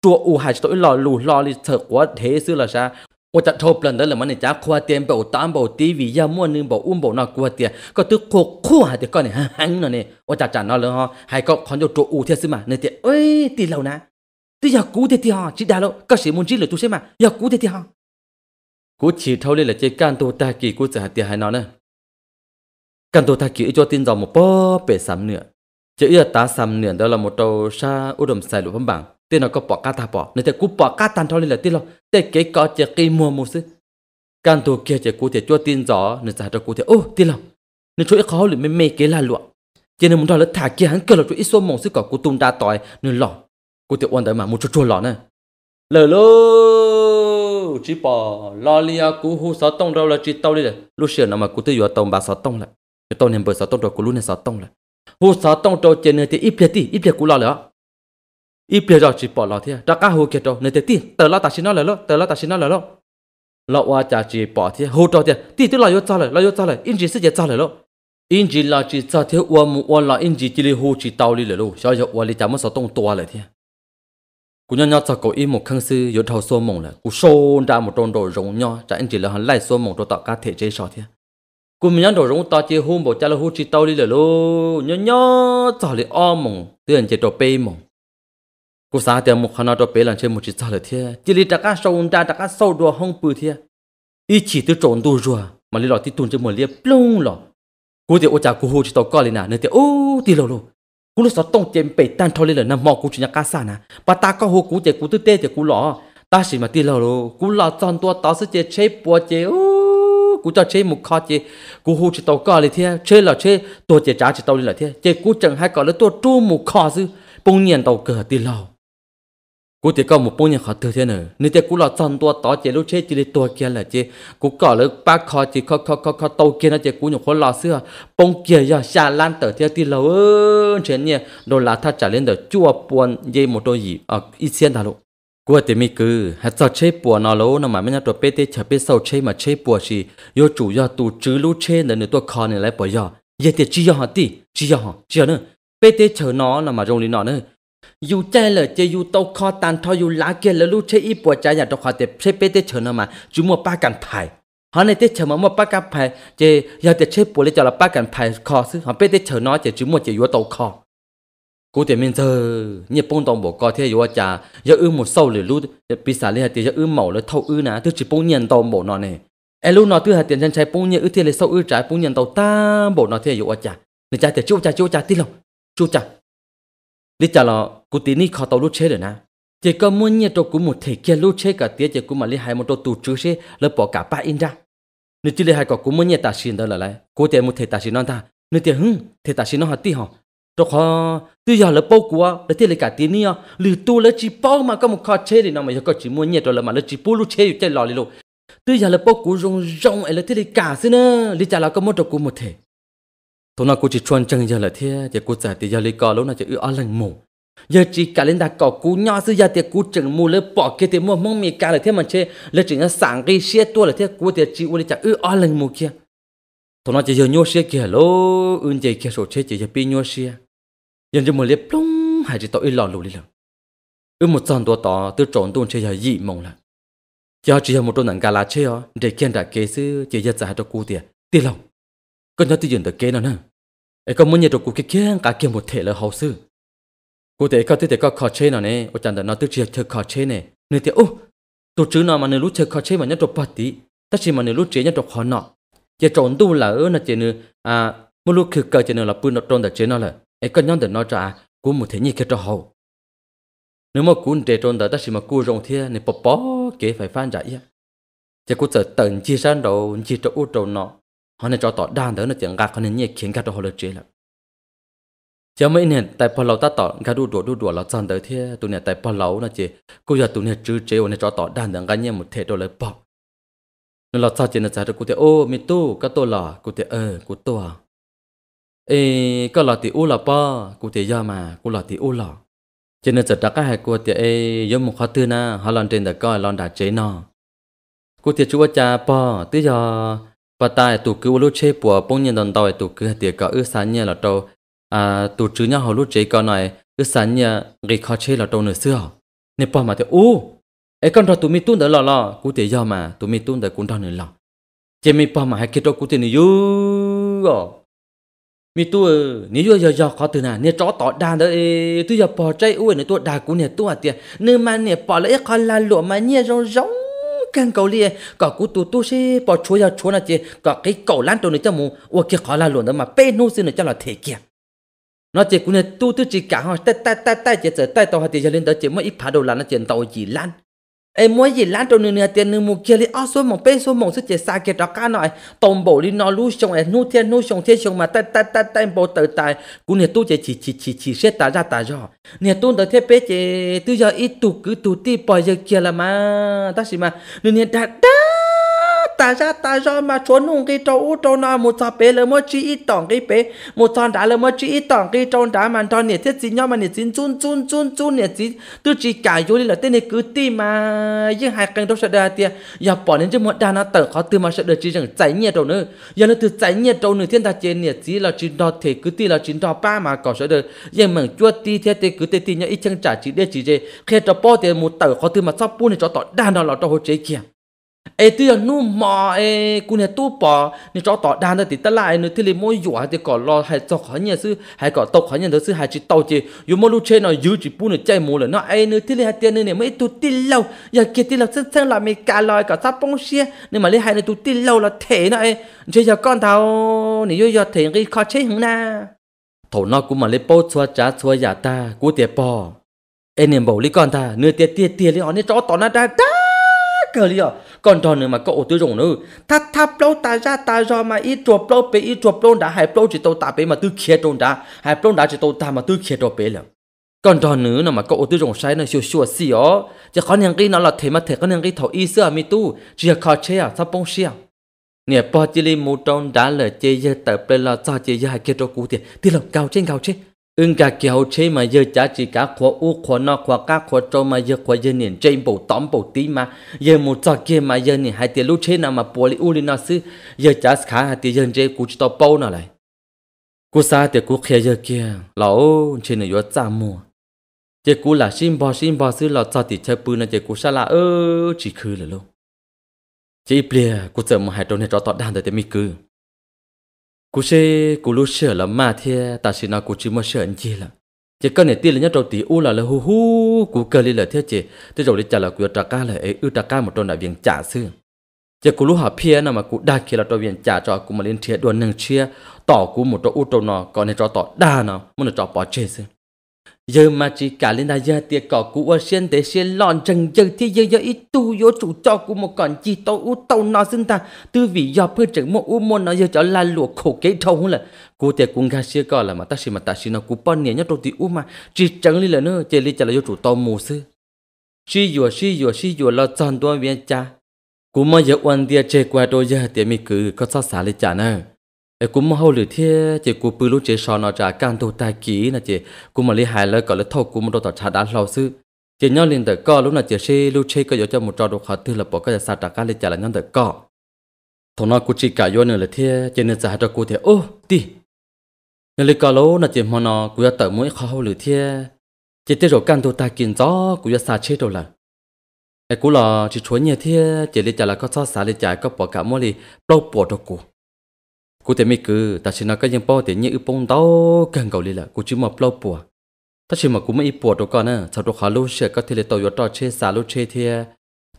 chùa u hai tội lò lù lò lý thở quá thế xưa là sao 我จะทบลันเดลมันจะขวาเตียนเบาตามเบาตีวิยามัวนึงเบาอุ้มเบาหน้าขวาเตียก็ตึกโคขวาเตียก็เนี่ยหังเนาะเนี่ยว่าจะจันเนาะเลยฮะให้ก็คอนโดตัวอูเทียซึมาเนี่ยเตียเอ้ยตีเรานะตีอยากกูเตียที่ฮะชิดาแล้วก็เสียมุนจีเลยตุ้ใช่ไหมอยากกูเตียที่ฮะกูฉีเท่าเลยแหละเจ้าการตัวตากีกูจะหาเตียให้นอนเนาะการตัวตากีไอ้จอตินจอมป๊อเปะซ้ำเนื้อเจ้าเอื้อตาซ้ำเนื้อเดี๋ยวเราหมดตัวชาอุดมใส่หลุมพังบัง tên nó có bỏ cá ta bỏ nên ta cú bỏ cá tan thôi là tin lo thế cái có chỉ cây mua mua xí, can tù kia chỉ cú thể cho tin rõ nên giải cho cú thể ô tin lo nên chỗ khó lụi mê mê cái là lụa cho nên muốn đòi là thả kia hắn kêu là chỗ ít số mỏng xí cỏ cú tung đa tỏi nên lọ cú thì quan đấy mà muốn cho cho lọ nè lờ lô chỉ bỏ lo lia cú hu sáu tông đâu là chỉ tao đi rồi lúc xưa nào mà cú tự do tông bà sáu tông lại cái tông nên bờ sáu tông rồi cú luôn nên sáu tông lại hu sáu tông rồi trên này thì ít biệt đi ít biệt cú lo rồi ít bây giờ chỉ bỏ lọ thế đã cá hồ kia rồi nên tí tờ lo ta xin nó lại lo tờ lo ta xin nó lại lo lo qua chả chỉ bỏ thế hồ trò thế tí tức lo yo cho lại lo yo in chỉ sẽ cho lại lo in chỉ là chỉ cho thế qua mu in chỉ chỉ hồ chỉ tàu đi lại lo sao giờ qua đi chả mất sáu tông tua lại thế cú nhau nhau cho cậu im một khăn sư yo thầu xô mông là cú xô ra một tròn đồ rồng nhau chả in chỉ là hắn lại xô mông đồ tạo cá thể chế sao thế cú mình đồ rồng ta chỉ hôm bỏ chả hồ chỉ tàu đi lại lo nhau nhau cho lại om mông tiền chỉ đồ pe mông กูสาแต่มุขนาดตัวเปลันเชื่อมุจิจ้าเลยเทียจิลิตะก้าโซนดาตะก้าโซดัวห้องปือเทียอีฉีตัวโจนดูรัวมันเลยหลอดที่ตุนจะหมดเรียบปลุงหรอกูเดี๋ยวจากกูหูจิตก้อนเลยนะเนื้อเตียโอ้ตีโลโลกูรู้สอต้องเจมเปตันทอเลยเลยนะมอกูชิญกาซานะปะตาก็หูกูเจกูตื้อเตเจกูหลอตาสิมาตีโลโลกูหลอดจอนตัวต่อซื้อเจเชปปัวเจโอ้กูจะเชมุขคอเจกูหูจิตก้อนเลยเทียเชหลอเชตัวเจจ้าจิตเลยเลยเทียเจกูจังให้ก่อนแล้วตัวจู้มุขคอซื้อปงเงียนเตาเกิดตีโล cú thì có một bông nhà họ thừa thế nữa nếu thế cú là chân tua tỏ chế lúc chết chỉ để tua kia là chế, cú cỏ là ba kho chỉ kho kho kho kho tàu kia là chế cú nhục khó lò xưa bông kia giờ xa lan tờ theo ti lâu ơn chuyện nhỉ đồ là tha trả lên tờ chua buồn dây một đôi gì ở ờ, ít xiên thà lộ cú thì mi cứ hạt sao chế bùa nó lâu nó mà mấy nhà tua pê tê chả pê sau chế mà chế bùa gì yo chủ yo tu chứ lúc chế là nữa tua kho này lại bỏ yo vậy thì chỉ yo họ ti chỉ yo họ chỉ nữa pê tê chờ nó là mà rong lên nó nữa dù chơi là chơi dù tàu khó tan thọ dù lá kia là lúc chơi ít bỏ trái nhà đó khó để chơi bé để chờ nó mà chú mua ba cành phải họ này để chờ mà mua ba cành phải chơi giờ để chơi bỏ lấy cho là ba cành phải khó xứ họ bé để chờ nó chơi chú mua chơi dù tàu khó cô tiền mình giờ nhiệt bông tàu bỏ coi thế dù cha giờ ư một sâu lửa lúc bị xả hạt tiền giờ ư màu là thâu ư nà tôi chỉ bông nhiên tàu bỏ nó này em lúc nó thứ hạt tiền chân trái bông nhiên ư thì lấy sâu ư trái bông nhiên tàu ta bỏ nó thế dù cha người cha thì chú cha chú cha tí lòng chú cha lý trả lọ cụ tí ní khó tàu lúc chế rồi nè chỉ có muốn nhớ cho cụ một thể kia lúc chế cả tiếc chỉ cụ mà lấy hai một trâu tù chứ chế lấy bỏ cả ba in ra nếu chỉ lấy hai cái cụ muốn nhớ ta xin đó là lại cụ tiền một thể ta xin non ta nếu tiếc hưng thể ta xin non hả tí hả cho khó tự giờ là bao của lấy thế lấy cả tí ní à lừa tu lấy chỉ bao mà có một khó chế thì nó mà có chỉ muốn nhớ rồi là mà lấy chỉ bao lúc chế chơi lò đi luôn tự giờ lấy bao của rong rong lấy là thế là cả xin à, lý trả lọ có một trâu cụ một thể thô nó cô chỉ chuẩn chân giờ là thế giờ cô giải thì giờ lấy cò lúc nào chỉ ưa ăn lần mù giờ chỉ cả lên đặt cò cú nhỏ xứ giờ thì cú chừng mù lấy bỏ kia thì mua mông mì cả là thế mà chơi lấy chỉ nó sáng cái xe tua là thế cú thì chỉ ưa lấy chả ưa ăn lần mù kia thô nó chỉ giờ nhô xe kia lô ưng chỉ kia số chơi chỉ giờ pi nhô xe giờ chỉ mua lấy plong hay chỉ tao ưa lò lù đi lần ưa một trận tua tỏ từ trộn tuôn chơi giờ dị mông là giờ chỉ giờ một đôi nặng gà lá chơi ó để kia đặt kế sư chỉ giờ giải cho cú tiền tiền lòng ก็ยอดที่ยืนตะเกนนะไอ้ก็มันยังตัวกูเกี้ยงกาเกี่ยงหมดเถอะเลยเฮาซื้อกูแต่ก็ที่แต่ก็ขอเชนเนี่ยอาจารย์แต่นอตึกเชียเธอขอเชนเนี่ยเนื้อเตี้ยโอ้ตัวจื้อนอมันเนื้อรู้เธอขอเชนมันยังตัวปฏิตั้งชีมันเนื้อรู้เจียยังตัวขอนอจะจนดูละเออนะเจเนื้ออ่ามันรู้คือเกิดเจเนื้อละปืนนอตรงแต่เจนอเลยไอ้ก็ย้อนแต่นอจ้ากูหมดเถอะนี่แค่ตัวเฮาเนื้อมากูเดจนแต่ตั้งชีมากูรงเทียเนี่ยปอปอเก๋ไฟฟ้าจ่ายเอี้ยจะกูจะตื่นชีสันโดนชีตัวอู้ตรงนอ họ nên cho tỏ đan đó nó chẳng gạt họ nên nhẹ khiến gạt họ lỡ chế là chỉ mấy nè tại phần lâu ta tỏ gạt đu đuổi đu đuổi là dần tới thế tụi nè tại phần lâu nó chỉ cứ giờ tụi nè chữ chế họ nên cho tỏ đan đó gạt nhẹ một thể đồ lấy bỏ nó là sao chỉ nó chả được cụ thể ô mi tu cái tôi là cụ thể ờ cụ tôi à ê cái là thì u là bỏ, cụ thể giờ mà cụ là thì u là cho nên chợt đã các hai cô thì ê giống một khóa tư na họ lon trên đời coi lon đã chế nó cô thì chú cha bỏ, tới giờ và tại tụ cứ lúc chế bùa bông nhân đòn đòi tụ cứ tiệt có ư sáng nhẹ là trâu à tụ chứ nhau hồi lúc chế có này ư sáng nhẹ gây khó chế là trâu nửa xưa nên bỏ mà thì ú, ấy con rồi tụi mi tuôn đỡ lò lò cú tiệt do mà tụi mi tuôn đỡ cũng đòn nửa lò chế mi bỏ mà hay kia trâu cú tiệt nửa yếu mi tu ừ, ni yu yo yo khó từ nào nè chó tỏ đa đó tu giờ bỏ chạy uể nè tu đa cú nè tu à tiệt nè mà nè bỏ lại con là lụa mà nè rong rong 干搞里搞古都都市，把楚要楚那些，搞给搞烂掉。那叫么？我给好了，弄的嘛。北弄现在叫了铁铁，那这姑娘都都这干哈？带带带带节奏，带到哈底下，领导节目一趴都烂，那见倒一烂。ai mua gì lan trong nửa tiền nửa một kia li ao số một, pe số một số chỉ xa kia đó cả nội tôm bộ đi nó lu xong ai nu thiên nu xong thiên xong mà tay tay tay tay bổ tự tài cú này tu chỉ chỉ chỉ chỉ chỉ xét ta ra tài rồi này tu tới thế pe chỉ tu do ít tu cứ tu ti bỏ giờ kia là mà ta xí mà nửa nè đã đã ta ra ta ra mà chốn nung cái trâu trâu nó một sao bé là một chỉ ít tòng cái bé một sao đã là một chỉ ít tòng cái trâu đá mà trâu nhiệt thiết gì nhau mà nhiệt chín chun chun chun chun nhiệt chín tôi chỉ cả vô đi là tên này cứ ti mà nhưng hai cành đâu sợ đa tia giờ bỏ đến cho một đa nó tở khó từ mà sợ được chỉ rằng cháy nhiệt trâu nữa giờ nó từ cháy nhiệt trâu nữa thiên ta chế nhiệt chỉ là chín đo thể cứ ti là chín đo ba mà có sợ được giờ mảng chua ti thế thì cứ ti ti nhau ít chân trả chỉ để chỉ để khi trâu bỏ thì một tở khó từ mà sắp buôn thì cho tỏ đa nó là trâu hồ chế kia ai tiêu nu mò ai cún hệ tu bỏ nên cho tỏ đàn thì ta lại nữa thì lấy mỗi thì có lo hay cho khỏi nhà sư hay có tộc khỏi nhà thứ sư hay chỉ tàu chỉ dù mỗi lúc chơi nó giữ chỉ bu nữa chơi mù là nó ai nữa thì lấy tiền nữa mới tu tin lâu giờ kia tin lâu rất rất là mình cả lời cả sắp bông xe nên mà lấy hai nữa tu tin lâu là thể nó chơi giờ con thao nếu giờ thể cái khó chơi hơn na thầu nó cũng mà lấy bố xua trả xua giả ta cú tiệt bò em bảo lấy con ta nửa tiệt tiệt tiệt lấy họ nên cho tỏ nó ra ta cờ liền còn tròn nữa mà cậu tôi rồng nữa ta tháp lâu ta ra ta ra mà ít chuột lâu bé ít chuột lâu đã hai lâu chỉ tàu ta bé mà tôi khía tròn đã hai lâu đã chỉ tàu ta mà tôi khía tròn bé lắm còn tròn nữa là mà cậu tôi dùng sai nó xua xua xí ó chỉ có những cái nó là thế mà thế có những cái thầu y xưa à mi tu chỉ khó chế à sắp bông xia à? nè bỏ chỉ li một tròn đã là chế giờ tập lên là sao chế giờ hai kia cho cụ thì thì là cao trên cao trên ưng cả kỳ hậu chế mà giờ chả chỉ cả khóa u khóa nọ khóa cá khóa trâu mà giờ khóa giờ niệm chế bầu tóm bầu tí mà giờ một trò kia mà giờ niệm hai tiền lúc chế nào mà bùa li u li nọ xứ giờ chả khá hai tiền giờ chế cú chỉ tao bao nọ lại cú xa tiền cú khía giờ kia lão trên này vừa trả mua giờ cú là xin bò xin bò xứ lão trò tiền chơi bự nọ giờ cú xa là ơ chỉ khứ là luôn chỉ bìa cú chờ mà hai trâu này trò tọt đàn rồi thì mi cứ cú xe cú lu sửa là mà thế ta xin nào cú chỉ mà sửa anh chị là chỉ cần để tiền là nhất đầu tí u là là hu hu cú cơ li là thế chị thế rồi đi trả là cú trả ca là ấy ư trả ca một tuần là viên trả xưa chỉ cú lu học phe nào mà cú đa kia là cho viên trả cho cú mà lên thiệt đồn nâng chia tỏ cú một chỗ u trâu nó còn này cho tỏ đa nào muốn là cho bỏ chơi xưa giờ mà chỉ cả lên đại gia tiệc cỏ cũ ở xuyên tế xuyên lọn trần giờ thì giờ giờ ít tu yo chủ cho của một con chi tàu u tàu nó xin ta từ vì do phơi trứng một u môn nó giờ cho là luộc khổ kế thâu là cú tiệc cũng ga xia cỏ là mà ta xin mà ta xin nó cú bón nhẹ nhất đầu tí u mà chỉ trắng đi là nữa chỉ đi chả là yo chủ tàu mù sư chỉ yo chỉ yo chỉ yo là chọn đua viên cha cú mà giờ quan tiệc chơi qua đôi giờ tiệc mi cứ có sao xả lên cha nữa cũng mà hầu lửa thế chỉ cũng bự lúc chỉ sò nó trả can đồ tài kỹ là chỉ cũng mà lý hại lời gọi là thâu cũng mà đồ tỏ trả đá lâu sư chỉ nhau liền tự co lúc nào chỉ xe lúc xe có yếu cho một trò đồ khó tư là bỏ cái là sao trả cá lên trả là nhau tự co thằng nó cũng chỉ cả yếu nữa là thế chỉ nên trả cho cô thế ô đi nên lý co lâu là chỉ mà nó cũng tự mỗi khó hầu lửa thế chỉ tiếp rồi can đồ tài kiến gió cũng yếu xa chết rồi là ai cũng là chỉ chuối nhẹ thế chỉ lý trả là có sao xả lý trả có bỏ cả mỗi lý bao bỏ đồ cụ cô thì mấy cứ ta chỉ nói cái những bao thì như bông đau càng cầu đi là cô chỉ mà bao bùa ta chỉ mà cô mấy bùa đâu con á sau đó khá lâu sẽ có thể là tàu yết chê xa lâu chê thế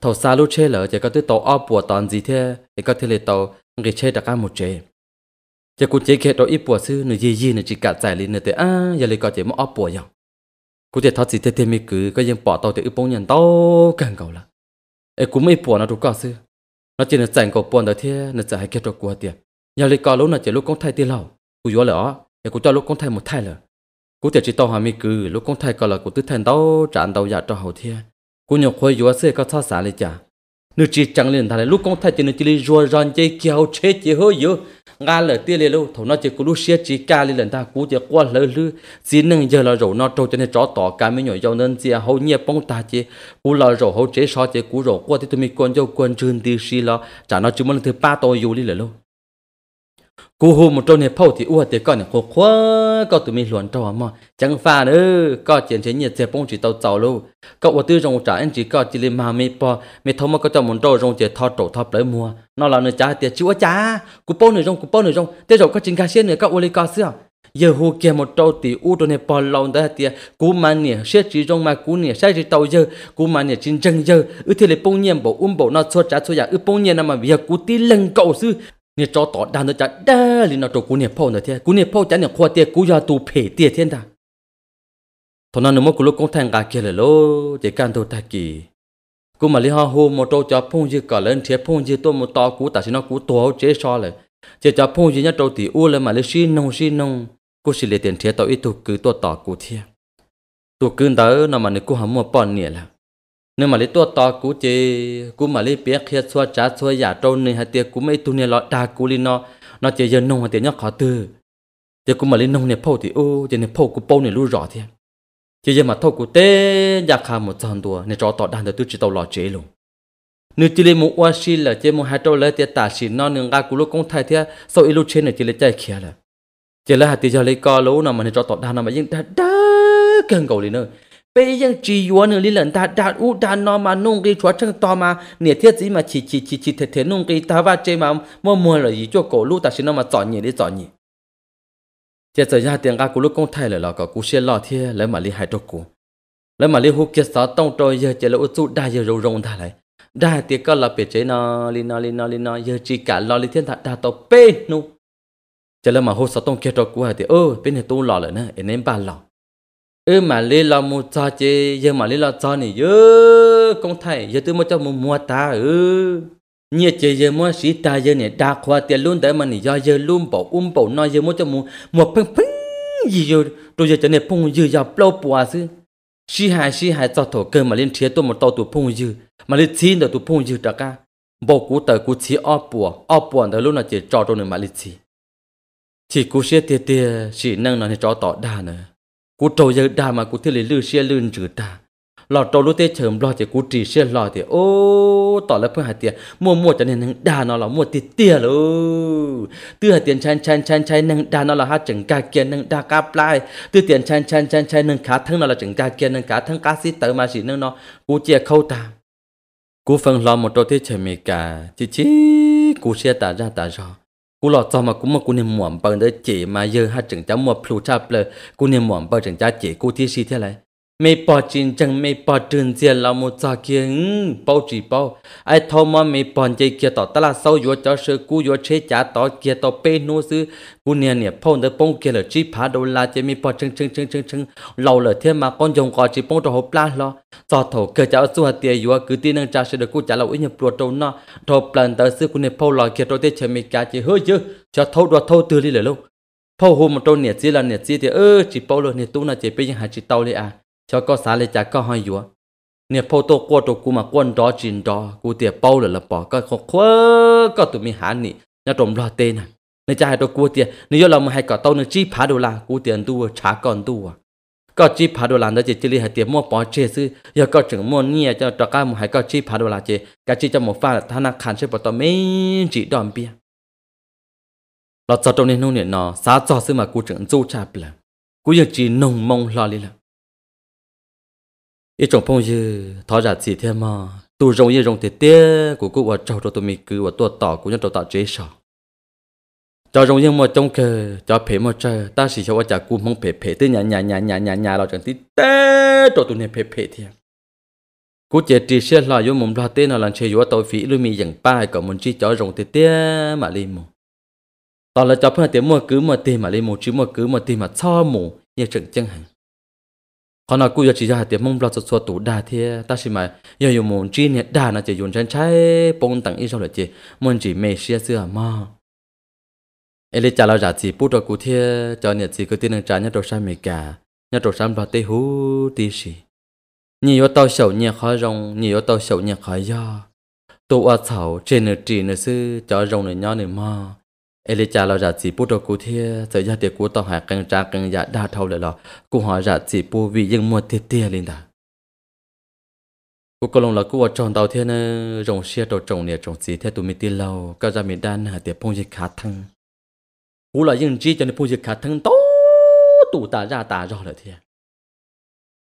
tàu xa lâu chê là chỉ có tới tàu ao bùa toàn gì thế thì có thể là tàu người chê đặc ăn một chê chỉ cô chỉ kẹt đó ít bùa sư nữa gì gì nữa chỉ cả giải lên nữa thế à giờ lấy có chỉ mà ao bùa nhau cô thì thật gì thế thì mấy cứ có những bỏ tàu thì bông nhận đau càng cầu là ấy cũng mấy bùa nó đâu con sư nó chỉ là dành cầu bùa đó thế nó giải hết cái đó của tiền nhà lịch có lúc nào chỉ lúc con thay tiền lâu cú yếu lỡ nhà cú cho lúc con thay một thay lỡ cú chỉ chỉ to hà mi cứ lúc con thay còn là cú tứ thành đâu anh đầu giả dạ cho hậu thiên cú nhọc khơi yếu xe có thao xả lên chả nữ chỉ chẳng liền thằng lúc con thay chỉ nữ chỉ đi rùa ròn chơi kéo chế chỉ hơi yếu ngà lỡ tia lê lâu thầu nó chỉ cú lúc xe chỉ ca lên lần ta cú chỉ qua lỡ lư xin nâng giờ là rổ nó trâu cho nên chó tỏ cá mới nhỏ dầu nên chỉ hậu nhẹ bóng ta chỉ cú là rổ hậu chế so chỉ cú rồi qua thì tụi mình quên giàu quên trường tiêu xì lo chả nó chỉ muốn thứ ba tôi yêu đi lỡ lâu cú hù một trâu này phâu thì u hạt thì còn khô khóa có tụi mình luận trâu mà chẳng pha nữa có chuyện chế nhiệt chế bông chỉ tàu tàu luôn cậu ở tư rong trả anh chỉ có chỉ lên mà mi po mi mà có cho một rong chế thọ trổ thọ lấy mua nó là nửa chả tiền chúa chả cú bông nửa rong cú bông nửa rong thế rồi có chính cá xe nữa cậu ở giờ hù kia một trâu thì u trâu này lâu đó thì cú mà nè xe chỉ rong mà cú nè xe chỉ tàu giờ cú mà nè chính chân giờ ư thế là bông nhiên bộ um bộ nó xóa trả xóa giả ư bông nhiên mà bây cú tí lần cậu xưa 你找到单的家，哪里那找姑娘泡那天，姑娘泡家娘花店，姑家都陪爹天的。thằng nào mà cứ lúc công thành cả kia là lô, chỉ cần ta kì. Cú mà lý hoa hô mà trâu cho phong dư cả lên, chế phong dư tôi một to cú ta xin nó cú tổ chế so lại, chế cho phong dư nhá trâu tỷ u lên mà lấy xin nông xin nông, cú xin lấy tiền chế tao ít tu cứ tôi tỏ cú thiệt. Tu cứ đó nó mà nếu cú mua bọn nè nếu mà lấy tua to cú chỉ cú mà lấy bé kia xua trả xua giả trâu này hay tiệt cú mấy tu này lọ đa cú linh nó nó chỉ dân nông hay tiệt nhóc khó tư tiệt cú mà lấy nông này phô thì ô chỉ này phô cú phô này lu rõ thiệt chỉ dân mà thâu cú tê giả khá một trăm tua này cho tỏ đàn được tu chỉ tàu lọ chế luôn nếu chỉ lấy một oa xí là chỉ một hai trâu lấy tiệt tả xin nó nương ga cú lúc công thay thiệt sau ít lúc trên này chỉ lấy chạy khía là chỉ lấy hạt tiệt giờ lấy co lú nào mà này cho tỏ đàn nào mà dân đa đa cần cầu linh nữa bây giờ chỉ vua nữa lý lần ta đã u đã nó mà nung cái chúa chân to mà nè thiết gì mà chỉ chỉ chỉ chỉ thế thế nung cái ta và chơi mà mua mua là gì cho cổ lũ ta xin nó mà chọn nhỉ để chọn nhỉ thế giờ ra tiền cả cổ lũ công thay lại là có cú xe lò thế lấy mà lý hai cho cú lấy mà lý hút kia sáu tông trôi giờ chỉ là u trụ đa giờ rồng rồng ta lại đa thì có là bể chế nó li nó li nó li nó giờ chỉ cả lo lý thiên thật đa tàu pê nu chỉ là mà hút sáu tông kia cho cú hay thì ơ bên này tu lò lại nè em bà lò ơ mà lê lo mua cho chứ giờ mà lê lo cho này giờ công thầy giờ tôi mua cho mua mua ta ừ nhiều chơi giờ mua sĩ ta giờ này đa khoa tiền luôn để mà này do giờ luôn bảo um bảo nói giờ mua cho mua mua phăng phăng gì rồi rồi giờ cho này phung dư giờ lâu bùa chứ sĩ hai sĩ hai cho thổ cơ mà lên chia tôi một tàu tụ phung dư mà lên chín được tụ phung dư đó cả bảo cú tờ cú chỉ ở bùa ở bùa đó luôn là chỉ cho tôi này mà lên chỉ chỉ cú sẽ tiệt tiệt chỉ năng nó này cho tỏ đa nữa กูโตเยอะดามากูที่เลยลื้อเชี่ยลื่นจืดตาหลอดโตรู้เตเฉิมหลอดเจกูจีเชี่ยหลอดเจโอ้ต่อแล้วเพื่อหาเตียมัวมัวจะเนี่ยนังดานอหลอมัวติดเตี้ยเลยเตื้อเตียนชันชันชันชันนังดานอหลอฮัจังกาเกียนนังดากาปลายเตื้อเตียนชันชันชันชันนังขาทั้งนอหลอจังกาเกียนนังขาทั้งกาซิเตอร์มาสีนังนอกูเจียเข้าตากูฟังหลอมหมดโตเตเฉิมเมกาจิจิกูเชี่ยตาจ้าตาจอ cú lọ cho mà cú mà cú niệm muộn bằng đấy chỉ mà giờ hai chừng cháu mua plu chạp lờ cú niệm muộn bằng chừng cháu chỉ cú thi si thế này mê bỏ chín chẳng mê bỏ trường diện là một giả kia bao chỉ bao ai thâu mà mê bỏ chạy kia tỏ ta là sau vô cho sơ cú vô chế trả tỏ kia tỏ bê nô sư cú nè nè phong đỡ bông kia là chỉ phá đô la chơi mày bỏ chân chân chân chân chân lâu là thế mà con dùng có chỉ bông đồ hộp la lo do thâu kia cháu xu hạt tiền vô cứ tin năng trả sơ được cú trả là uy nhập luật trâu nó thầu plan tờ sư cú nè phong lò kia rồi thế chơi mê cá chỉ hơi chứ cho thâu đoạt thâu từ đi lời lâu phong hôm một trâu nè chỉ là nè chỉ thì ơ chỉ bao lần nè tu là chỉ bây giờ hai chỉ tàu đi à cho có xá lê chả có hai dùa nè phô tô qua tô cú mà quân đó chín đó cú tiệt bao là lập bỏ có khó quá có tụi mình hả nị nhà trộm lo tê nè. nè chả hai tô cú tiệt nè giờ là mà hai cả tao nè chi phá đồ là cú tiền tu trả còn tu à có chi phá đồ là nó chỉ chỉ li hai tiệt mua bỏ chê sư giờ có chừng mua nhẹ à, cho cho cái một hai có chi phá đồ là chê cái chi cho một pha là thằng nào khăn sẽ bỏ tao mấy chỉ đòn bia lọt cho trong nên nông nè nó xá cho sư mà cú chừng du chạp là cú giờ chỉ nồng mong lo lì là 一种朋友，他家几天嘛，都容易容得点，姑姑我找着都没给我多打，姑娘找打最少。找容易么中个，找赔么这，但是小我家姑蒙赔赔的伢伢伢伢伢伢老整的得，找都能赔赔的。กูเจตีเสียลายยมุมลาเตนอลันเชยัวตัวฟีลูมีอย่างป้ายกับมุนจีจอยรงเตี้ยมาลีมูตอนเราจับเพื่อเตี้ยมัวกือมัวเตี้ยมาลีมูจีมัวกือมัวเตี้ยมาช่อมูยังจึงจังหัน còn là cô giờ chỉ ra tiền mông lo cho xua tủ đà thì ta chỉ mà giờ dùng muốn chi này đà là chỉ dùng chân trái bông tặng ít sau là chỉ muốn chỉ mê xia xưa mà em lấy trả lời trả chỉ bút cho cô thì cho nhận chỉ cứ tin rằng trả nhất đồ sang mì cả nhất đồ sang lo tê hú tí gì nhiều tàu sầu nhẹ khó rong nhiều tàu sầu nhẹ khó do tụ ở sầu trên nửa trì nửa sư cho rong nửa nhỏ nửa mà cha lo ra chỉ bố đồ cụ thiê, giờ gia tiệc của tao hạ căng trang căng dạ đa thâu lại lo, cụ hỏi ra chỉ bố vì dân mua tiệt tiệt lên đã. Cụ có lòng là cụ ở trong tàu thiê nè, rồng xe đồ trồng nè trồng chỉ theo tụi mình tin lâu, cả ra mình đang hạ tiệc phong dịch khá thăng. Cụ là những chi cho nên phong dịch khá thăng tốt, tụ ta ra ta rõ lại thiê.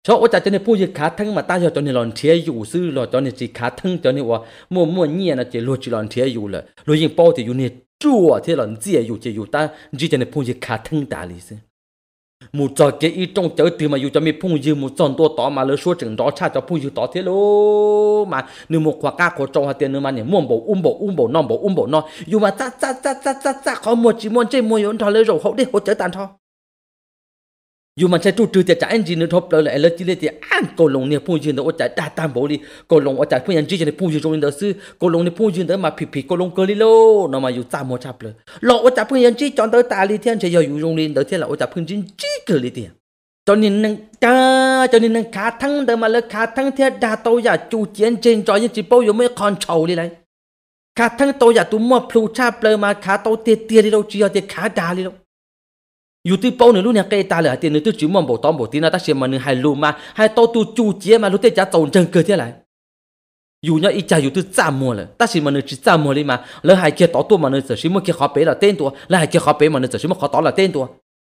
cho ôi cha cho nên phong dịch khá thăng mà ta cho cho nên lòn thiê dụ sư lo cho nên chỉ khá thăng cho nên ว่า mua mua mua nhiên là chỉ lo chỉ lòn thiê dụ là lo dân bao thì dụ nè chua thế là dễ dụ chế dụ ta chỉ cho nên phun dễ khả thân ta lý xem một trò cái ý trong chợ từ mà dù cho mình phun dư một tròn to to mà lỡ số chừng đó cha cho phun dư to thế lô mà nếu một quả cá của trong hạt tiền nữa mà nhỉ muôn bộ um bộ um bộ non bộ um bộ non dù mà ta ta ta ta ta ta khó một chỉ muốn chơi mua yến thọ lỡ rồi hậu đi hỗ trợ tàn thò อยู่มันใช้ตู้จือจะจ่ายเจีนทบเลยเล้วจีเลยจะอ้างกลงเนี่ยผู้ยืนเดอจ่ายตาตามบอกเลยกลงอจ่ายผู้ยันจีจะผู้ยืนตรงนี้เดอซื้อกลงเนี่ยผู้ยืนเดอมาผิดผิดกลงเกลิโลนมาอยู่ตามหมดชับเลยหลอกอจ่ายผู้ยันจีจอนเดอตาลีเทียนเฉยอยู่โรงเรียนเดอเทียนหลอกอจ่ายผู้ยันจีเกลิเทียนจนนี่นังกาจนนี่นังขาทั้งเดอมาเลยขาทั้งเทียดาโตอย่กจู่เจียนเจนจอยยันจีโป้อยู่ไม่คอนโทรลเลยขาทั้งโตอย่กตุ้มมอวพลูชาเปลือมาขาโตเตี้ยเตี้ยลีโลจีเอาเตี้ยขาดาลีโลาอยู่ที่เป้าหนึ่งลูกเนี่ยก็ตาเหลือเตียนหนึ่งที่จิ้มมันบ่ต้องบ่ตีนะตั้งเชื่อมันหนึ่งให้ลูมาให้โตตัวจูเจี๊ยมาลูกเตี้ยจะโจนจังเกิดที่ไรอยู่เนี่ยอีจ่าอยู่ที่จ้ามัวเลยตั้งเชื่อมันหนึ่งจีจ้ามัวเลยมาแล้วให้เกี่ยต่อตัวมันหนึ่งเสือชิมมันเกี่ยขอเป๋ละเต้นตัวแล้วให้เกี่ยขอเป๋มันหนึ่งเสือชิมมันขอต่อละเต้นตัว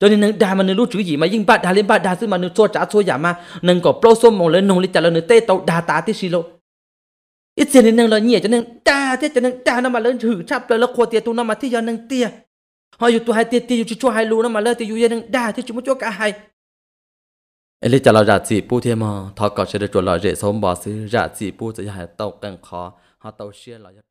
จนหนึ่งดามันหนึ่งลูกจื้อหยีมายิ่งบ้าดาเล่นบ้าดาซึ่งมันหนึ่งชั่วจ้าชั่วหยามาหนึ่งก็เปล่าส้มมองเลยนงลิจ่าแล้วหนึ่งเต้เต่าดาตาที่ชิโลอีเจนหนึ่งเราเนี่ยจนหนึ่งดาเจนหนึ่งดานั่นมาเล่นถือชับเลยแล้วขวดเตียตัวนั่นมาที่ยอนหนึ่งเตีย họ dù tu hai tiệt tiết dù cho hai lu nó mà lơ thì dù vậy đình đa thì chúng mới cho cả hai anh lấy trả lời giả gì, bu thêm mà thọ cọ sẽ được chuẩn lời dễ sống bỏ xứ giả gì bu sẽ hại tàu càng khó họ tàu xe là